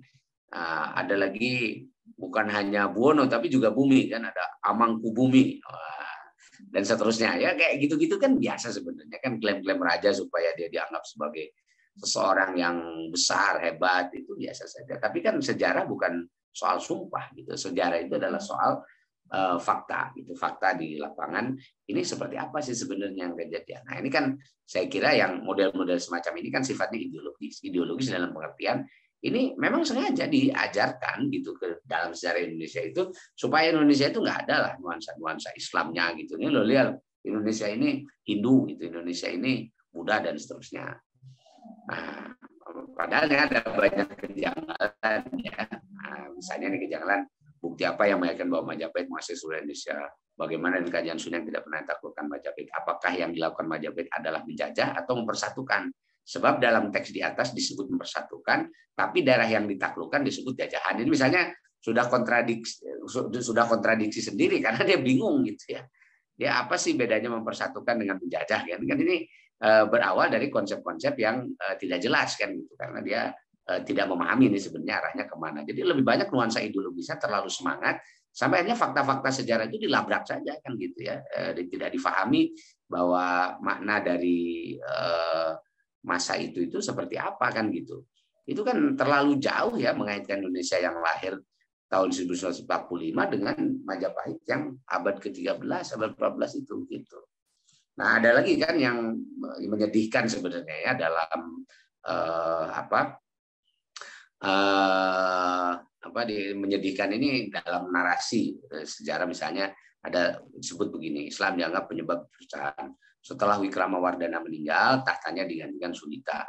nah, ada lagi bukan hanya Buono tapi juga bumi kan ada Amangku Bumi dan seterusnya ya kayak gitu-gitu kan biasa sebenarnya kan klaim-klaim raja supaya dia dianggap sebagai seseorang yang besar hebat itu biasa saja tapi kan sejarah bukan soal sumpah gitu sejarah itu adalah soal Eh, fakta itu fakta di lapangan ini seperti apa sih sebenarnya yang terjadi nah ini kan saya kira yang model-model semacam ini kan sifatnya ideologis ideologis dalam pengertian ini memang sengaja diajarkan gitu ke dalam sejarah Indonesia itu supaya Indonesia itu nggak ada lah nuansa-nuansa Islamnya gitu ini lo lihat Indonesia ini Hindu gitu Indonesia ini Buddha dan seterusnya nah padahalnya kan ada banyak kejanggalan ya nah, misalnya ini kejanggalan bukti apa yang meyakinkan bahwa Majapahit masih seluruh Indonesia? Bagaimana dengan kajian Sunda yang tidak pernah ditaklukkan Majapahit? Apakah yang dilakukan Majapahit adalah menjajah atau mempersatukan? Sebab dalam teks di atas disebut mempersatukan, tapi daerah yang ditaklukkan disebut jajahan. Ini misalnya sudah kontradiksi sudah kontradiksi sendiri karena dia bingung gitu ya. Dia ya, apa sih bedanya mempersatukan dengan menjajah Kan, kan ini eh, berawal dari konsep-konsep yang eh, tidak jelas kan gitu karena dia Eh, tidak memahami ini sebenarnya arahnya kemana. Jadi lebih banyak nuansa ideologisnya terlalu semangat sampai akhirnya fakta-fakta sejarah itu dilabrak saja kan gitu ya, e, tidak difahami bahwa makna dari e, masa itu itu seperti apa kan gitu. Itu kan terlalu jauh ya mengaitkan Indonesia yang lahir tahun 1945 dengan Majapahit yang abad ke-13, abad ke-14 itu gitu. Nah, ada lagi kan yang menyedihkan sebenarnya ya dalam eh, apa eh, apa di, menyedihkan ini dalam narasi eh, sejarah misalnya ada disebut begini Islam dianggap penyebab perpecahan setelah Wikrama meninggal tahtanya digantikan Sunita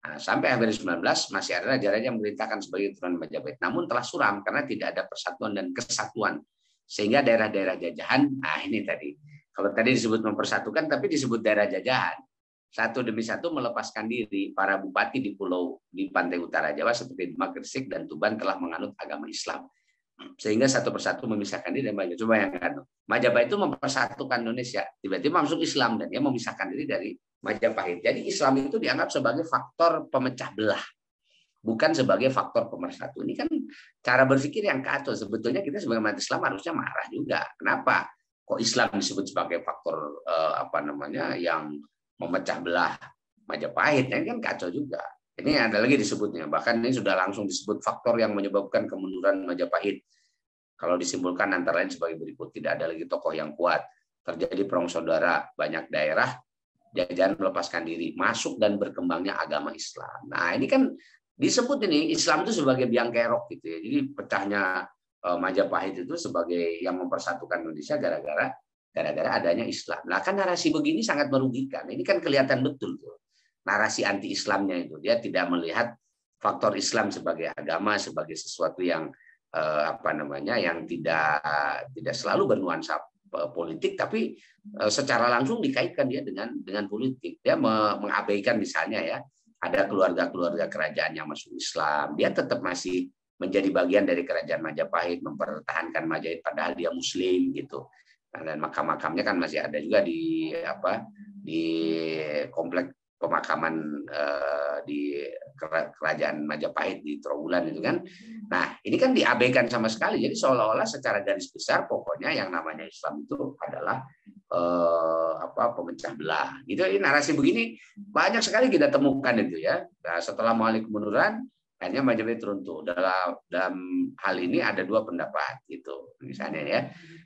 Nah, sampai abad 19 masih ada raja yang memerintahkan sebagai tuan Majapahit, namun telah suram karena tidak ada persatuan dan kesatuan. Sehingga daerah-daerah jajahan, nah ini tadi. Kalau tadi disebut mempersatukan, tapi disebut daerah jajahan satu demi satu melepaskan diri para bupati di pulau di pantai utara Jawa seperti magersik dan Tuban telah menganut agama Islam sehingga satu persatu memisahkan diri dan banyak Coba yang bayangkan, Majapahit itu mempersatukan Indonesia. Tiba-tiba masuk Islam dan dia memisahkan diri dari Majapahit. Jadi Islam itu dianggap sebagai faktor pemecah belah, bukan sebagai faktor pemersatu. Ini kan cara berpikir yang kacau. Sebetulnya kita sebagai umat Islam harusnya marah juga. Kenapa? Kok Islam disebut sebagai faktor eh, apa namanya yang memecah belah Majapahit. Ini kan kacau juga. Ini ada lagi disebutnya. Bahkan ini sudah langsung disebut faktor yang menyebabkan kemunduran Majapahit. Kalau disimpulkan antara lain sebagai berikut. Tidak ada lagi tokoh yang kuat. Terjadi perang saudara. Banyak daerah jajan melepaskan diri. Masuk dan berkembangnya agama Islam. Nah ini kan disebut ini Islam itu sebagai biang kerok gitu ya. Jadi pecahnya eh, Majapahit itu sebagai yang mempersatukan Indonesia gara-gara gara-gara adanya Islam. Nah, kan narasi begini sangat merugikan. Ini kan kelihatan betul tuh narasi anti-Islamnya itu. Dia tidak melihat faktor Islam sebagai agama sebagai sesuatu yang eh, apa namanya yang tidak tidak selalu bernuansa eh, politik tapi eh, secara langsung dikaitkan dia dengan dengan politik. Dia mengabaikan misalnya ya ada keluarga-keluarga kerajaan yang masuk Islam, dia tetap masih menjadi bagian dari kerajaan Majapahit, mempertahankan Majapahit padahal dia muslim gitu Nah, dan makam-makamnya kan masih ada juga di apa di komplek pemakaman eh, di kerajaan Majapahit di Trawulan itu kan. Nah, ini kan diabaikan sama sekali. Jadi seolah-olah secara garis besar pokoknya yang namanya Islam itu adalah eh, apa pemecah belah. Itu narasi begini banyak sekali kita temukan itu ya. Nah, setelah Malik kemunduran Akhirnya majelis runtuh. Dalam dalam hal ini ada dua pendapat gitu misalnya ya.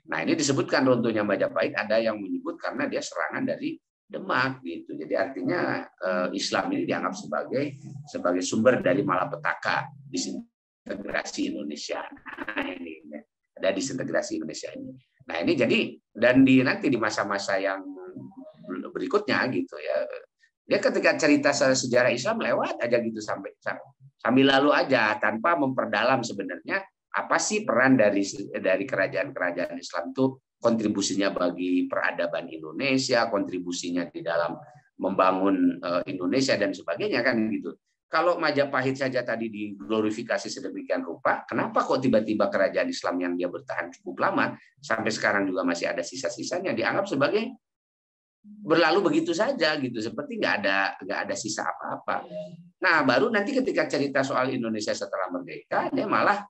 Nah, ini disebutkan runtuhnya Majapahit ada yang menyebut karena dia serangan dari Demak gitu. Jadi artinya eh, Islam ini dianggap sebagai sebagai sumber dari malapetaka disintegrasi Indonesia. Nah, ini ya. ada disintegrasi Indonesia ini. Nah, ini jadi dan di nanti di masa-masa yang berikutnya gitu ya. Dia ketika cerita sejarah Islam lewat aja gitu sampai kami lalu aja tanpa memperdalam sebenarnya apa sih peran dari dari kerajaan-kerajaan Islam itu kontribusinya bagi peradaban Indonesia, kontribusinya di dalam membangun eh, Indonesia dan sebagainya kan gitu. Kalau Majapahit saja tadi diglorifikasi sedemikian rupa, kenapa kok tiba-tiba kerajaan Islam yang dia bertahan cukup lama sampai sekarang juga masih ada sisa-sisanya dianggap sebagai berlalu begitu saja gitu seperti nggak ada nggak ada sisa apa-apa. Nah baru nanti ketika cerita soal Indonesia setelah merdeka dia malah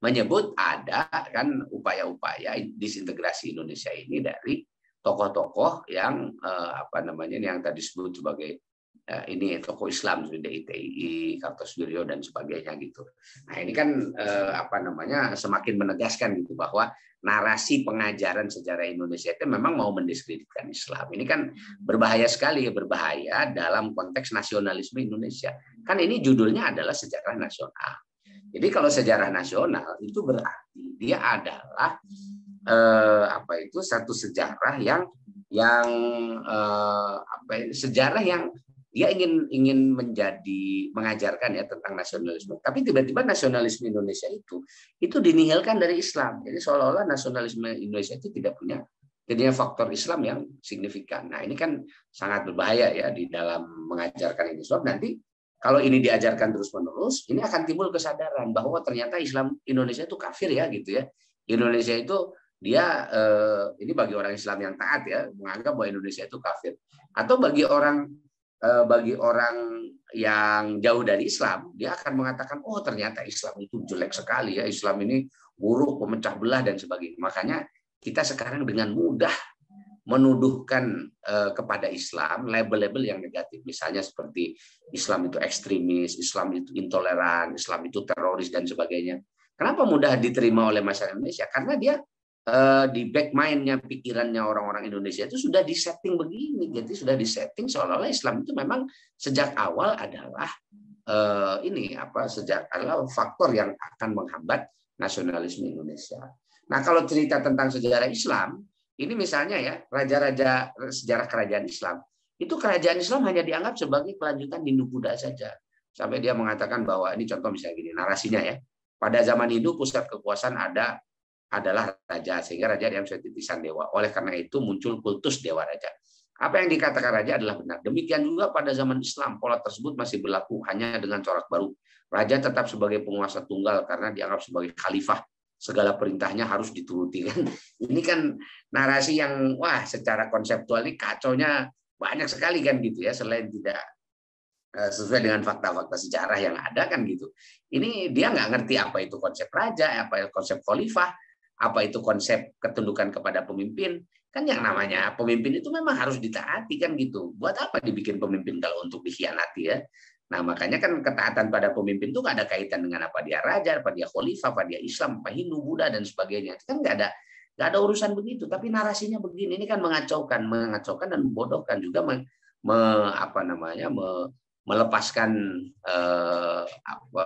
menyebut ada kan upaya-upaya disintegrasi Indonesia ini dari tokoh-tokoh yang eh, apa namanya yang tadi disebut sebagai Eh, ini toko Islam sudah ITI, studio dan sebagainya gitu. Nah ini kan eh, apa namanya semakin menegaskan gitu bahwa narasi pengajaran sejarah Indonesia itu memang mau mendiskreditkan Islam. Ini kan berbahaya sekali, ya berbahaya dalam konteks nasionalisme Indonesia. Kan ini judulnya adalah sejarah nasional. Jadi kalau sejarah nasional itu berarti dia adalah eh, apa itu satu sejarah yang yang eh, apa sejarah yang dia ingin ingin menjadi mengajarkan ya tentang nasionalisme. Tapi tiba-tiba nasionalisme Indonesia itu itu dinihilkan dari Islam. Jadi seolah-olah nasionalisme Indonesia itu tidak punya jadinya faktor Islam yang signifikan. Nah, ini kan sangat berbahaya ya di dalam mengajarkan ini. Sebab nanti kalau ini diajarkan terus-menerus, ini akan timbul kesadaran bahwa ternyata Islam Indonesia itu kafir ya gitu ya. Indonesia itu dia eh, ini bagi orang Islam yang taat ya menganggap bahwa Indonesia itu kafir atau bagi orang Eh, bagi orang yang jauh dari Islam, dia akan mengatakan, oh ternyata Islam itu jelek sekali ya, Islam ini buruk, pemecah belah dan sebagainya. Makanya kita sekarang dengan mudah menuduhkan eh, kepada Islam label-label yang negatif, misalnya seperti Islam itu ekstremis, Islam itu intoleran, Islam itu teroris dan sebagainya. Kenapa mudah diterima oleh masyarakat Indonesia? Karena dia Eh, di back mindnya pikirannya orang-orang Indonesia itu sudah disetting begini jadi sudah disetting seolah-olah Islam itu memang sejak awal adalah eh, ini apa sejak adalah faktor yang akan menghambat nasionalisme Indonesia nah kalau cerita tentang sejarah Islam ini misalnya ya raja-raja eh, sejarah kerajaan Islam itu kerajaan Islam hanya dianggap sebagai kelanjutan Hindu Buddha saja sampai dia mengatakan bahwa ini contoh misalnya gini narasinya ya pada zaman Hindu pusat kekuasaan ada adalah raja sehingga raja diambil titisan dewa. Oleh karena itu muncul kultus dewa raja. Apa yang dikatakan raja adalah benar. Demikian juga pada zaman Islam pola tersebut masih berlaku hanya dengan corak baru. Raja tetap sebagai penguasa tunggal karena dianggap sebagai khalifah. Segala perintahnya harus dituruti kan. Ini kan narasi yang wah secara konseptual ini kacaunya banyak sekali kan gitu ya selain tidak eh, sesuai dengan fakta-fakta sejarah yang ada kan gitu. Ini dia nggak ngerti apa itu konsep raja, apa itu konsep khalifah, apa itu konsep ketundukan kepada pemimpin kan yang namanya pemimpin itu memang harus ditaati kan gitu buat apa dibikin pemimpin kalau untuk dikhianati ya nah makanya kan ketaatan pada pemimpin itu nggak ada kaitan dengan apa dia raja apa dia khalifah apa dia Islam apa Hindu Buddha dan sebagainya kan nggak ada nggak ada urusan begitu tapi narasinya begini ini kan mengacaukan mengacaukan dan membodohkan juga me, me, apa namanya me, melepaskan eh, apa,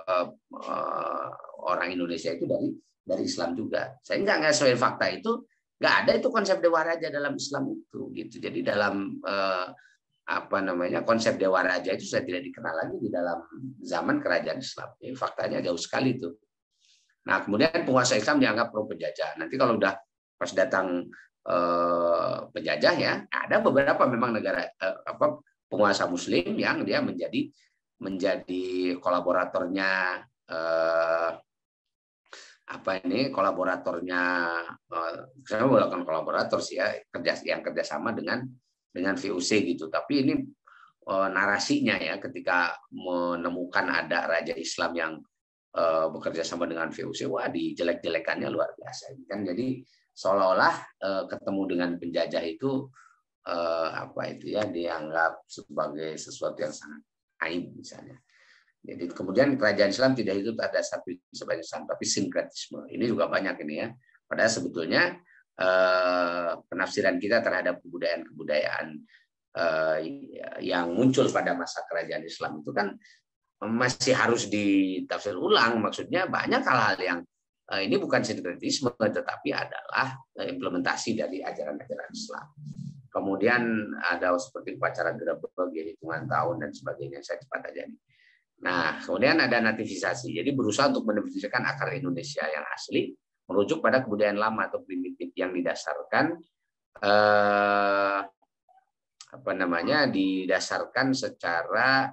eh, orang Indonesia itu dari dari Islam juga. Saya nggak sesuai fakta itu, nggak ada itu konsep dewa raja dalam Islam itu gitu. Jadi dalam eh, apa namanya konsep dewa raja itu saya tidak dikenal lagi di dalam zaman kerajaan Islam. Ini faktanya jauh sekali itu. Nah kemudian penguasa Islam dianggap pro penjajah. Nanti kalau udah pas datang eh, penjajah ya ada beberapa memang negara eh, apa penguasa Muslim yang dia menjadi menjadi kolaboratornya eh, apa ini kolaboratornya eh, saya bukan kolaborator sih ya kerja yang kerjasama dengan dengan VOC gitu tapi ini eh, narasinya ya ketika menemukan ada raja Islam yang eh, bekerja sama dengan VOC wah dijelek-jelekannya luar biasa kan jadi seolah-olah ketemu dengan penjajah itu apa itu ya dianggap sebagai sesuatu yang sangat aib misalnya jadi kemudian kerajaan Islam tidak hidup ada satu sebagai Islam, tapi sinkretisme. Ini juga banyak ini ya. Padahal sebetulnya eh, penafsiran kita terhadap kebudayaan-kebudayaan eh, yang muncul pada masa kerajaan Islam itu kan masih harus ditafsir ulang. Maksudnya banyak hal-hal yang eh, ini bukan sinkretisme, tetapi adalah implementasi dari ajaran-ajaran Islam. Kemudian ada seperti upacara gerebek, hitungan tahun dan sebagainya. Saya cepat aja nih Nah, kemudian ada nativisasi. Jadi berusaha untuk mendefinisikan akar Indonesia yang asli merujuk pada kebudayaan lama atau primitif yang didasarkan eh, apa namanya didasarkan secara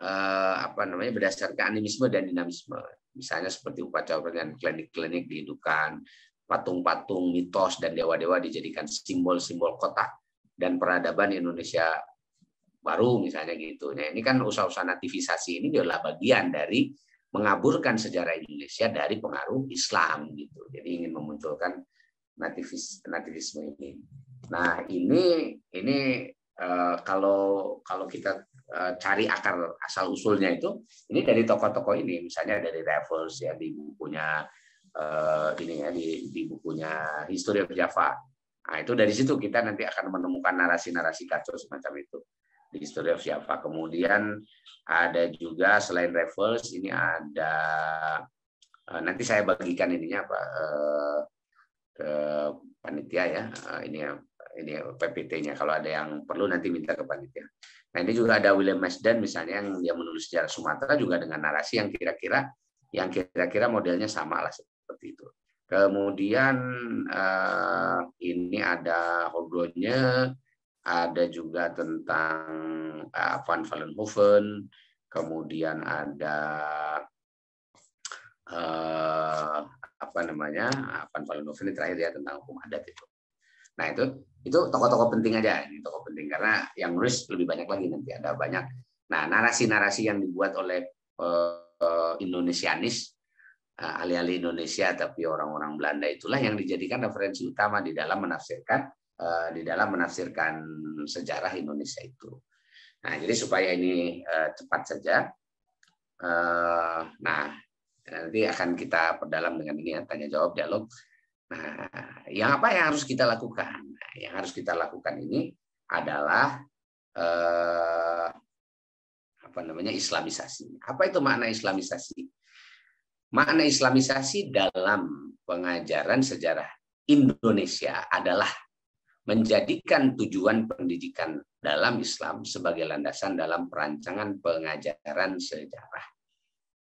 eh, apa namanya berdasarkan animisme dan dinamisme. Misalnya seperti upacara dengan klinik-klinik dihidupkan, patung-patung mitos dan dewa-dewa dijadikan simbol-simbol kota dan peradaban Indonesia baru misalnya gitu. Nah, ini kan usaha-usaha nativisasi ini adalah bagian dari mengaburkan sejarah Indonesia dari pengaruh Islam gitu. Jadi ingin memunculkan nativis nativisme ini. Nah, ini ini eh, kalau kalau kita eh, cari akar asal usulnya itu ini dari tokoh-tokoh ini misalnya dari Raffles ya di bukunya eh, ini ya di, di bukunya History of Java. Nah, itu dari situ kita nanti akan menemukan narasi-narasi kacau semacam itu. History of Java. Kemudian ada juga selain reverse ini ada eh, nanti saya bagikan ininya apa ke eh, eh, panitia ya ini ini PPT-nya kalau ada yang perlu nanti minta ke panitia. Nah ini juga ada William Mesden misalnya yang dia menulis sejarah Sumatera juga dengan narasi yang kira-kira yang kira-kira modelnya sama lah seperti itu. Kemudian ini ada Hordonye, ada juga tentang uh, Van Vallenhoven, kemudian ada uh, apa namanya Van Vallenhoven ini terakhir ya tentang hukum adat itu. Nah itu itu tokoh-tokoh penting aja, ini tokoh penting karena yang nulis lebih banyak lagi nanti ada banyak. Nah narasi-narasi yang dibuat oleh uh, uh, Indonesianis uh, alih-alih Indonesia tapi orang-orang Belanda itulah yang dijadikan referensi utama di dalam menafsirkan Eh, di dalam menafsirkan sejarah Indonesia itu. Nah, jadi supaya ini uh, cepat saja, uh, nah nanti akan kita perdalam dengan ini ya, tanya jawab dialog. Nah, yang apa yang harus kita lakukan? Nah, yang harus kita lakukan ini adalah uh, apa namanya Islamisasi. Apa itu makna Islamisasi? Makna Islamisasi dalam pengajaran sejarah Indonesia adalah menjadikan tujuan pendidikan dalam Islam sebagai landasan dalam perancangan pengajaran sejarah.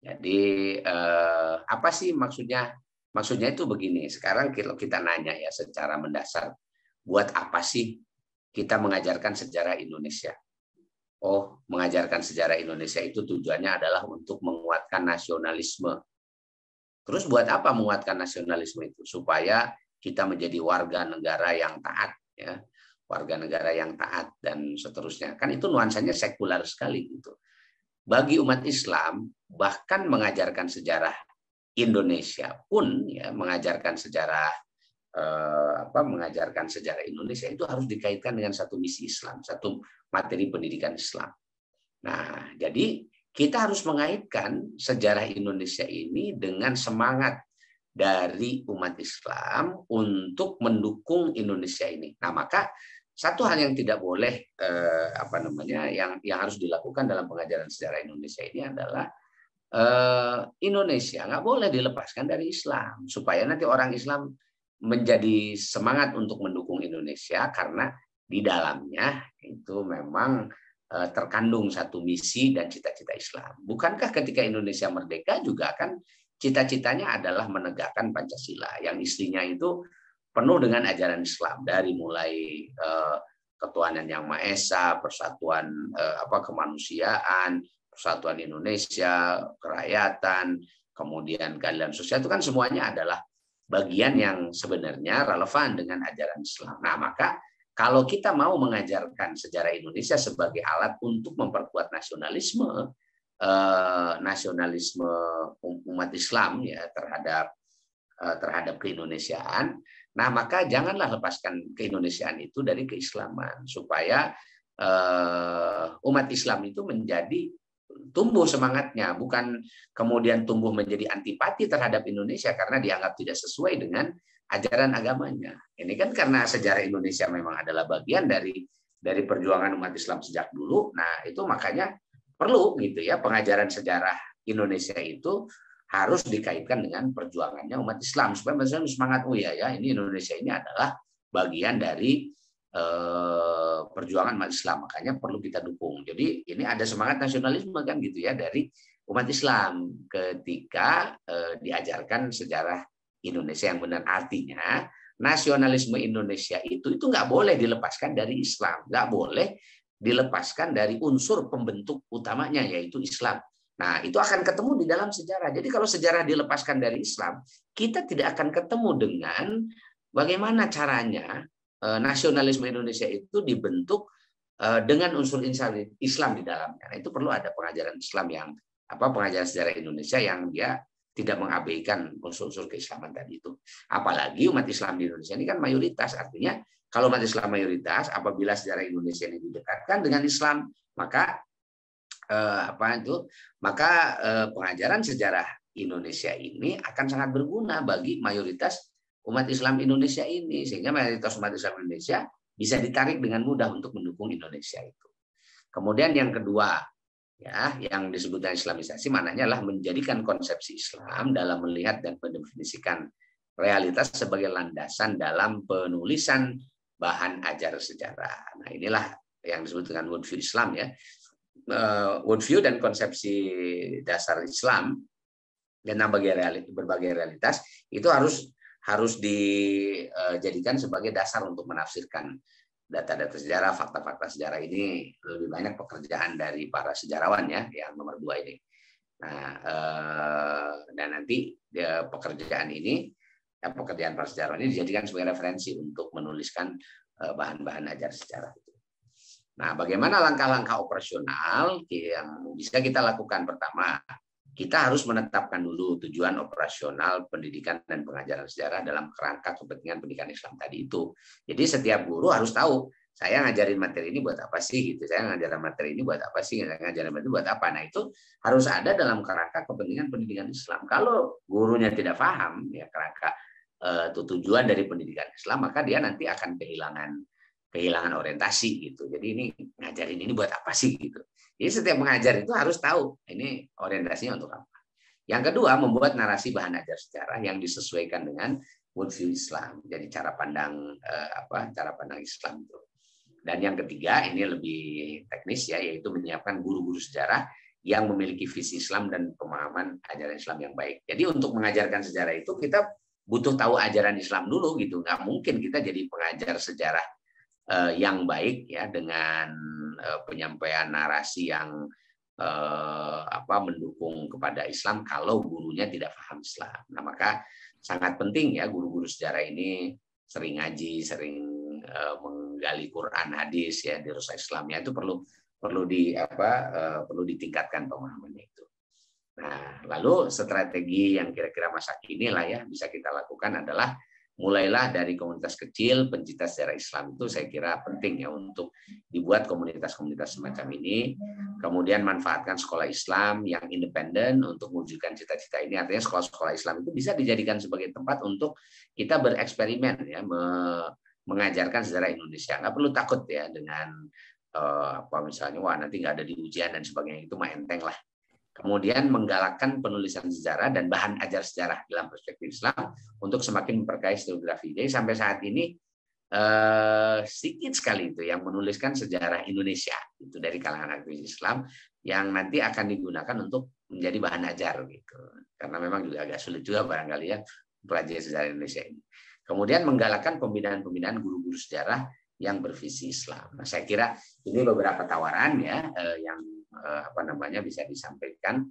Jadi eh, apa sih maksudnya? Maksudnya itu begini. Sekarang kalau kita nanya ya secara mendasar, buat apa sih kita mengajarkan sejarah Indonesia? Oh, mengajarkan sejarah Indonesia itu tujuannya adalah untuk menguatkan nasionalisme. Terus buat apa menguatkan nasionalisme itu? Supaya kita menjadi warga negara yang taat ya warga negara yang taat dan seterusnya kan itu nuansanya sekular sekali gitu bagi umat Islam bahkan mengajarkan sejarah Indonesia pun ya mengajarkan sejarah eh, apa mengajarkan sejarah Indonesia itu harus dikaitkan dengan satu misi Islam satu materi pendidikan Islam nah jadi kita harus mengaitkan sejarah Indonesia ini dengan semangat dari umat Islam untuk mendukung Indonesia ini. Nah, maka satu hal yang tidak boleh eh, apa namanya yang yang harus dilakukan dalam pengajaran sejarah Indonesia ini adalah eh, Indonesia nggak boleh dilepaskan dari Islam supaya nanti orang Islam menjadi semangat untuk mendukung Indonesia karena di dalamnya itu memang eh, terkandung satu misi dan cita-cita Islam. Bukankah ketika Indonesia merdeka juga akan cita-citanya adalah menegakkan Pancasila yang istrinya itu penuh dengan ajaran Islam dari mulai eh, ketuhanan yang maha esa, persatuan eh, apa kemanusiaan, persatuan Indonesia, kerakyatan, kemudian keadilan sosial itu kan semuanya adalah bagian yang sebenarnya relevan dengan ajaran Islam. Nah, maka kalau kita mau mengajarkan sejarah Indonesia sebagai alat untuk memperkuat nasionalisme, Eh, nasionalisme um-, umat Islam ya terhadap eh, terhadap keindonesiaan. Nah, maka janganlah lepaskan keindonesiaan itu dari keislaman supaya eh, umat Islam itu menjadi tumbuh semangatnya bukan kemudian tumbuh menjadi antipati terhadap Indonesia karena dianggap tidak sesuai dengan ajaran agamanya. Ini kan karena sejarah Indonesia memang adalah bagian dari dari perjuangan umat Islam sejak dulu. Nah, itu makanya perlu gitu ya pengajaran sejarah Indonesia itu harus dikaitkan dengan perjuangannya umat Islam supaya umat semangat oh ya ya ini Indonesia ini adalah bagian dari eh, perjuangan umat Islam makanya perlu kita dukung jadi ini ada semangat nasionalisme kan gitu ya dari umat Islam ketika eh, diajarkan sejarah Indonesia yang benar artinya nasionalisme Indonesia itu itu nggak boleh dilepaskan dari Islam nggak boleh dilepaskan dari unsur pembentuk utamanya yaitu Islam. Nah, itu akan ketemu di dalam sejarah. Jadi kalau sejarah dilepaskan dari Islam, kita tidak akan ketemu dengan bagaimana caranya eh, nasionalisme Indonesia itu dibentuk eh, dengan unsur Islam di dalamnya. Nah, itu perlu ada pengajaran Islam yang apa pengajaran sejarah Indonesia yang dia tidak mengabaikan unsur-unsur keislaman tadi itu. Apalagi umat Islam di Indonesia ini kan mayoritas, artinya kalau umat Islam mayoritas, apabila sejarah Indonesia ini didekatkan dengan Islam, maka eh, apa itu? Maka eh, pengajaran sejarah Indonesia ini akan sangat berguna bagi mayoritas umat Islam Indonesia ini, sehingga mayoritas umat Islam Indonesia bisa ditarik dengan mudah untuk mendukung Indonesia itu. Kemudian yang kedua, ya, yang disebut Islamisasi, mananya adalah menjadikan konsepsi Islam dalam melihat dan mendefinisikan realitas sebagai landasan dalam penulisan bahan ajar sejarah. Nah inilah yang disebut dengan worldview Islam ya. Eh, worldview dan konsepsi dasar Islam dan berbagai realitas itu harus harus dijadikan eh, sebagai dasar untuk menafsirkan data-data sejarah, fakta-fakta sejarah ini lebih banyak pekerjaan dari para sejarawan ya yang nomor dua ini. Nah, eh, dan nanti pekerjaan ini ya, pekerjaan prasejarah ini dijadikan sebagai referensi untuk menuliskan eh, bahan-bahan ajar sejarah. Nah, bagaimana langkah-langkah operasional yang bisa kita lakukan? Pertama, kita harus menetapkan dulu tujuan operasional pendidikan dan pengajaran sejarah dalam kerangka kepentingan pendidikan Islam tadi itu. Jadi setiap guru harus tahu saya ngajarin materi ini buat apa sih gitu saya ngajarin materi ini buat apa sih saya ngajarin materi buat apa nah itu harus ada dalam kerangka kepentingan pendidikan Islam kalau gurunya tidak paham ya kerangka Eh, tujuan dari pendidikan Islam maka dia nanti akan kehilangan kehilangan orientasi gitu jadi ini ngajarin ini buat apa sih gitu jadi setiap mengajar itu harus tahu ini orientasinya untuk apa yang kedua membuat narasi bahan ajar sejarah yang disesuaikan dengan worldview Islam jadi cara pandang eh, apa cara pandang Islam itu dan yang ketiga ini lebih teknis ya yaitu menyiapkan guru-guru sejarah yang memiliki visi Islam dan pemahaman ajaran Islam yang baik. Jadi untuk mengajarkan sejarah itu kita butuh tahu ajaran Islam dulu gitu. Nggak mungkin kita jadi pengajar sejarah uh, yang baik ya dengan uh, penyampaian narasi yang uh, apa mendukung kepada Islam kalau gurunya tidak paham Islam. Nah, maka sangat penting ya guru-guru sejarah ini sering ngaji, sering uh, menggali Quran, hadis ya di Islam Islamnya itu perlu perlu di apa uh, perlu ditingkatkan pemahamannya. Nah, lalu strategi yang kira-kira masa kini lah ya bisa kita lakukan adalah mulailah dari komunitas kecil pencinta sejarah Islam itu saya kira penting ya untuk dibuat komunitas-komunitas semacam ini. Kemudian manfaatkan sekolah Islam yang independen untuk mewujudkan cita-cita ini. Artinya sekolah-sekolah Islam itu bisa dijadikan sebagai tempat untuk kita bereksperimen ya mengajarkan sejarah Indonesia. Nggak perlu takut ya dengan eh, apa misalnya wah nanti nggak ada di ujian dan sebagainya itu main enteng lah kemudian menggalakkan penulisan sejarah dan bahan ajar sejarah dalam perspektif Islam untuk semakin memperkaya historiografi. Jadi sampai saat ini eh, sedikit sekali itu yang menuliskan sejarah Indonesia itu dari kalangan aktivis Islam yang nanti akan digunakan untuk menjadi bahan ajar gitu. Karena memang juga agak sulit juga barangkali ya pelajari sejarah Indonesia ini. Kemudian menggalakkan pembinaan-pembinaan guru-guru sejarah yang bervisi Islam. Nah, saya kira ini beberapa tawaran ya eh, yang uh, apa namanya bisa disampaikan.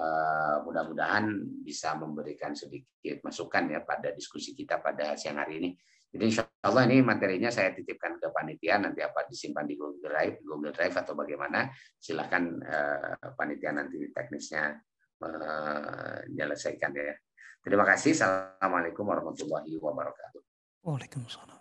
uh, Mudah-mudahan bisa memberikan sedikit masukan ya pada diskusi kita pada siang hari ini. Jadi insya Allah ini materinya saya titipkan ke panitia nanti apa disimpan di Google Drive, Google Drive atau bagaimana silahkan uh, eh, panitia nanti teknisnya menyelesaikan ya. Terima kasih. Assalamualaikum warahmatullahi wabarakatuh. Waalaikumsalam.